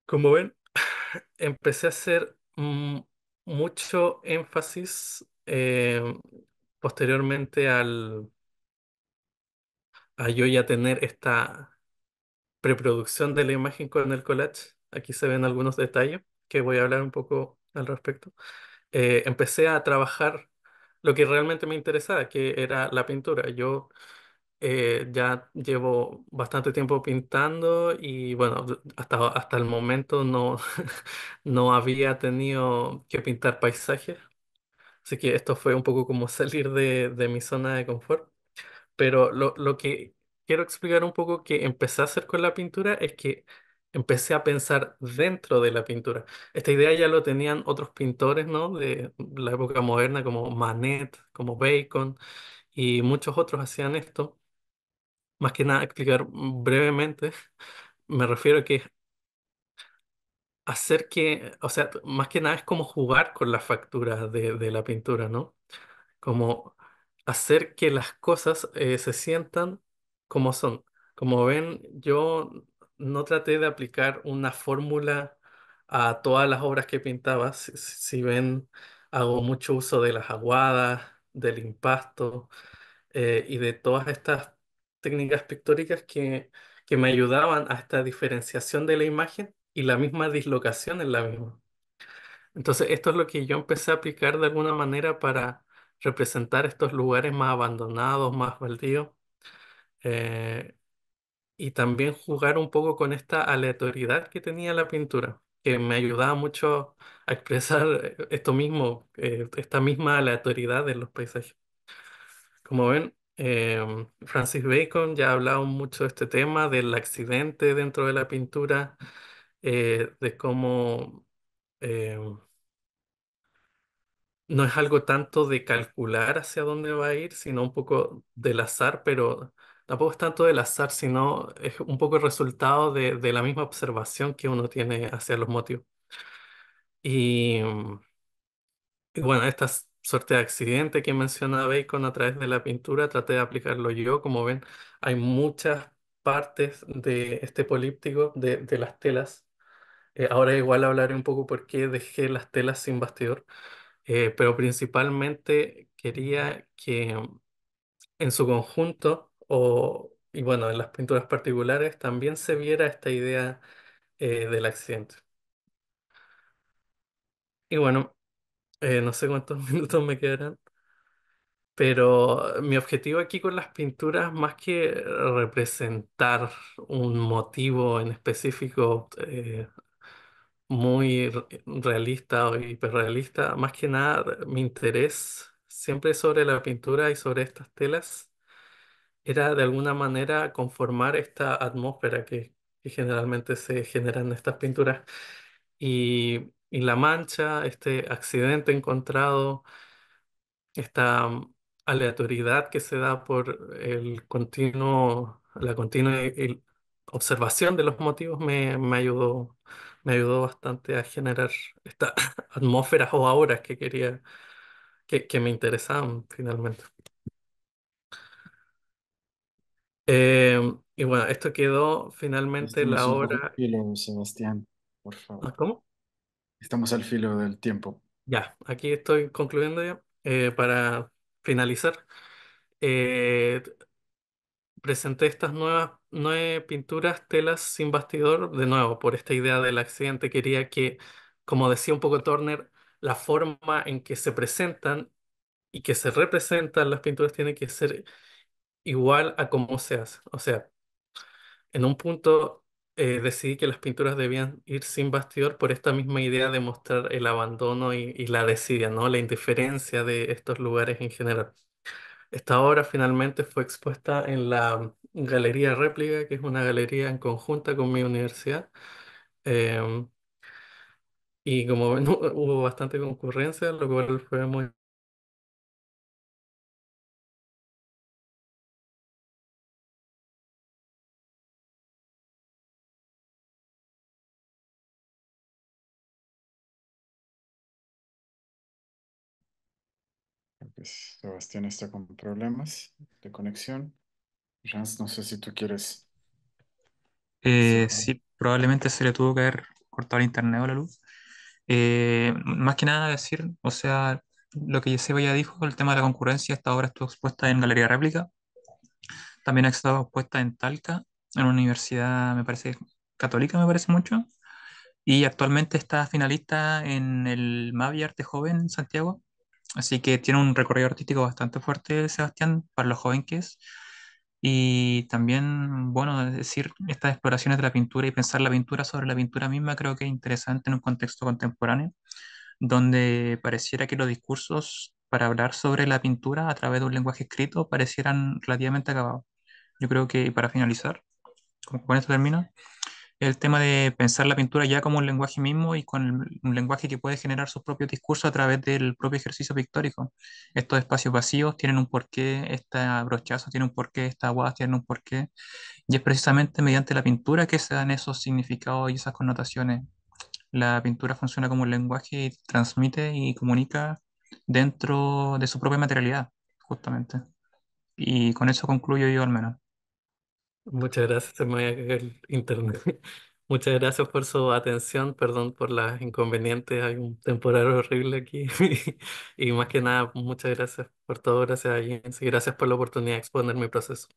Como ven, empecé a hacer mm, mucho énfasis eh, posteriormente al, a yo ya tener esta preproducción de la imagen con el collage, aquí se ven algunos detalles que voy a hablar un poco al respecto, eh, empecé a trabajar lo que realmente me interesaba, que era la pintura. Yo eh, ya llevo bastante tiempo pintando y bueno, hasta, hasta el momento no, no había tenido que pintar paisajes Así que esto fue un poco como salir de, de mi zona de confort. Pero lo, lo que quiero explicar un poco que empecé a hacer con la pintura es que empecé a pensar dentro de la pintura. Esta idea ya lo tenían otros pintores, ¿no? De la época moderna, como Manet, como Bacon, y muchos otros hacían esto. Más que nada, explicar brevemente, me refiero a que hacer que, o sea, más que nada es como jugar con las facturas de, la pintura, ¿no? Como hacer que las cosas eh, se sientan como son. Como ven, yo no traté de aplicar una fórmula a todas las obras que pintaba. Si, ven, hago mucho uso de las aguadas, del impasto eh, y de todas estas técnicas pictóricas que, que me ayudaban a esta diferenciación de la imagen y la misma dislocación en la misma. Entonces, esto es lo que yo empecé a aplicar de alguna manera para representar estos lugares más abandonados, más baldíos, eh, y también jugar un poco con esta aleatoriedad que tenía la pintura, que me ayudaba mucho a expresar eh, esto mismo, eh, esta misma aleatoriedad de los paisajes. Como ven, em, Francis Bacon ya ha hablado mucho de este tema, del accidente dentro de la pintura, eh, de cómo eh, no es algo tanto de calcular hacia dónde va a ir, sino un poco del azar, pero tampoco es tanto del azar, sino es un poco el resultado de, la misma observación que uno tiene hacia los motivos. Y, bueno, esta suerte de accidente que menciona Bacon a través de la pintura, traté de aplicarlo yo. Como ven, hay muchas partes de este políptico, de, de las telas eh, ahora igual hablaré un poco por qué dejé las telas sin bastidor, eh, pero principalmente quería que mm, en su conjunto, o, y bueno, en las pinturas particulares, también se viera esta idea eh, del accidente. Y bueno, no sé cuántos minutos me quedarán, pero mi objetivo aquí con las pinturas, más que representar un motivo en específico, muy realista o hiperrealista. Más que nada, mi interés siempre sobre la pintura y sobre estas telas era de alguna manera conformar esta atmósfera que, que generalmente se genera en estas pinturas. Y, y la mancha, este accidente encontrado, esta mm, aleatoriedad que se da por el continuo, la continua eh, observación de los motivos me, me ayudó me ayudó bastante a generar estas atmósferas o auras que quería, que, me interesaban finalmente. Em, y bueno, esto quedó finalmente la obra. Sebastián, por favor. ¿Ah, ¿Cómo? Estamos al filo del tiempo. Ya, aquí estoy concluyendo ya. Eh, para finalizar, eh, presenté estas nuevas nueve pinturas, telas sin bastidor, de nuevo, por esta idea del accidente, quería que, como decía un poco Turner, la forma en que se presentan y que se representan las pinturas tiene que ser igual a cómo se hace. O sea, en un punto eh, decidí que las pinturas debían ir sin bastidor por esta misma idea de mostrar el abandono y, la desidia, ¿no? La indiferencia de estos lugares en general. Esta obra finalmente fue expuesta en la Galería Réplica, que es una galería en conjunta con mi universidad. Em, y como hubo bastante concurrencia, lo cual fue muy... Sebastián está con problemas de conexión. Rans, no sé si tú quieres. Eh, sí, probablemente se le tuvo que haber cortado el internet o la luz. Eh, más que nada decir, o sea, lo que Seba ya dijo, el tema de la concurrencia, esta obra estuvo expuesta en Galería Réplica, también ha estado expuesta en Talca, en una universidad, me parece, católica, me parece mucho, y actualmente está finalista en el Mavi Arte Joven Santiago, así que tiene un recorrido artístico bastante fuerte, Sebastián, para lo joven que es. Y también, bueno, decir estas exploraciones de la pintura y pensar la pintura sobre la pintura misma creo que es interesante en un contexto contemporáneo, donde pareciera que los discursos para hablar sobre la pintura a través de un lenguaje escrito parecieran relativamente acabados. Yo creo que para finalizar, con esto termino, el tema de pensar la pintura ya como un lenguaje mismo y con un lenguaje que puede generar su propio discurso a través del propio ejercicio pictórico. Estos espacios vacíos tienen un porqué, esta brochazo tiene un porqué, esta aguas tiene un porqué, y es precisamente mediante la pintura que se dan esos significados y esas connotaciones. La pintura funciona como un lenguaje y transmite y comunica dentro de su propia materialidad, justamente. Y con eso concluyo yo al menos. Muchas gracias, se internet. Muchas gracias por su atención, perdón por las inconvenientes, hay un temporal horrible aquí. Y más que nada, muchas gracias por todo, gracias a Jens y gracias por la oportunidad de exponer mi proceso.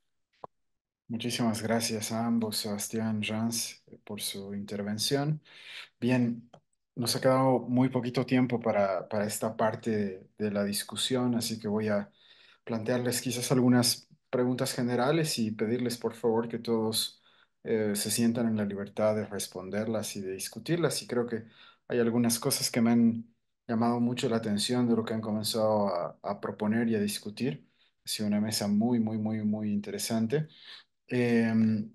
Muchísimas gracias a ambos, Sebastián Rans, por su intervención. Bien, nos ha quedado muy poquito tiempo para, para esta parte de, de la discusión, así que voy a plantearles quizás algunas preguntas generales y pedirles por favor que todos eh, se sientan en la libertad de responderlas y de discutirlas. Y creo que hay algunas cosas que me han llamado mucho la atención de lo que han comenzado a, proponer y a discutir. Ha sido una mesa muy, muy, muy, muy interesante. Em,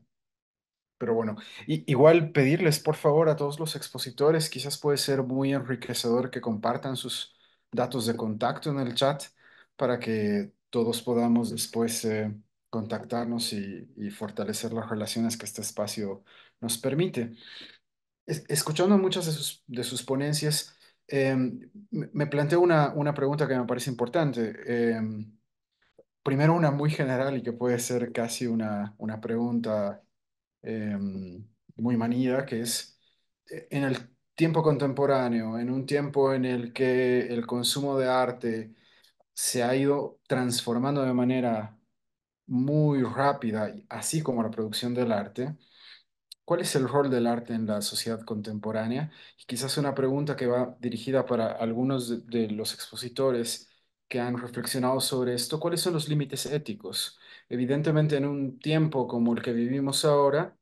pero bueno, igual pedirles por favor a todos los expositores, quizás puede ser muy enriquecedor que compartan sus datos de contacto en el chat para que todos podamos después eh, contactarnos y, fortalecer las relaciones que este espacio nos permite. escuchando muchas de sus, ponencias, eh, me planteo una, una pregunta que me parece importante. Eh, primero una muy general y que puede ser casi una, una pregunta muy manida, que es, en el tiempo contemporáneo, en un tiempo en el que el consumo de arte se ha ido transformando de manera muy rápida, así como la producción del arte. ¿Cuál es el rol del arte en la sociedad contemporánea? Y quizás una pregunta que va dirigida para algunos de, los expositores que han reflexionado sobre esto, ¿cuáles son los límites éticos? Evidentemente, en un tiempo como el que vivimos ahora,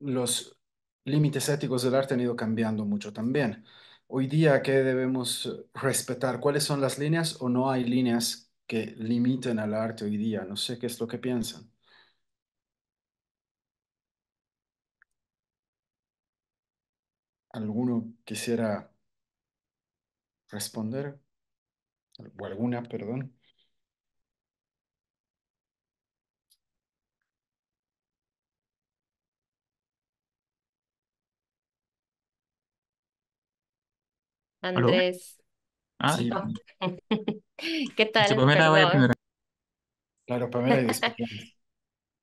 los límites éticos del arte han ido cambiando mucho también hoy día qué debemos respetar? ¿Cuáles son las líneas o no hay líneas que limiten al arte hoy día? No sé qué es lo que piensan. ¿Alguno quisiera responder? ¿O alguna, perdón? Andrés. Ah, ¿Qué tal? primero. Claro,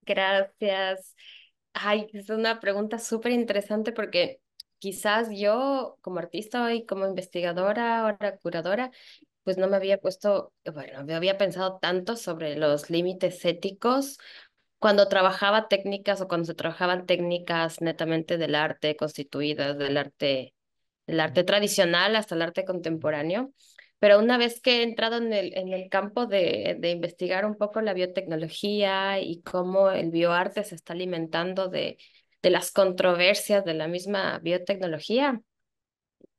Gracias. Ay, es una pregunta súper interesante porque quizás yo como artista y como investigadora, ahora curadora, pues no me había puesto, bueno, me había pensado tanto sobre los límites éticos cuando trabajaba técnicas o cuando se trabajaban técnicas netamente del arte constituidas, del arte el arte tradicional hasta el arte contemporáneo. Pero una vez que he entrado en el, en el campo de, investigar un poco la biotecnología y cómo el bioarte se está alimentando de, las controversias de la misma biotecnología,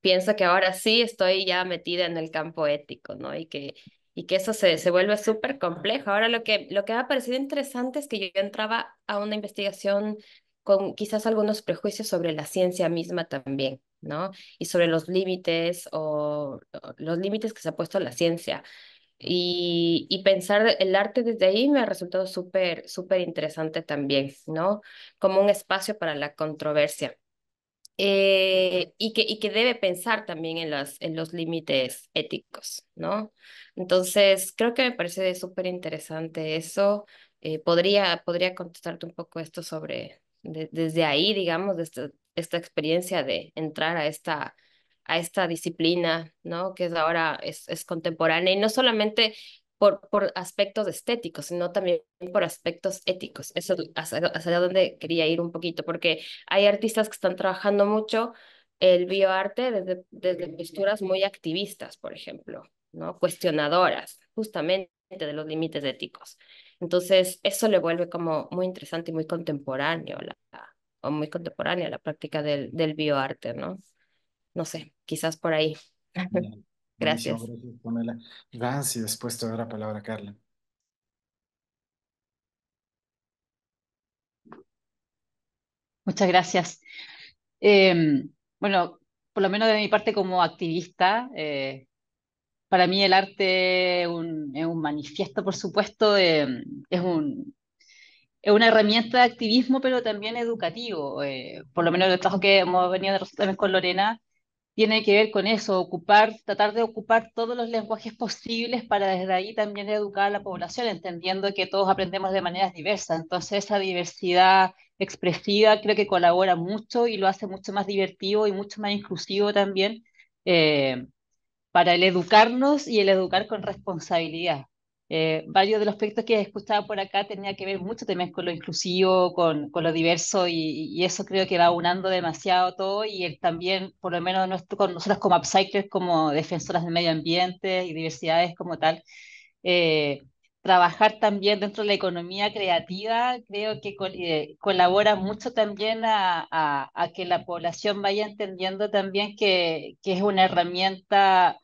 pienso que ahora sí estoy ya metida en el campo ético, ¿no? Y que, y que eso se, se vuelve súper complejo. Ahora lo que, lo que me ha parecido interesante es que yo entraba a una investigación con quizás algunos prejuicios sobre la ciencia misma también, ¿no? Y sobre los límites o los límites que se ha puesto la ciencia. Y, pensar el arte desde ahí me ha resultado súper, súper interesante también, ¿no? Como un espacio para la controversia. Eh, y, que, debe pensar también en, las, en los límites éticos, ¿no? Entonces, creo que me parece súper interesante eso. Eh, podría, podría contestarte un poco esto sobre, desde ahí, digamos, desde, esta experiencia de entrar a esta, a esta disciplina, ¿no? Que es ahora es, es contemporánea y no solamente por, por aspectos estéticos, sino también por aspectos éticos. Eso hacia, hacia donde quería ir un poquito, porque hay artistas que están trabajando mucho el bioarte desde, desde posturas muy activistas, por ejemplo, ¿no? Cuestionadoras, justamente de los límites éticos. Entonces, eso le vuelve como muy interesante y muy contemporáneo la, muy contemporánea la práctica del, bioarte, ¿no? No sé, quizás por ahí. gracias. Gracias, gracias, pues la palabra, Carla. Muchas gracias. Em, bueno, por lo menos de mi parte como activista, eh, para mí el arte es un manifiesto, por supuesto, es un, es una herramienta de activismo, pero también educativo. Eh, por lo menos el trabajo que hemos venido también con Lorena tiene que ver con eso, ocupar, tratar de ocupar todos los lenguajes posibles para desde ahí también educar a la población, entendiendo que todos aprendemos de maneras diversas. Entonces esa diversidad expresiva creo que colabora mucho y lo hace mucho más divertido y mucho más inclusivo también eh, para el educarnos y el educar con responsabilidad. Eh, varios de los aspectos que he escuchado por acá tenía que ver mucho también con lo inclusivo, con, lo diverso y, eso creo que va unando demasiado todo y también, por lo menos con nosotros como upcyclers, como defensoras del medio ambiente y diversidades como tal, eh, trabajar también dentro de la economía creativa creo que eh, colabora mucho también a, que la población vaya entendiendo también que, que es una herramienta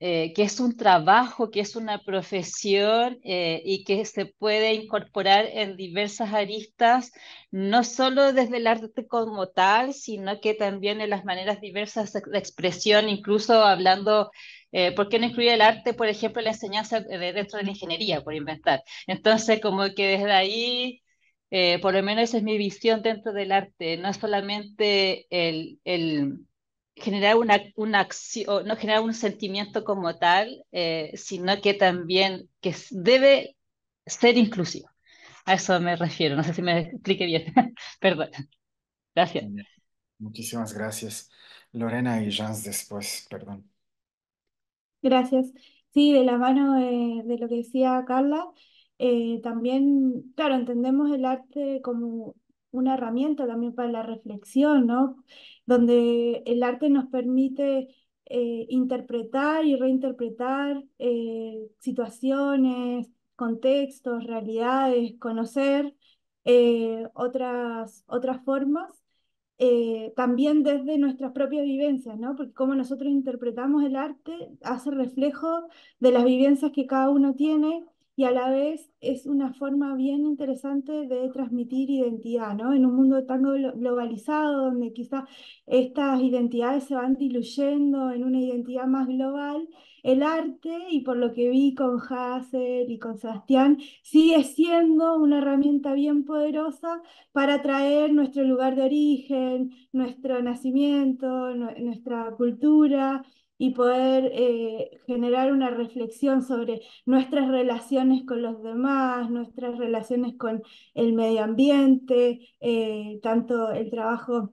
eh, que es un trabajo, que es una profesión eh, y que se puede incorporar en diversas aristas, no solo desde el arte como tal, sino que también en las maneras diversas de expresión, incluso hablando eh, ¿Por qué no incluir el arte, por ejemplo, la enseñanza dentro de la ingeniería, por inventar? Entonces, como que desde ahí, por lo menos esa es mi visión dentro del arte, no es solamente el, el, generar una, una, acción, no generar un sentimiento como tal, eh, sino que también que debe ser inclusivo. A eso me refiero, no sé si me expliqué bien. Perdón. Gracias. Muchísimas gracias. Lorena y Jans después, perdón. Gracias. Sí, de la mano de, lo que decía Carla, eh, también, claro, entendemos el arte como una herramienta también para la reflexión, ¿no? donde el arte nos permite eh, interpretar y reinterpretar eh, situaciones, contextos, realidades, conocer eh, otras, otras formas, también desde nuestras propias vivencias, Porque como nosotros interpretamos el arte hace reflejo de las vivencias que cada uno tiene y a la vez es una forma bien interesante de transmitir identidad, ¿no? En un mundo tan globalizado donde quizás estas identidades se van diluyendo en una identidad más global, el arte, y por lo que vi con Hassel y con Sebastián, sigue siendo una herramienta bien poderosa para traer nuestro lugar de origen, nuestro nacimiento, nuestra cultura, y poder eh, generar una reflexión sobre nuestras relaciones con los demás, nuestras relaciones con el medio ambiente, eh, tanto el trabajo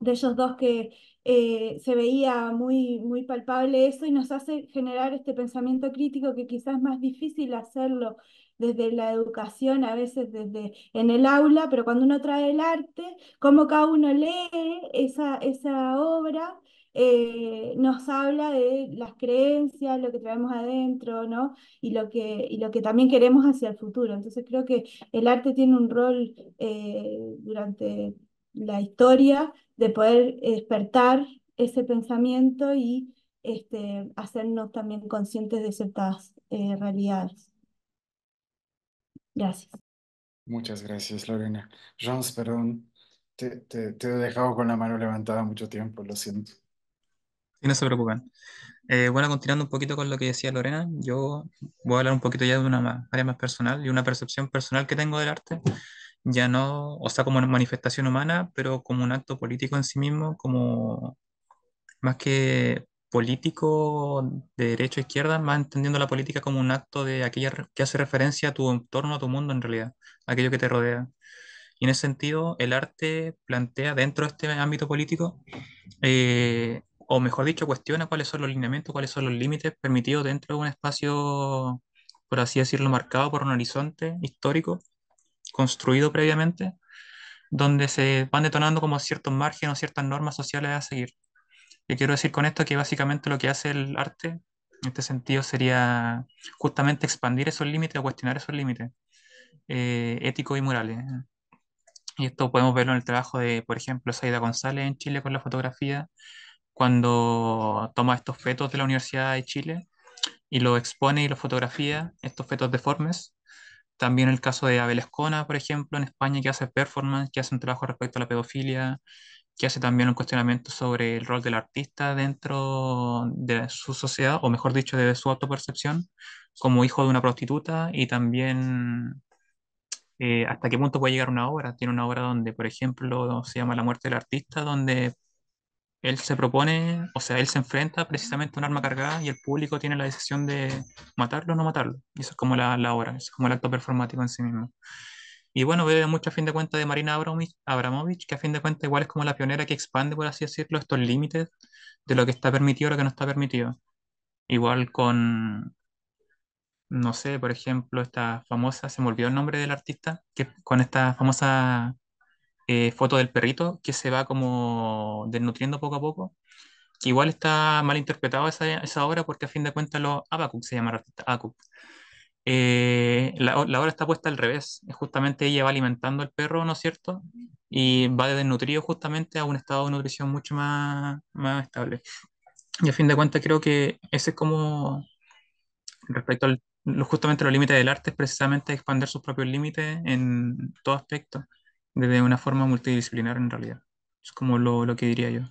de ellos dos que eh, se veía muy, muy palpable eso y nos hace generar este pensamiento crítico que quizás es más difícil hacerlo desde la educación, a veces desde en el aula, pero cuando uno trae el arte, cómo cada uno lee esa, esa obra eh, nos habla de las creencias, lo que traemos adentro, ¿no? Y lo que, y lo que también queremos hacia el futuro. Entonces creo que el arte tiene un rol eh, durante la historia de poder despertar ese pensamiento y este, hacernos también conscientes de ciertas eh, realidades. Gracias. Muchas gracias, Lorena. Jones, perdón, te he dejado con la mano levantada mucho tiempo, lo siento no se preocupan. Eh, bueno, continuando un poquito con lo que decía Lorena, yo voy a hablar un poquito ya de una área más personal y una percepción personal que tengo del arte, ya no, o sea, como una manifestación humana, pero como un acto político en sí mismo, como más que político de derecha a izquierda, más entendiendo la política como un acto de aquella que hace referencia a tu entorno, a tu mundo en realidad, aquello que te rodea. Y en ese sentido, el arte plantea dentro de este ámbito político eh, o mejor dicho, cuestiona cuáles son los lineamientos, cuáles son los límites permitidos dentro de un espacio, por así decirlo, marcado por un horizonte histórico, construido previamente, donde se van detonando como ciertos márgenes o ciertas normas sociales a seguir. Y quiero decir con esto que básicamente lo que hace el arte, en este sentido, sería justamente expandir esos límites o cuestionar esos límites eh, éticos y morales. Y esto podemos verlo en el trabajo de, por ejemplo, Saida González en Chile con la fotografía, cuando toma estos fetos de la Universidad de Chile y lo expone y lo fotografía, estos fetos deformes. También el caso de Abel Escona, por ejemplo, en España, que hace performance, que hace un trabajo respecto a la pedofilia, que hace también un cuestionamiento sobre el rol del artista dentro de su sociedad, o mejor dicho, de su autopercepción, como hijo de una prostituta y también eh, hasta qué punto puede llegar una obra. Tiene una obra donde, por ejemplo, se llama La muerte del artista, donde él se propone, o sea, él se enfrenta precisamente a un arma cargada y el público tiene la decisión de matarlo o no matarlo. Y eso es como la, la obra, es como el acto performático en sí mismo. Y bueno, veo mucho a fin de cuentas de Marina Abramovich, que a fin de cuentas igual es como la pionera que expande, por así decirlo, estos límites de lo que está permitido y lo que no está permitido. Igual con, no sé, por ejemplo, esta famosa, se me olvidó el nombre del artista, que con esta famosa eh, foto del perrito que se va como desnutriendo poco a poco, igual está mal interpretado esa, esa obra porque a fin de cuentas los Abacuc se llama artista eh, la, la, obra está puesta al revés, justamente ella va alimentando al perro, ¿no es cierto? Y va de desnutrido justamente a un estado de nutrición mucho más, más estable. Y a fin de cuentas creo que ese es como, respecto al, justamente los límites del arte, es precisamente expandir sus propios límites en todo aspecto. De una forma multidisciplinar en realidad. Es como lo, lo que diría yo.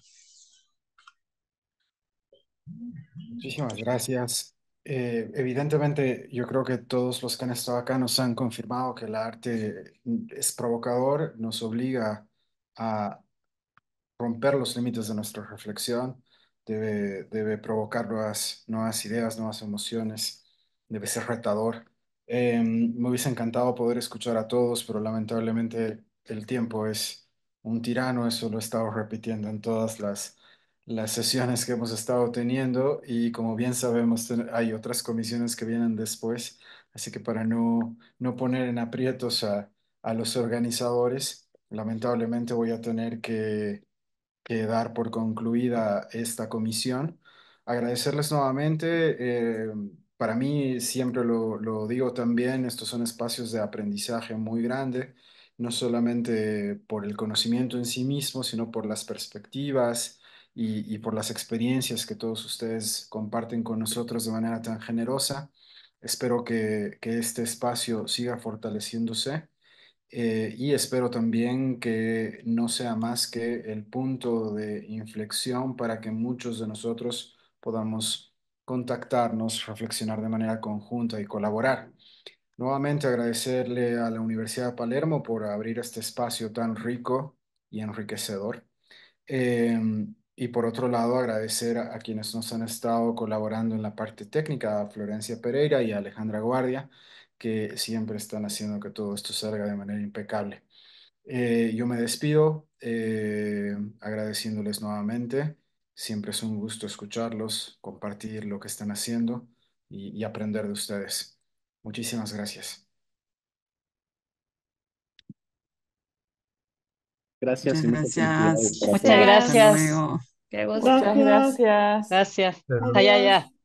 Muchísimas gracias. Eh, evidentemente, yo creo que todos los que han estado acá nos han confirmado que el arte es provocador, nos obliga a romper los límites de nuestra reflexión, debe, debe provocar nuevas, nuevas ideas, nuevas emociones, debe ser retador. Em, me hubiese encantado poder escuchar a todos, pero lamentablemente el tiempo es un tirano, eso lo he estado repitiendo en todas las, sesiones que hemos estado teniendo y como bien sabemos hay otras comisiones que vienen después, así que para no, poner en aprietos a, los organizadores, lamentablemente voy a tener que, que dar por concluida esta comisión. Agradecerles nuevamente. Eh, para mí, siempre lo, digo también, estos son espacios de aprendizaje muy grandes, no solamente por el conocimiento en sí mismo, sino por las perspectivas y, por las experiencias que todos ustedes comparten con nosotros de manera tan generosa. Espero que, este espacio siga fortaleciéndose eh, y espero también que no sea más que el punto de inflexión para que muchos de nosotros podamos contactarnos, reflexionar de manera conjunta y colaborar. Nuevamente agradecerle a la Universidad de Palermo por abrir este espacio tan rico y enriquecedor. Em, y por otro lado, agradecer a, quienes nos han estado colaborando en la parte técnica, a Florencia Pereira y Alejandra Guardia, que siempre están haciendo que todo esto salga de manera impecable. Eh, yo me despido eh, agradeciéndoles nuevamente. Siempre es un gusto escucharlos, compartir lo que están haciendo y aprender de ustedes. Muchísimas gracias. Gracias. Muchas gracias. Muchas gracias. gracias.